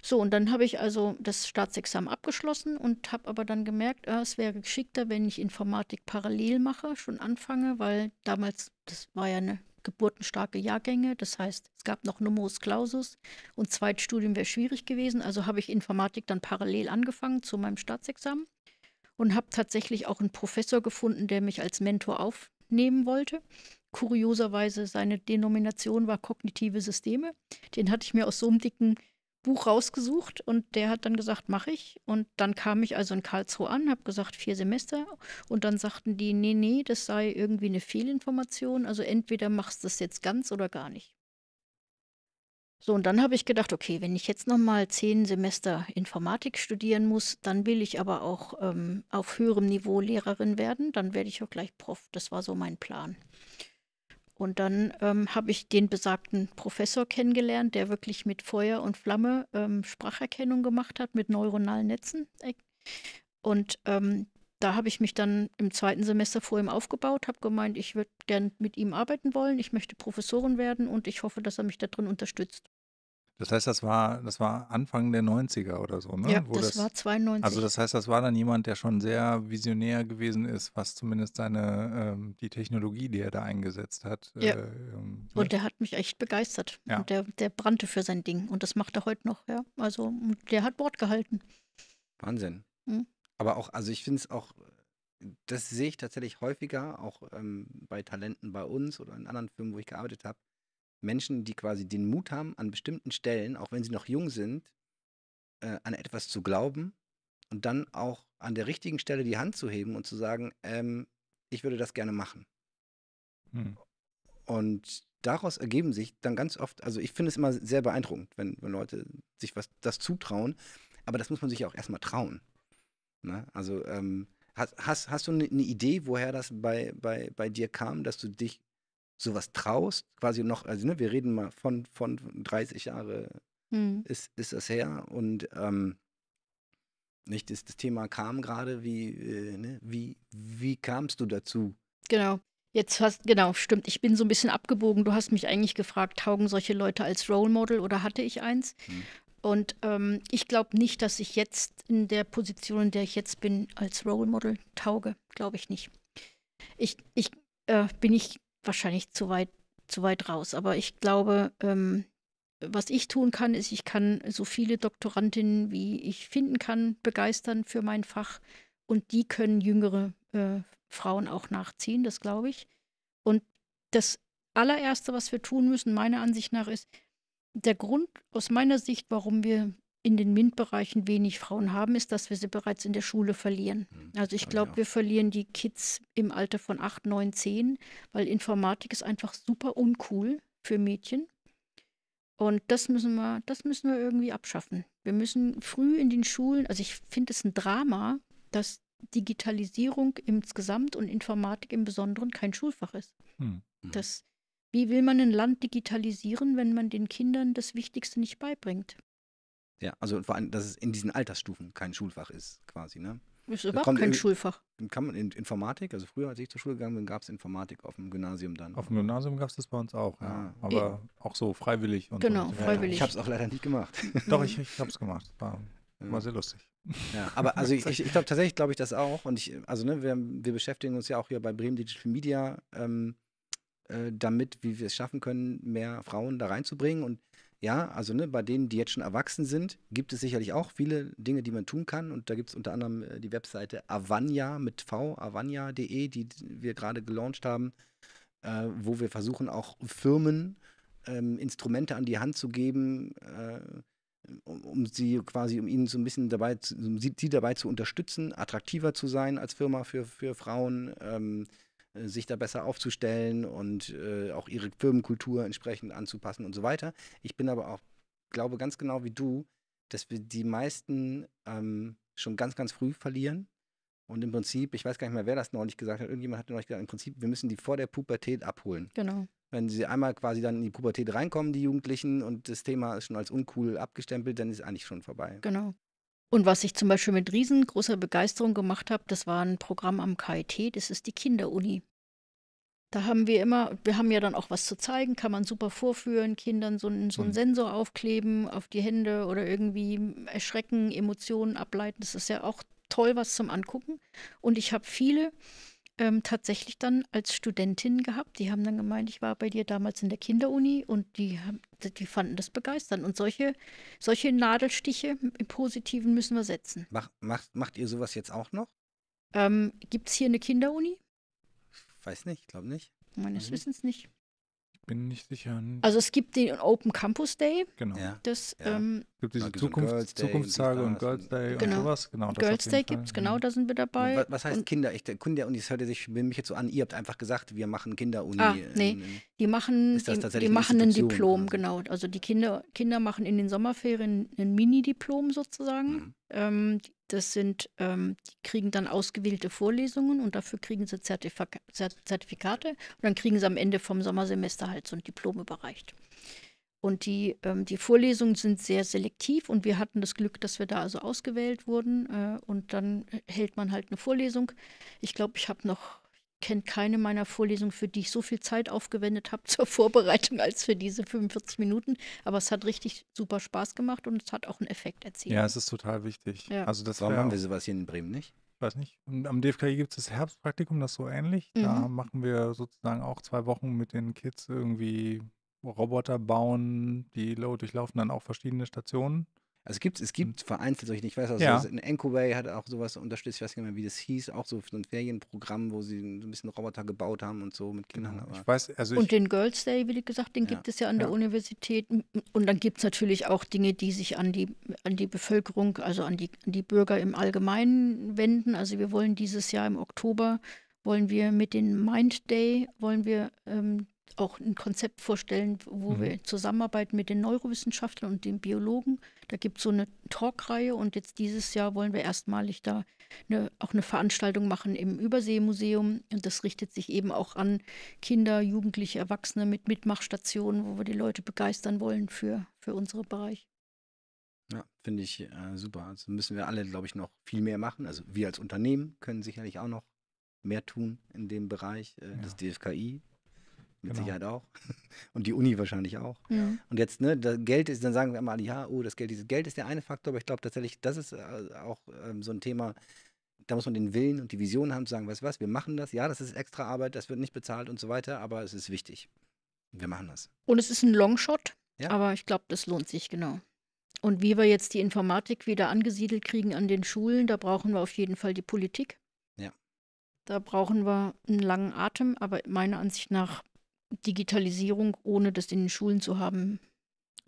So, und dann habe ich also das Staatsexamen abgeschlossen und habe aber dann gemerkt, ah, es wäre geschickter, wenn ich Informatik parallel mache, schon anfange, weil damals, das war ja eine geburtenstarke Jahrgänge. Das heißt, es gab noch Numerus Clausus und Zweitstudium wäre schwierig gewesen. Also habe ich Informatik dann parallel angefangen zu meinem Staatsexamen und habe tatsächlich auch einen Professor gefunden, der mich als Mentor aufnehmen wollte. Kurioserweise, seine Denomination war kognitive Systeme. Den hatte ich mir aus so einem dicken Buch rausgesucht und der hat dann gesagt, mache ich. Und dann kam ich also in Karlsruhe an, habe gesagt, vier Semester. Und dann sagten die, nee, nee, das sei irgendwie eine Fehlinformation. Also entweder machst du es jetzt ganz oder gar nicht. So, und dann habe ich gedacht, okay, wenn ich jetzt nochmal zehn Semester Informatik studieren muss, dann will ich aber auch ähm, auf höherem Niveau Lehrerin werden, dann werde ich auch gleich Prof. Das war so mein Plan. Und dann ähm, habe ich den besagten Professor kennengelernt, der wirklich mit Feuer und Flamme ähm, Spracherkennung gemacht hat mit neuronalen Netzen. Und ähm, da habe ich mich dann im zweiten Semester vor ihm aufgebaut, habe gemeint, ich würde gern mit ihm arbeiten wollen, ich möchte Professorin werden und ich hoffe, dass er mich darin unterstützt. Das heißt, das war, das war Anfang der 90er oder so, ne? Ja, das, das, war 92. Also das heißt, das war dann jemand, der schon sehr visionär gewesen ist, was zumindest seine, ähm, die Technologie, die er da eingesetzt hat. Ja. Äh, ähm, ne? und der hat mich echt begeistert. Ja. Und der, der brannte für sein Ding. Und das macht er heute noch, ja. Also der hat Wort gehalten. Wahnsinn. Mhm. Aber auch, also ich finde es auch, das sehe ich tatsächlich häufiger, auch ähm, bei Talenten bei uns oder in anderen Firmen, wo ich gearbeitet habe, Menschen, die quasi den Mut haben, an bestimmten Stellen, auch wenn sie noch jung sind, äh, an etwas zu glauben und dann auch an der richtigen Stelle die Hand zu heben und zu sagen, ähm, ich würde das gerne machen. Hm. Und daraus ergeben sich dann ganz oft, also ich finde es immer sehr beeindruckend, wenn, wenn Leute sich was das zutrauen, aber das muss man sich ja auch erstmal trauen. Ne? Also ähm, hast, hast, hast du eine ne Idee, woher das bei, bei, bei dir kam, dass du dich sowas traust, quasi noch, also ne, wir reden mal von, von 30 Jahre mhm. ist, ist das her und ähm, nicht, das, das Thema kam gerade, wie, äh, ne, wie, wie kamst du dazu? Genau. Jetzt hast, genau, stimmt. Ich bin so ein bisschen abgebogen. Du hast mich eigentlich gefragt, taugen solche Leute als Role Model oder hatte ich eins? Mhm. Und ähm, ich glaube nicht, dass ich jetzt in der Position, in der ich jetzt bin, als Role Model tauge. Glaube ich nicht. Ich, ich äh, bin ich wahrscheinlich zu weit, zu weit raus. Aber ich glaube, ähm, was ich tun kann, ist, ich kann so viele Doktorandinnen, wie ich finden kann, begeistern für mein Fach. Und die können jüngere äh, Frauen auch nachziehen, das glaube ich. Und das allererste, was wir tun müssen, meiner Ansicht nach, ist, der Grund aus meiner Sicht, warum wir in den MINT-Bereichen wenig Frauen haben, ist, dass wir sie bereits in der Schule verlieren. Hm. Also ich ah, glaube, wir verlieren die Kids im Alter von 8, 9, 10, weil Informatik ist einfach super uncool für Mädchen. Und das müssen wir, das müssen wir irgendwie abschaffen. Wir müssen früh in den Schulen, also ich finde es ein Drama, dass Digitalisierung insgesamt und Informatik im Besonderen kein Schulfach ist. Hm. hm. Das, wie will man ein Land digitalisieren, wenn man den Kindern das Wichtigste nicht beibringt? Ja, also vor allem, dass es in diesen Altersstufen kein Schulfach ist, quasi, ne? Ist das überhaupt kein in, Schulfach. Kann man in Informatik, also früher, als ich zur Schule gegangen bin, gab es Informatik auf dem Gymnasium dann. Auf dem Gymnasium gab es das bei uns auch, ja. Ah. Aber ja. auch so freiwillig und Genau, so. freiwillig. Ich habe es auch leider nicht gemacht. *laughs* Doch, ich, ich habe es gemacht. War, war sehr lustig. Ja, aber also ich, ich, ich glaube tatsächlich, glaube ich das auch. Und ich, also ne, wir, wir beschäftigen uns ja auch hier bei Bremen Digital Media ähm, äh, damit, wie wir es schaffen können, mehr Frauen da reinzubringen. Und ja, also ne, bei denen, die jetzt schon erwachsen sind, gibt es sicherlich auch viele Dinge, die man tun kann. Und da gibt es unter anderem äh, die Webseite Avanya mit V, avanya.de, die wir gerade gelauncht haben, äh, wo wir versuchen, auch Firmen ähm, Instrumente an die Hand zu geben, äh, um, um, sie quasi, um ihnen so ein bisschen dabei, zu, um sie, sie, dabei zu unterstützen, attraktiver zu sein als Firma für, für Frauen. Ähm, äh, sich da besser aufzustellen und äh, auch ihre Firmenkultur entsprechend anzupassen und so weiter. Ich bin aber auch, glaube ganz genau wie du, dass wir die meisten ähm, schon ganz, ganz früh verlieren. Und im Prinzip, ich weiß gar nicht mehr, wer das neulich gesagt hat, irgendjemand hat neulich gesagt, im Prinzip, wir müssen die vor der Pubertät abholen. Genau. Wenn sie einmal quasi dann in die Pubertät reinkommen, die Jugendlichen, und das Thema ist schon als uncool abgestempelt, dann ist es eigentlich schon vorbei. Genau. Und was ich zum Beispiel mit riesengroßer Begeisterung gemacht habe, das war ein Programm am KIT, das ist die Kinderuni. Da haben wir immer, wir haben ja dann auch was zu zeigen, kann man super vorführen, Kindern so einen, so einen mhm. Sensor aufkleben auf die Hände oder irgendwie erschrecken, Emotionen ableiten. Das ist ja auch toll was zum Angucken. Und ich habe viele ähm, tatsächlich dann als Studentin gehabt. Die haben dann gemeint, ich war bei dir damals in der Kinderuni und die, die fanden das begeistern. Und solche, solche Nadelstiche im Positiven müssen wir setzen. Mach, macht, macht ihr sowas jetzt auch noch? Ähm, Gibt es hier eine Kinderuni? Ich weiß nicht, glaube nicht. Meines mhm. Wissens nicht bin nicht sicher. Also es gibt den Open Campus Day. Genau. Ja. Das, ja. Ähm, es gibt diese Zukunft, Girls Zukunftstage und, Girls Day und, genau. und sowas. Genau, Girls Day gibt es, mhm. genau, da sind wir dabei. Was, was heißt und, Kinder? Ich, Kinderuni, das hört sich mich jetzt so an, ihr habt einfach gesagt, wir machen Kinderuni. Ah, nee, die machen, die, die machen ein Diplom, quasi. genau. Also die Kinder, Kinder machen in den Sommerferien ein Mini-Diplom sozusagen. Mhm. Ähm, das sind, ähm, die kriegen dann ausgewählte Vorlesungen und dafür kriegen sie Zertifika Zertifikate und dann kriegen sie am Ende vom Sommersemester halt so ein Diplom überreicht. Und die, ähm, die Vorlesungen sind sehr selektiv und wir hatten das Glück, dass wir da also ausgewählt wurden äh, und dann äh, hält man halt eine Vorlesung. Ich glaube, ich habe noch kennt keine meiner Vorlesungen, für die ich so viel Zeit aufgewendet habe *laughs* zur Vorbereitung als für diese 45 Minuten. Aber es hat richtig super Spaß gemacht und es hat auch einen Effekt erzielt. Ja, es ist total wichtig. Ja. Also das Warum haben wir sowas hier in Bremen nicht? Ich weiß nicht. Und am DFKI gibt es das Herbstpraktikum, das ist so ähnlich. Mhm. Da machen wir sozusagen auch zwei Wochen mit den Kids irgendwie Roboter bauen. Die durchlaufen dann auch verschiedene Stationen. Also es gibt, es gibt vereinzelt solche, ich weiß auch, ja. in Encobay hat auch sowas unterstützt, ich weiß nicht mehr, wie das hieß, auch so ein Ferienprogramm, wo sie ein bisschen Roboter gebaut haben und so mit genau. Kindern. Genau. Ich weiß, also und ich, den Girls Day, wie gesagt, den ja. gibt es ja an der ja. Universität. Und dann gibt es natürlich auch Dinge, die sich an die, an die Bevölkerung, also an die, an die Bürger im Allgemeinen wenden. Also wir wollen dieses Jahr im Oktober, wollen wir mit dem Mind Day, wollen wir ähm, auch ein Konzept vorstellen, wo mhm. wir zusammenarbeiten mit den Neurowissenschaftlern und den Biologen, da gibt es so eine Talkreihe und jetzt dieses Jahr wollen wir erstmalig da eine, auch eine Veranstaltung machen im Überseemuseum und das richtet sich eben auch an Kinder, Jugendliche, Erwachsene mit Mitmachstationen, wo wir die Leute begeistern wollen für, für unseren Bereich. Ja, finde ich äh, super. Also müssen wir alle, glaube ich, noch viel mehr machen. Also wir als Unternehmen können sicherlich auch noch mehr tun in dem Bereich. Äh, ja. Das DFKI mit genau. Sicherheit auch. *laughs* Und die Uni wahrscheinlich auch. Ja. Und jetzt, ne, Geld ist, dann sagen wir immer alle, ja, oh, das Geld, dieses Geld ist der eine Faktor, aber ich glaube tatsächlich, das ist äh, auch ähm, so ein Thema, da muss man den Willen und die Vision haben, zu sagen, weißt du was, wir machen das, ja, das ist extra Arbeit, das wird nicht bezahlt und so weiter, aber es ist wichtig. Wir machen das. Und es ist ein Longshot, ja. aber ich glaube, das lohnt sich, genau. Und wie wir jetzt die Informatik wieder angesiedelt kriegen an den Schulen, da brauchen wir auf jeden Fall die Politik. Ja. Da brauchen wir einen langen Atem, aber meiner Ansicht nach Digitalisierung, ohne das in den Schulen zu haben.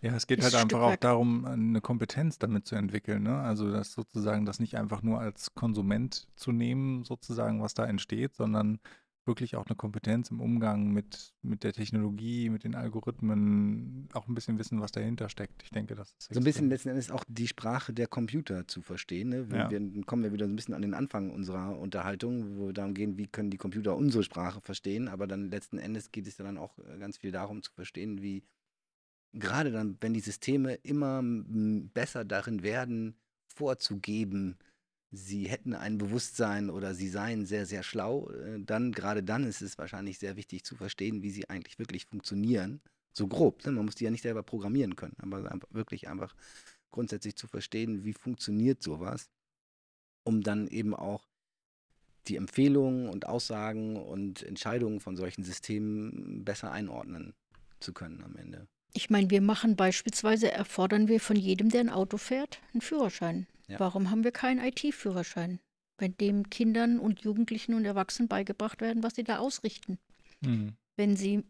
Ja, es geht halt ein einfach auch darum, eine Kompetenz damit zu entwickeln. Ne? Also das sozusagen, das nicht einfach nur als Konsument zu nehmen, sozusagen, was da entsteht, sondern wirklich auch eine Kompetenz im Umgang mit, mit der Technologie, mit den Algorithmen, auch ein bisschen wissen, was dahinter steckt. Ich denke, das ist. So ein bisschen letzten Endes auch die Sprache der Computer zu verstehen. Ne? Ja. Wir, dann kommen wir wieder so ein bisschen an den Anfang unserer Unterhaltung, wo wir darum gehen, wie können die Computer unsere Sprache verstehen. Aber dann letzten Endes geht es dann auch äh, ganz viel darum zu verstehen, wie gerade dann, wenn die Systeme immer besser darin werden, vorzugeben, sie hätten ein Bewusstsein oder sie seien sehr, sehr schlau, äh, dann, gerade dann ist es wahrscheinlich sehr wichtig zu verstehen, wie sie eigentlich wirklich funktionieren. So grob, ne? man muss die ja nicht selber programmieren können, aber wirklich einfach grundsätzlich zu verstehen, wie funktioniert sowas, um dann eben auch die Empfehlungen und Aussagen und Entscheidungen von solchen Systemen besser einordnen zu können am Ende. Ich meine, wir machen beispielsweise, erfordern wir von jedem, der ein Auto fährt, einen Führerschein. Ja. Warum haben wir keinen IT-Führerschein, bei dem Kindern und Jugendlichen und Erwachsenen beigebracht werden, was sie da ausrichten? Mhm. Wenn sie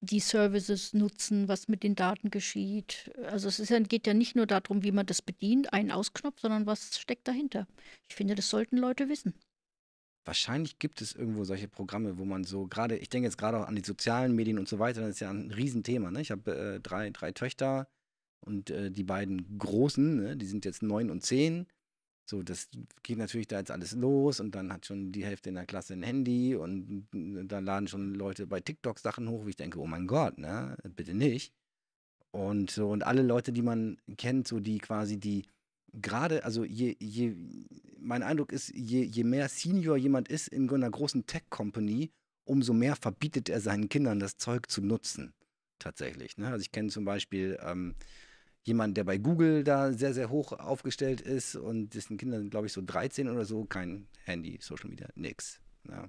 die Services nutzen, was mit den Daten geschieht. Also es ja, geht ja nicht nur darum, wie man das bedient, einen Ausknopf, sondern was steckt dahinter. Ich finde, das sollten Leute wissen. Wahrscheinlich gibt es irgendwo solche Programme, wo man so gerade, ich denke jetzt gerade auch an die sozialen Medien und so weiter, das ist ja ein Riesenthema. Ne? Ich habe äh, drei, drei Töchter, und äh, die beiden Großen, ne, die sind jetzt neun und zehn. So, das geht natürlich da jetzt alles los und dann hat schon die Hälfte in der Klasse ein Handy und äh, dann laden schon Leute bei TikTok Sachen hoch, wie ich denke, oh mein Gott, ne, bitte nicht. Und so, und alle Leute, die man kennt, so die quasi die gerade, also je, je, mein Eindruck ist, je, je mehr Senior jemand ist in einer großen Tech-Company, umso mehr verbietet er seinen Kindern das Zeug zu nutzen. Tatsächlich. Ne? Also ich kenne zum Beispiel ähm, jemand, der bei Google da sehr, sehr hoch aufgestellt ist und dessen Kinder sind, glaube ich, so 13 oder so, kein Handy, Social Media, nix. Ja.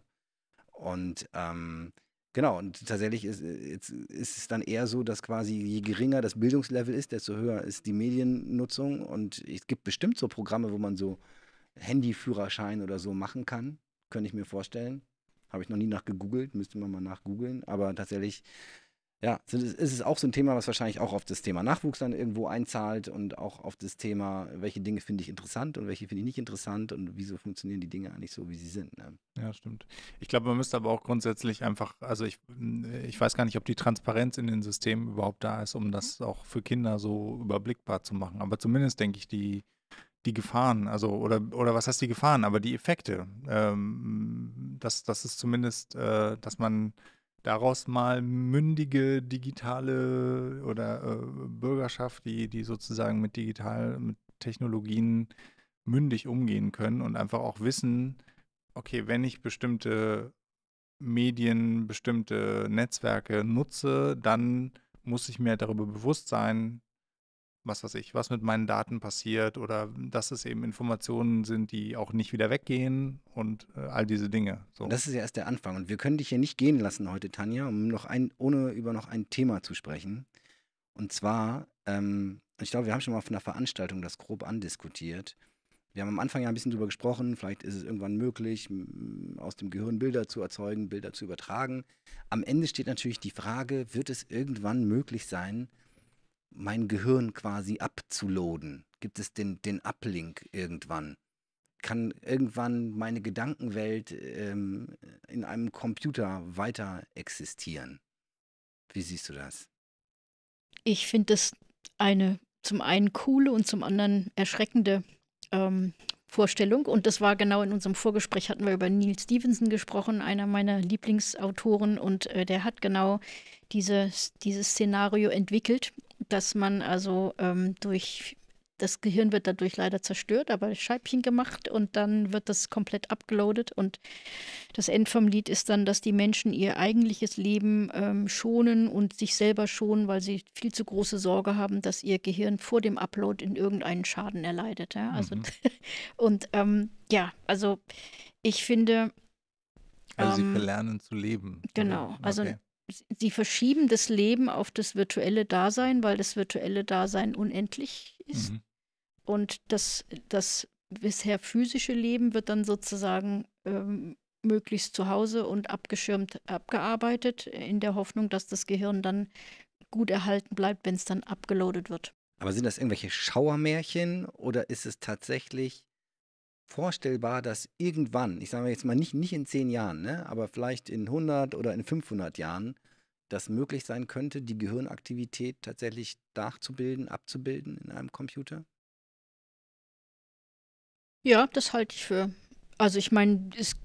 Und ähm, genau, und tatsächlich ist, ist, es dann eher so, dass quasi je geringer das Bildungslevel ist, desto höher ist die Mediennutzung. Und es gibt bestimmt so Programme, wo man so Handyführerschein oder so machen kann, könnte ich mir vorstellen. Habe ich noch nie nach gegoogelt, müsste man mal nachgoogeln. Aber tatsächlich ja, es ist auch so ein Thema, was wahrscheinlich auch auf das Thema Nachwuchs dann irgendwo einzahlt und auch auf das Thema, welche Dinge finde ich interessant und welche finde ich nicht interessant und wieso funktionieren die Dinge eigentlich so, wie sie sind. Ne? Ja, stimmt. Ich glaube, man müsste aber auch grundsätzlich einfach, also ich, äh, ich weiß gar nicht, ob die Transparenz in den Systemen überhaupt da ist, um das auch für Kinder so überblickbar zu machen. Aber zumindest denke ich, die, die Gefahren, also oder oder was heißt die Gefahren, aber die Effekte, ähm, dass das ist zumindest, äh, dass man daraus mal mündige digitale oder äh, Bürgerschaft, die, die sozusagen mit digital, mit Technologien mündig umgehen können und einfach auch wissen, okay, wenn ich bestimmte Medien, bestimmte Netzwerke nutze, dann muss ich mir darüber bewusst sein, was weiß ich, was mit meinen Daten passiert oder dass es eben Informationen sind, die auch nicht wieder weggehen und äh, all diese Dinge. So. Das ist ja erst der Anfang und wir können dich hier nicht gehen lassen heute, Tanja, um noch ein, ohne über noch ein Thema zu sprechen. Und zwar, ähm, ich glaube, wir haben schon mal auf einer Veranstaltung das grob andiskutiert. Wir haben am Anfang ja ein bisschen drüber gesprochen, vielleicht ist es irgendwann möglich, aus dem Gehirn Bilder zu erzeugen, Bilder zu übertragen. Am Ende steht natürlich die Frage, wird es irgendwann möglich sein, mein Gehirn quasi abzuloaden? Gibt es den, den Uplink irgendwann? Kann irgendwann meine Gedankenwelt ähm, in einem Computer weiter existieren? Wie siehst du das? Ich finde das eine zum einen coole und zum anderen erschreckende ähm, Vorstellung. Und das war genau in unserem Vorgespräch, hatten wir über Neil Stevenson gesprochen, einer meiner Lieblingsautoren. Und äh, der hat genau diese, dieses Szenario entwickelt dass man also ähm, durch das Gehirn wird dadurch leider zerstört, aber Scheibchen gemacht und dann wird das komplett abgeloadet. Und das End vom Lied ist dann, dass die Menschen ihr eigentliches Leben ähm, schonen und sich selber schonen, weil sie viel zu große Sorge haben, dass ihr Gehirn vor dem Upload in irgendeinen Schaden erleidet. Ja? Also, mhm. *laughs* und ähm, ja, also ich finde. Also sie ähm, verlernen zu leben. Also, genau. Also okay. Also sie verschieben das Leben auf das virtuelle Dasein, weil das virtuelle Dasein unendlich ist. Mhm. Und das, das bisher physische Leben wird dann sozusagen ähm, möglichst zu Hause und abgeschirmt abgearbeitet, in der Hoffnung, dass das Gehirn dann gut erhalten bleibt, wenn es dann abgeloadet wird. Aber sind das irgendwelche Schauermärchen oder ist es tatsächlich vorstellbar, dass irgendwann, ich sage jetzt mal nicht, nicht in zehn Jahren, ne, aber vielleicht in 100 oder in 500 Jahren, das möglich sein könnte, die Gehirnaktivität tatsächlich nachzubilden, abzubilden in einem Computer? Ja, das halte ich für. Also ich meine, es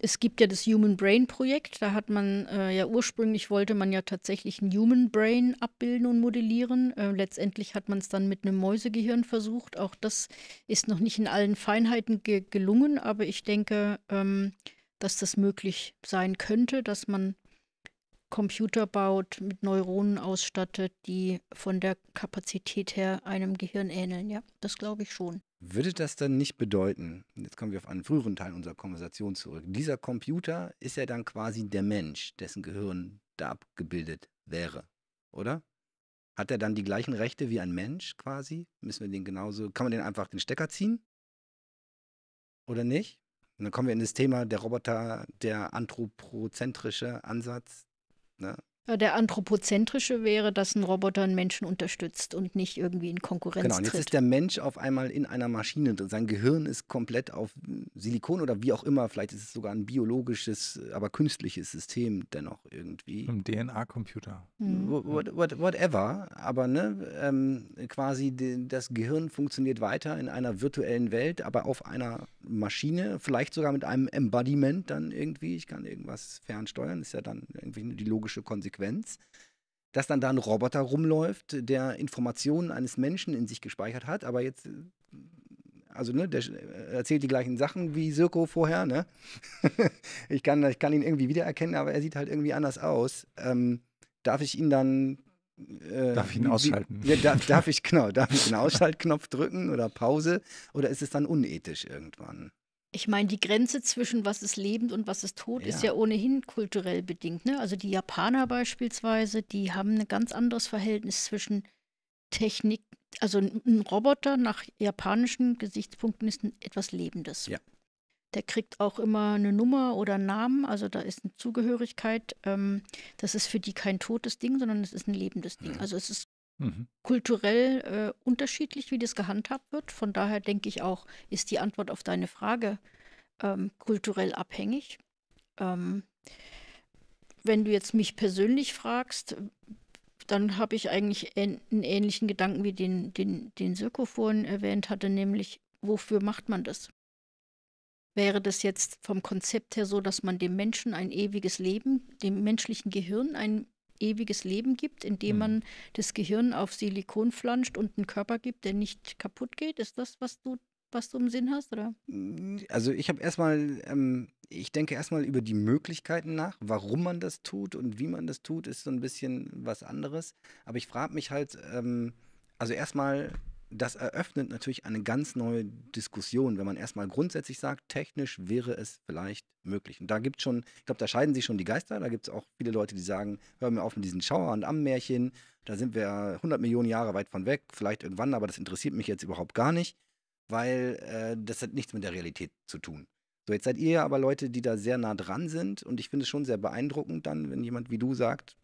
es gibt ja das Human Brain Projekt, da hat man äh, ja ursprünglich wollte man ja tatsächlich ein Human Brain abbilden und modellieren. Äh, letztendlich hat man es dann mit einem Mäusegehirn versucht. Auch das ist noch nicht in allen Feinheiten ge gelungen, aber ich denke, ähm, dass das möglich sein könnte, dass man Computer baut, mit Neuronen ausstattet, die von der Kapazität her einem Gehirn ähneln. Ja, das glaube ich schon würde das dann nicht bedeuten, jetzt kommen wir auf einen früheren Teil unserer Konversation zurück, dieser Computer ist ja dann quasi der Mensch, dessen Gehirn da abgebildet wäre, oder? Hat er dann die gleichen Rechte wie ein Mensch quasi? Müssen wir den genauso, kann man den einfach den Stecker ziehen? Oder nicht? Und dann kommen wir in das Thema der Roboter, der anthropozentrische Ansatz. Ne? Äh, der anthropozentrische wäre, dass ein Roboter einen Menschen unterstützt und nicht irgendwie in Konkurrenz Genau, und jetzt tritt. ist der Mensch auf einmal in einer Maschine drin. Sein Gehirn ist komplett auf Silikon oder wie auch immer. Vielleicht ist es sogar ein biologisches, aber künstliches System dennoch irgendwie. Ein DNA-Computer. Mhm. whatever. Aber ne, ähm, quasi das Gehirn funktioniert weiter in einer virtuellen Welt, aber auf einer Maschine, vielleicht sogar mit einem Embodiment dann irgendwie. Ich kann irgendwas fernsteuern, ist ja dann irgendwie die logische Konsequenz. Sequenz, dass dann da ein Roboter rumläuft, der Informationen eines Menschen in sich gespeichert hat, aber jetzt, äh, also ne, der äh, erzählt die gleichen Sachen wie Sirko vorher, ne? *laughs* ich, kann, ich kann ihn irgendwie wiedererkennen, aber er sieht halt irgendwie anders aus. Ähm, darf ich ihn dann äh, darf ich ihn ausschalten? Wie, ja, darf, darf ich, *laughs* genau, darf ich den Ausschaltknopf drücken oder Pause? Oder ist es dann unethisch irgendwann? Ich meine, die Grenze zwischen was ist lebend und was ist tot, ist Ja. ohnehin kulturell bedingt, ne? Also, die Japaner beispielsweise, die haben ein ganz anderes Verhältnis zwischen Technik also ein Roboter nach japanischen Gesichtspunkten ist etwas Lebendes. Ja. Der kriegt auch immer eine Nummer oder einen Namen, also da ist eine Zugehörigkeit. Ähm, das ist für die kein totes Ding, sondern es ist ein lebendes Ding. Mhm. Also, es ist Mhm. Kulturell äh, unterschiedlich, wie das gehandhabt wird. Von daher denke ich auch, ist die Antwort auf deine Frage ähm, kulturell abhängig. Ähm, wenn du jetzt mich persönlich fragst, dann habe ich eigentlich einen ähnlichen Gedanken wie den, den, den Sirko vorhin erwähnt hatte, nämlich, wofür macht man das? Wäre das jetzt vom Konzept her so, dass man dem Menschen ein ewiges Leben, dem menschlichen Gehirn ein ewiges Leben gibt, indem mhm. man das Gehirn auf Silikon flanscht und einen Körper gibt, der nicht kaputt geht? Ist das, was du was du im Sinn hast, oder? Also ich habe erstmal, ähm, ich denke erstmal über die Möglichkeiten nach, warum man das tut und wie man das tut, ist so ein bisschen was anderes. Aber ich frage mich halt, ähm, also erstmal das eröffnet natürlich eine ganz neue Diskussion, wenn man erstmal grundsätzlich sagt, technisch wäre es vielleicht möglich. Und da gibt es schon, ich glaube, da scheiden sich schon die Geister. Da gibt es auch viele Leute, die sagen, hör mir auf mit diesen Schauer- und Ammenmärchen. Da sind wir 100 Millionen Jahre weit von weg, vielleicht irgendwann, aber das interessiert mich jetzt überhaupt gar nicht, weil äh, das hat nichts mit der Realität zu tun. So, jetzt seid ihr aber Leute, die da sehr nah dran sind und ich finde es schon sehr beeindruckend dann, wenn jemand wie du sagt,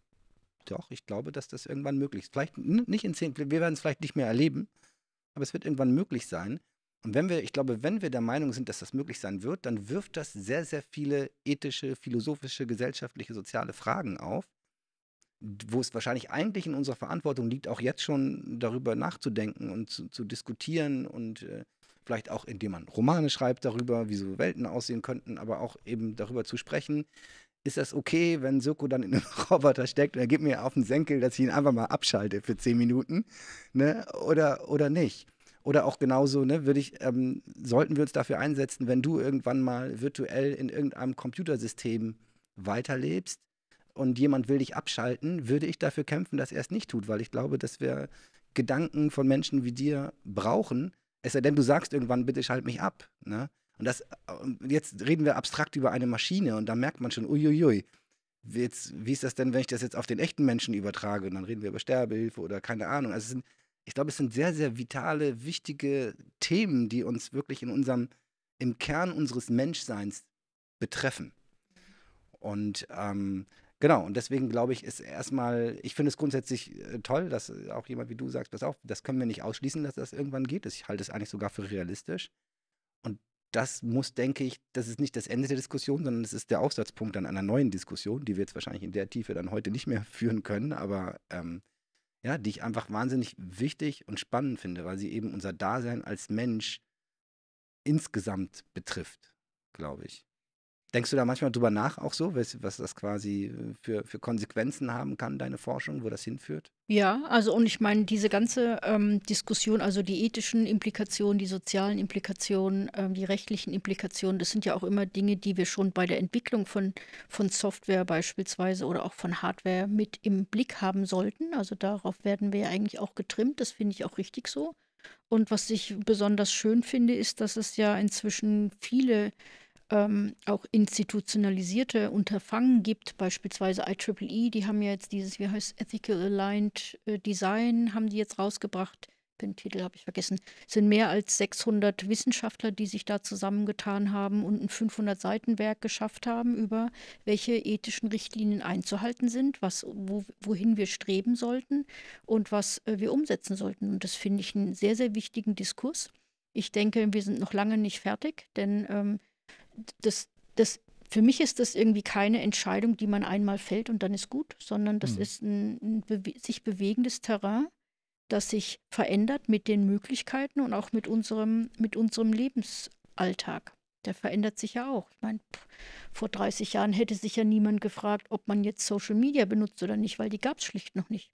doch, ich glaube, dass das irgendwann möglich ist. Vielleicht nicht in zehn, wir werden es vielleicht nicht mehr erleben, aber es wird irgendwann möglich sein. Und wenn wir, ich glaube, wenn wir der Meinung sind, dass das möglich sein wird, dann wirft das sehr, sehr viele ethische, philosophische, gesellschaftliche, soziale Fragen auf, wo es wahrscheinlich eigentlich in unserer Verantwortung liegt, auch jetzt schon darüber nachzudenken und zu, zu diskutieren und äh, vielleicht auch, indem man Romane schreibt darüber, wie so Welten aussehen könnten, aber auch eben darüber zu sprechen, ist das okay, wenn Soko dann in einem *laughs* Roboter steckt und er gibt mir auf den Senkel, dass ich ihn einfach mal abschalte für zehn Minuten, ne? Oder, oder nicht? Oder auch genauso, ne, würde ich, ähm, sollten wir uns dafür einsetzen, wenn du irgendwann mal virtuell in irgendeinem Computersystem weiterlebst und jemand will dich abschalten, würde ich dafür kämpfen, dass er es nicht tut, weil ich glaube, dass wir Gedanken von Menschen wie dir brauchen. Es sei denn, du sagst irgendwann, bitte schalt mich ab. Ne? Und das, äh, jetzt reden wir abstrakt über eine Maschine und da merkt man schon, uiuiui, jetzt, wie ist das denn, wenn ich das jetzt auf den echten Menschen übertrage? Und dann reden wir über Sterbehilfe oder keine Ahnung. Also sind, ich glaube, es sind sehr, sehr vitale, wichtige Themen, die uns wirklich in unserem, im Kern unseres Menschseins betreffen. Und ähm, genau, und deswegen glaube ich, ist erstmal, ich finde es grundsätzlich äh, toll, dass äh, auch jemand wie du sagst, pass auf, das können wir nicht ausschließen, dass das irgendwann geht. Ich halte es eigentlich sogar für realistisch. Und das muss, denke ich, das ist nicht das Ende der Diskussion, sondern es ist der Aufsatzpunkt an einer neuen Diskussion, die wir jetzt wahrscheinlich in der Tiefe dann heute nicht mehr *laughs* führen können, aber ähm, ja, die ich einfach wahnsinnig wichtig und spannend finde, weil sie eben unser Dasein als Mensch insgesamt betrifft, glaube ich. Denkst du da manchmal drüber nach, auch so, was, was das quasi äh, für, für Konsequenzen haben kann, deine Forschung, wo das hinführt? Ja, also und ich meine, diese ganze ähm, Diskussion, also die ethischen Implikationen, die sozialen Implikationen, ähm, die rechtlichen Implikationen, das sind ja auch immer Dinge, die wir schon bei der Entwicklung von, von Software beispielsweise oder auch von Hardware mit im Blick haben sollten. Also darauf werden wir ja eigentlich auch getrimmt, das finde ich auch richtig so. Und was ich besonders schön finde, ist, dass es ja inzwischen viele ähm, auch institutionalisierte Unterfangen gibt, beispielsweise IEEE, e, die haben ja jetzt dieses, wie heißt Ethical Aligned äh, Design, haben die jetzt rausgebracht. Den Titel habe ich vergessen. Es sind mehr als 600 Wissenschaftler, die sich da zusammengetan haben und ein 500-Seiten-Werk geschafft haben über, welche ethischen Richtlinien einzuhalten sind, was, wo, wohin wir streben sollten und was äh, wir umsetzen sollten. Und das finde ich einen sehr, sehr wichtigen Diskurs. Ich denke, wir sind noch lange nicht fertig, denn ähm, das, das, für mich ist das irgendwie keine Entscheidung, die man einmal fällt und dann ist gut, sondern das mhm. ist ein, ein bewe sich bewegendes Terrain, das sich verändert mit den Möglichkeiten und auch mit unserem, mit unserem Lebensalltag. Der verändert sich ja auch. Ich meine, vor 30 Jahren hätte sich ja niemand gefragt, ob man jetzt Social Media benutzt oder nicht, weil die gab es schlicht noch nicht.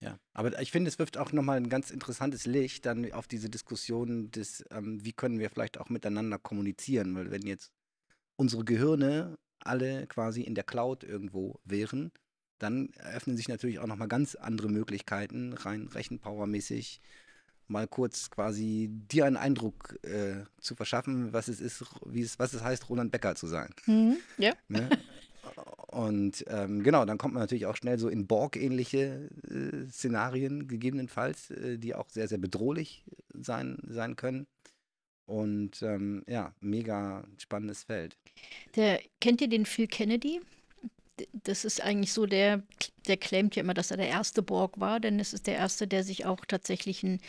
Ja, aber ich finde, es wirft auch nochmal ein ganz interessantes Licht dann auf diese Diskussion des, ähm, wie können wir vielleicht auch miteinander kommunizieren, weil wenn jetzt unsere Gehirne alle quasi in der Cloud irgendwo wären, dann eröffnen sich natürlich auch nochmal ganz andere Möglichkeiten, rein rechenpowermäßig, mal kurz quasi dir einen Eindruck äh, zu verschaffen, was es ist, wie es, was es heißt, Roland Becker zu sein. Mhm, ja. Ne? *laughs* Und ähm, genau, dann kommt man natürlich auch schnell so in Borg-ähnliche äh, Szenarien, gegebenenfalls, äh, die auch sehr, sehr bedrohlich sein, sein können. Und ähm, ja, mega spannendes Feld. Der, kennt ihr den Phil Kennedy? Das ist eigentlich so, der, der claimt ja immer, dass er der erste Borg war, denn es ist der erste, der sich auch tatsächlich einen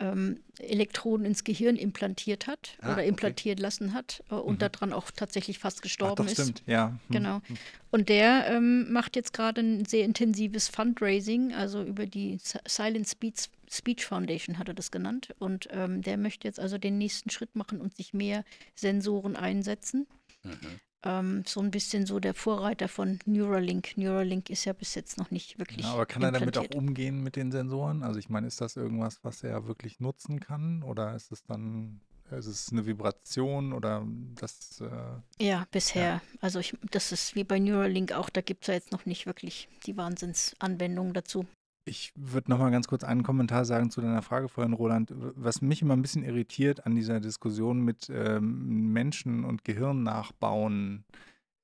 ähm, Elektroden ins Gehirn implantiert hat ah, oder implantiert okay. lassen hat äh, und mhm. daran auch tatsächlich fast gestorben Ach, doch, ist. Stimmt, ja. Hm. Genau. Hm. Und der ähm, macht jetzt gerade ein sehr intensives Fundraising, also über die Silent Speech, Speech Foundation hat er das genannt. Und ähm, der möchte jetzt also den nächsten Schritt machen und sich mehr Sensoren einsetzen. Mhm ähm, so ein bisschen so der Vorreiter von Neuralink. Neuralink ist ja bis jetzt noch nicht wirklich. Ja, aber kann er damit auch umgehen mit den Sensoren? Also ich meine, ist das irgendwas, was er wirklich nutzen kann? Oder ist es dann es eine Vibration oder das. Äh, ja, bisher. Ja. Also ich, das ist wie bei Neuralink auch, da gibt es ja jetzt noch nicht wirklich die Wahnsinnsanwendungen dazu. Ich würde nochmal ganz kurz einen Kommentar sagen zu deiner Frage vorhin, Roland. Was mich immer ein bisschen irritiert an dieser Diskussion mit ähm, Menschen und Gehirn nachbauen,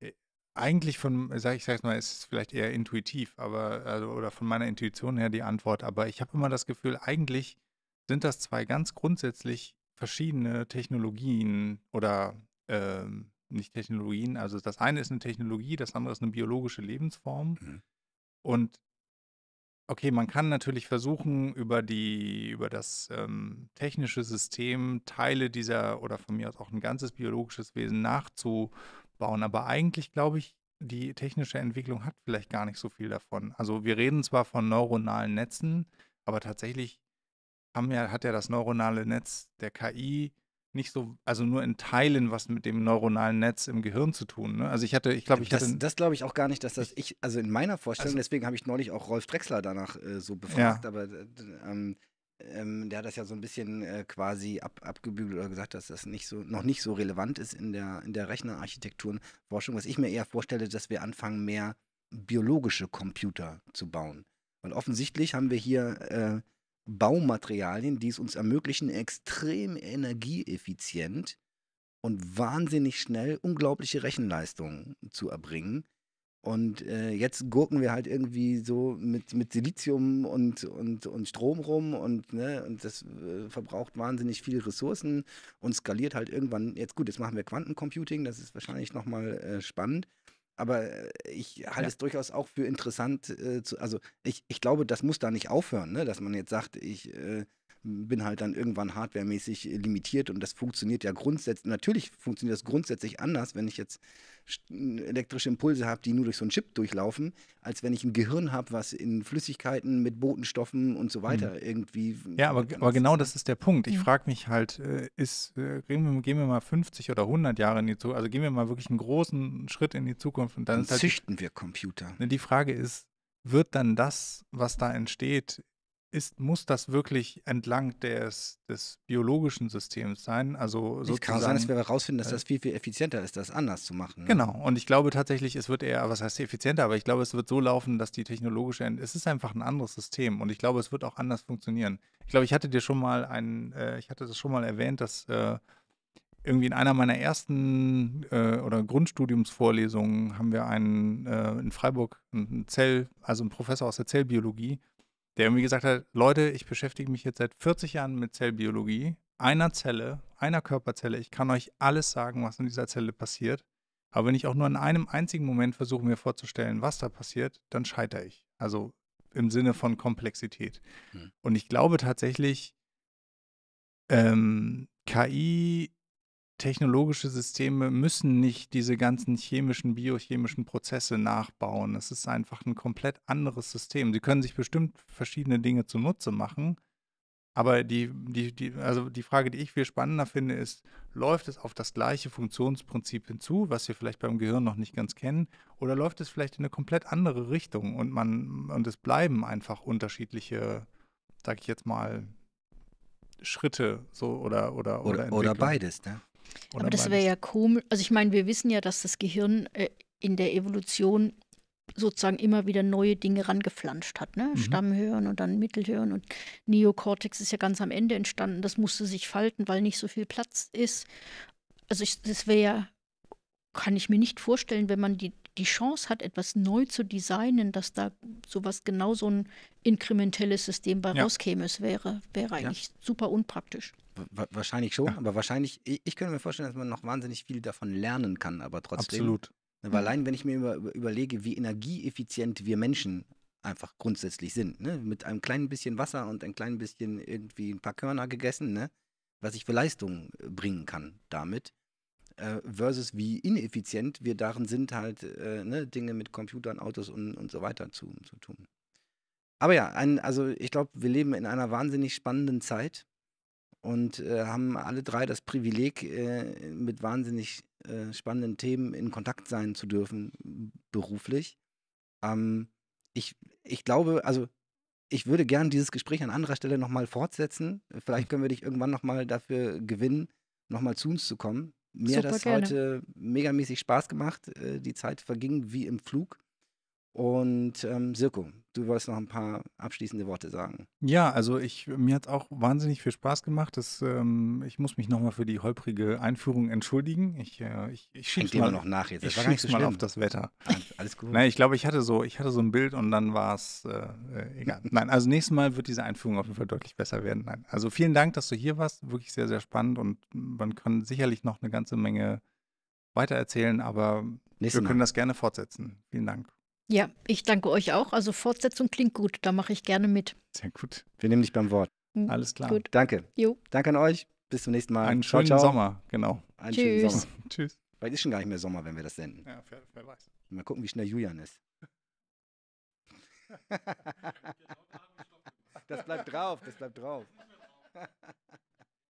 äh, eigentlich von, sag ich sag's mal, ist es vielleicht eher intuitiv, aber also, oder von meiner Intuition her die Antwort. Aber ich habe immer das Gefühl, eigentlich sind das zwei ganz grundsätzlich verschiedene Technologien oder äh, nicht Technologien. Also das eine ist eine Technologie, das andere ist eine biologische Lebensform. Mhm. Und Okay, man kann natürlich versuchen, über die über das, ähm, technische System Teile dieser oder von mir aus auch ein ganzes biologisches Wesen nachzubauen, aber eigentlich glaube ich, die technische Entwicklung hat vielleicht gar nicht so viel davon. Also, wir reden zwar von neuronalen Netzen, aber tatsächlich haben ja hat ja das neuronale Netz der KI nicht so, also nur in Teilen was mit dem neuronalen Netz im Gehirn zu tun. Ne? Also ich hatte, ich glaube, ich das, hatte. Das glaube ich auch gar nicht, dass das ich, also in meiner Vorstellung, also, deswegen habe ich neulich auch Rolf Drexler danach äh, so befragt, ja. aber ähm, ähm, der hat das ja so ein bisschen äh, quasi ab, abgebügelt oder gesagt, dass das nicht so, noch nicht so relevant ist in der, in der Rechnerarchitekturenforschung, was ich mir eher vorstelle, dass wir anfangen, mehr biologische Computer zu bauen. Weil offensichtlich haben wir hier äh, Baumaterialien, die es uns ermöglichen, extrem energieeffizient und wahnsinnig schnell unglaubliche Rechenleistungen zu erbringen. Und äh, jetzt gurken wir halt irgendwie so mit, mit Silizium und, und, und Strom rum und, ne, und das äh, verbraucht wahnsinnig viele Ressourcen und skaliert halt irgendwann. Jetzt gut, jetzt machen wir Quantencomputing, das ist wahrscheinlich nochmal äh, spannend aber äh, ich halte ja. es durchaus auch für interessant. Äh, zu, also ich, ich glaube, das muss da nicht aufhören, ne? dass man jetzt sagt, ich äh, bin halt dann irgendwann hardwaremäßig limitiert und das funktioniert ja grundsätzlich, natürlich funktioniert das grundsätzlich anders, wenn ich jetzt elektrische Impulse habe, die nur durch so einen Chip durchlaufen, als wenn ich ein Gehirn habe, was in Flüssigkeiten mit Botenstoffen und so weiter mhm. irgendwie. Ja, aber, aber genau ne? das ist der Punkt. Ich hm. frage mich halt, äh, ist, äh, gehen, wir, mal 50 oder 100 Jahre in die Zukunft, also gehen wir mal wirklich einen großen Schritt in die Zukunft und dann, dann halt züchten wir Computer. Ne, die Frage ist, wird dann das, was da entsteht, ist, muss das wirklich entlang des, des biologischen Systems sein? Also es kann sein, dass wir herausfinden, dass äh das viel, viel effizienter ist, das anders zu machen. Ne? Genau, und ich glaube tatsächlich, es wird eher, was heißt effizienter, aber ich glaube, es wird so laufen, dass die technologische, es ist einfach ein anderes System und ich glaube, es wird auch anders funktionieren. Ich glaube, ich hatte dir schon mal einen, äh, ich hatte das schon mal erwähnt, dass äh, irgendwie in einer meiner ersten äh, oder Grundstudiumsvorlesungen haben wir einen äh, in Freiburg, einen Zell, also einen Professor aus der Zellbiologie, der irgendwie gesagt hat, Leute, ich beschäftige mich jetzt seit 40 Jahren mit Zellbiologie, einer Zelle, einer Körperzelle. Ich kann euch alles sagen, was in dieser Zelle passiert. Aber wenn ich auch nur in einem einzigen Moment versuche, mir vorzustellen, was da passiert, dann scheitere ich. Also im Sinne von Komplexität. Hm. Und ich glaube tatsächlich, ähm, KI technologische Systeme müssen nicht diese ganzen chemischen, biochemischen Prozesse nachbauen. Es ist einfach ein komplett anderes System. Sie können sich bestimmt verschiedene Dinge zunutze machen. Aber die, die, die, also die Frage, die ich viel spannender finde, ist, läuft es auf das gleiche Funktionsprinzip hinzu, was wir vielleicht beim Gehirn noch nicht ganz kennen, oder läuft es vielleicht in eine komplett andere Richtung und man, und es bleiben einfach unterschiedliche, sag ich jetzt mal, Schritte so oder oder oder Oder, oder beides, ne? Oder Aber das wäre ja komisch. Also ich meine, wir wissen ja, dass das Gehirn äh, in der Evolution sozusagen immer wieder neue Dinge rangeflanscht hat. Ne? Mhm. Stammhirn und dann Mittelhirn und Neokortex ist ja ganz am Ende entstanden. Das musste sich falten, weil nicht so viel Platz ist. Also ich, das wäre ja, kann ich mir nicht vorstellen, wenn man die die Chance hat, etwas neu zu designen, dass da sowas genau so ein inkrementelles System bei ja. rauskäme, es wäre, wäre eigentlich ja. super unpraktisch. Wahrscheinlich schon, ja. aber wahrscheinlich, ich, ich, könnte mir vorstellen, dass man noch wahnsinnig viel davon lernen kann, aber trotzdem. Absolut. Ne, weil allein, wenn ich mir über, überlege, wie energieeffizient wir Menschen einfach grundsätzlich sind, ne? mit einem kleinen bisschen Wasser und ein kleinen bisschen irgendwie ein paar Körner gegessen, ne? was ich für Leistung äh, bringen kann damit, äh, versus wie ineffizient wir darin sind, halt äh, ne, Dinge mit Computern, Autos und, und so weiter zu, zu tun. Aber ja, ein, also ich glaube, wir leben in einer wahnsinnig spannenden Zeit und äh, haben alle drei das Privileg, äh, mit wahnsinnig äh, spannenden Themen in Kontakt sein zu dürfen, beruflich. Ähm, ich, ich glaube, also ich würde gern dieses Gespräch an anderer Stelle nochmal fortsetzen. Vielleicht können wir dich irgendwann nochmal dafür gewinnen, nochmal zu uns zu kommen. Mir hat das gerne. heute megamäßig Spaß gemacht. Äh, die Zeit verging wie im Flug. Und ähm, Sirko, du wolltest noch ein paar abschließende Worte sagen. Ja, also ich, mir hat auch wahnsinnig viel Spaß gemacht. Das, ähm, ich muss mich nochmal für die holprige Einführung entschuldigen. Ich, äh, ich, ich schieb's mal, noch nach jetzt. Das ich war so mal auf das Wetter. Ah, alles gut. Nein, ich glaube, ich hatte so, ich hatte so ein Bild und dann war es äh, äh, egal. Nein, also nächstes Mal wird diese Einführung auf jeden Fall deutlich besser werden. Nein. Also vielen Dank, dass du hier warst. Wirklich sehr, sehr spannend und man kann sicherlich noch eine ganze Menge weitererzählen, aber Nächste wir können mal. das gerne fortsetzen. Vielen Dank. Ja, ich danke euch auch. Also Fortsetzung klingt gut, da mache ich gerne mit. Sehr gut. Wir nehmen dich beim Wort. Hm, Alles klar. Gut. Danke. Jo. Danke an euch. Bis zum nächsten Mal. Einen ciao, schönen ciao. Sommer, genau. Einen Tschüss. schönen Sommer. *laughs* Tschüss. Vielleicht ist schon gar nicht mehr Sommer, wenn wir das senden. Ja, wer, wer weiß. Mal gucken, wie schnell Julian ist. *laughs* Das bleibt drauf, das bleibt drauf. *laughs*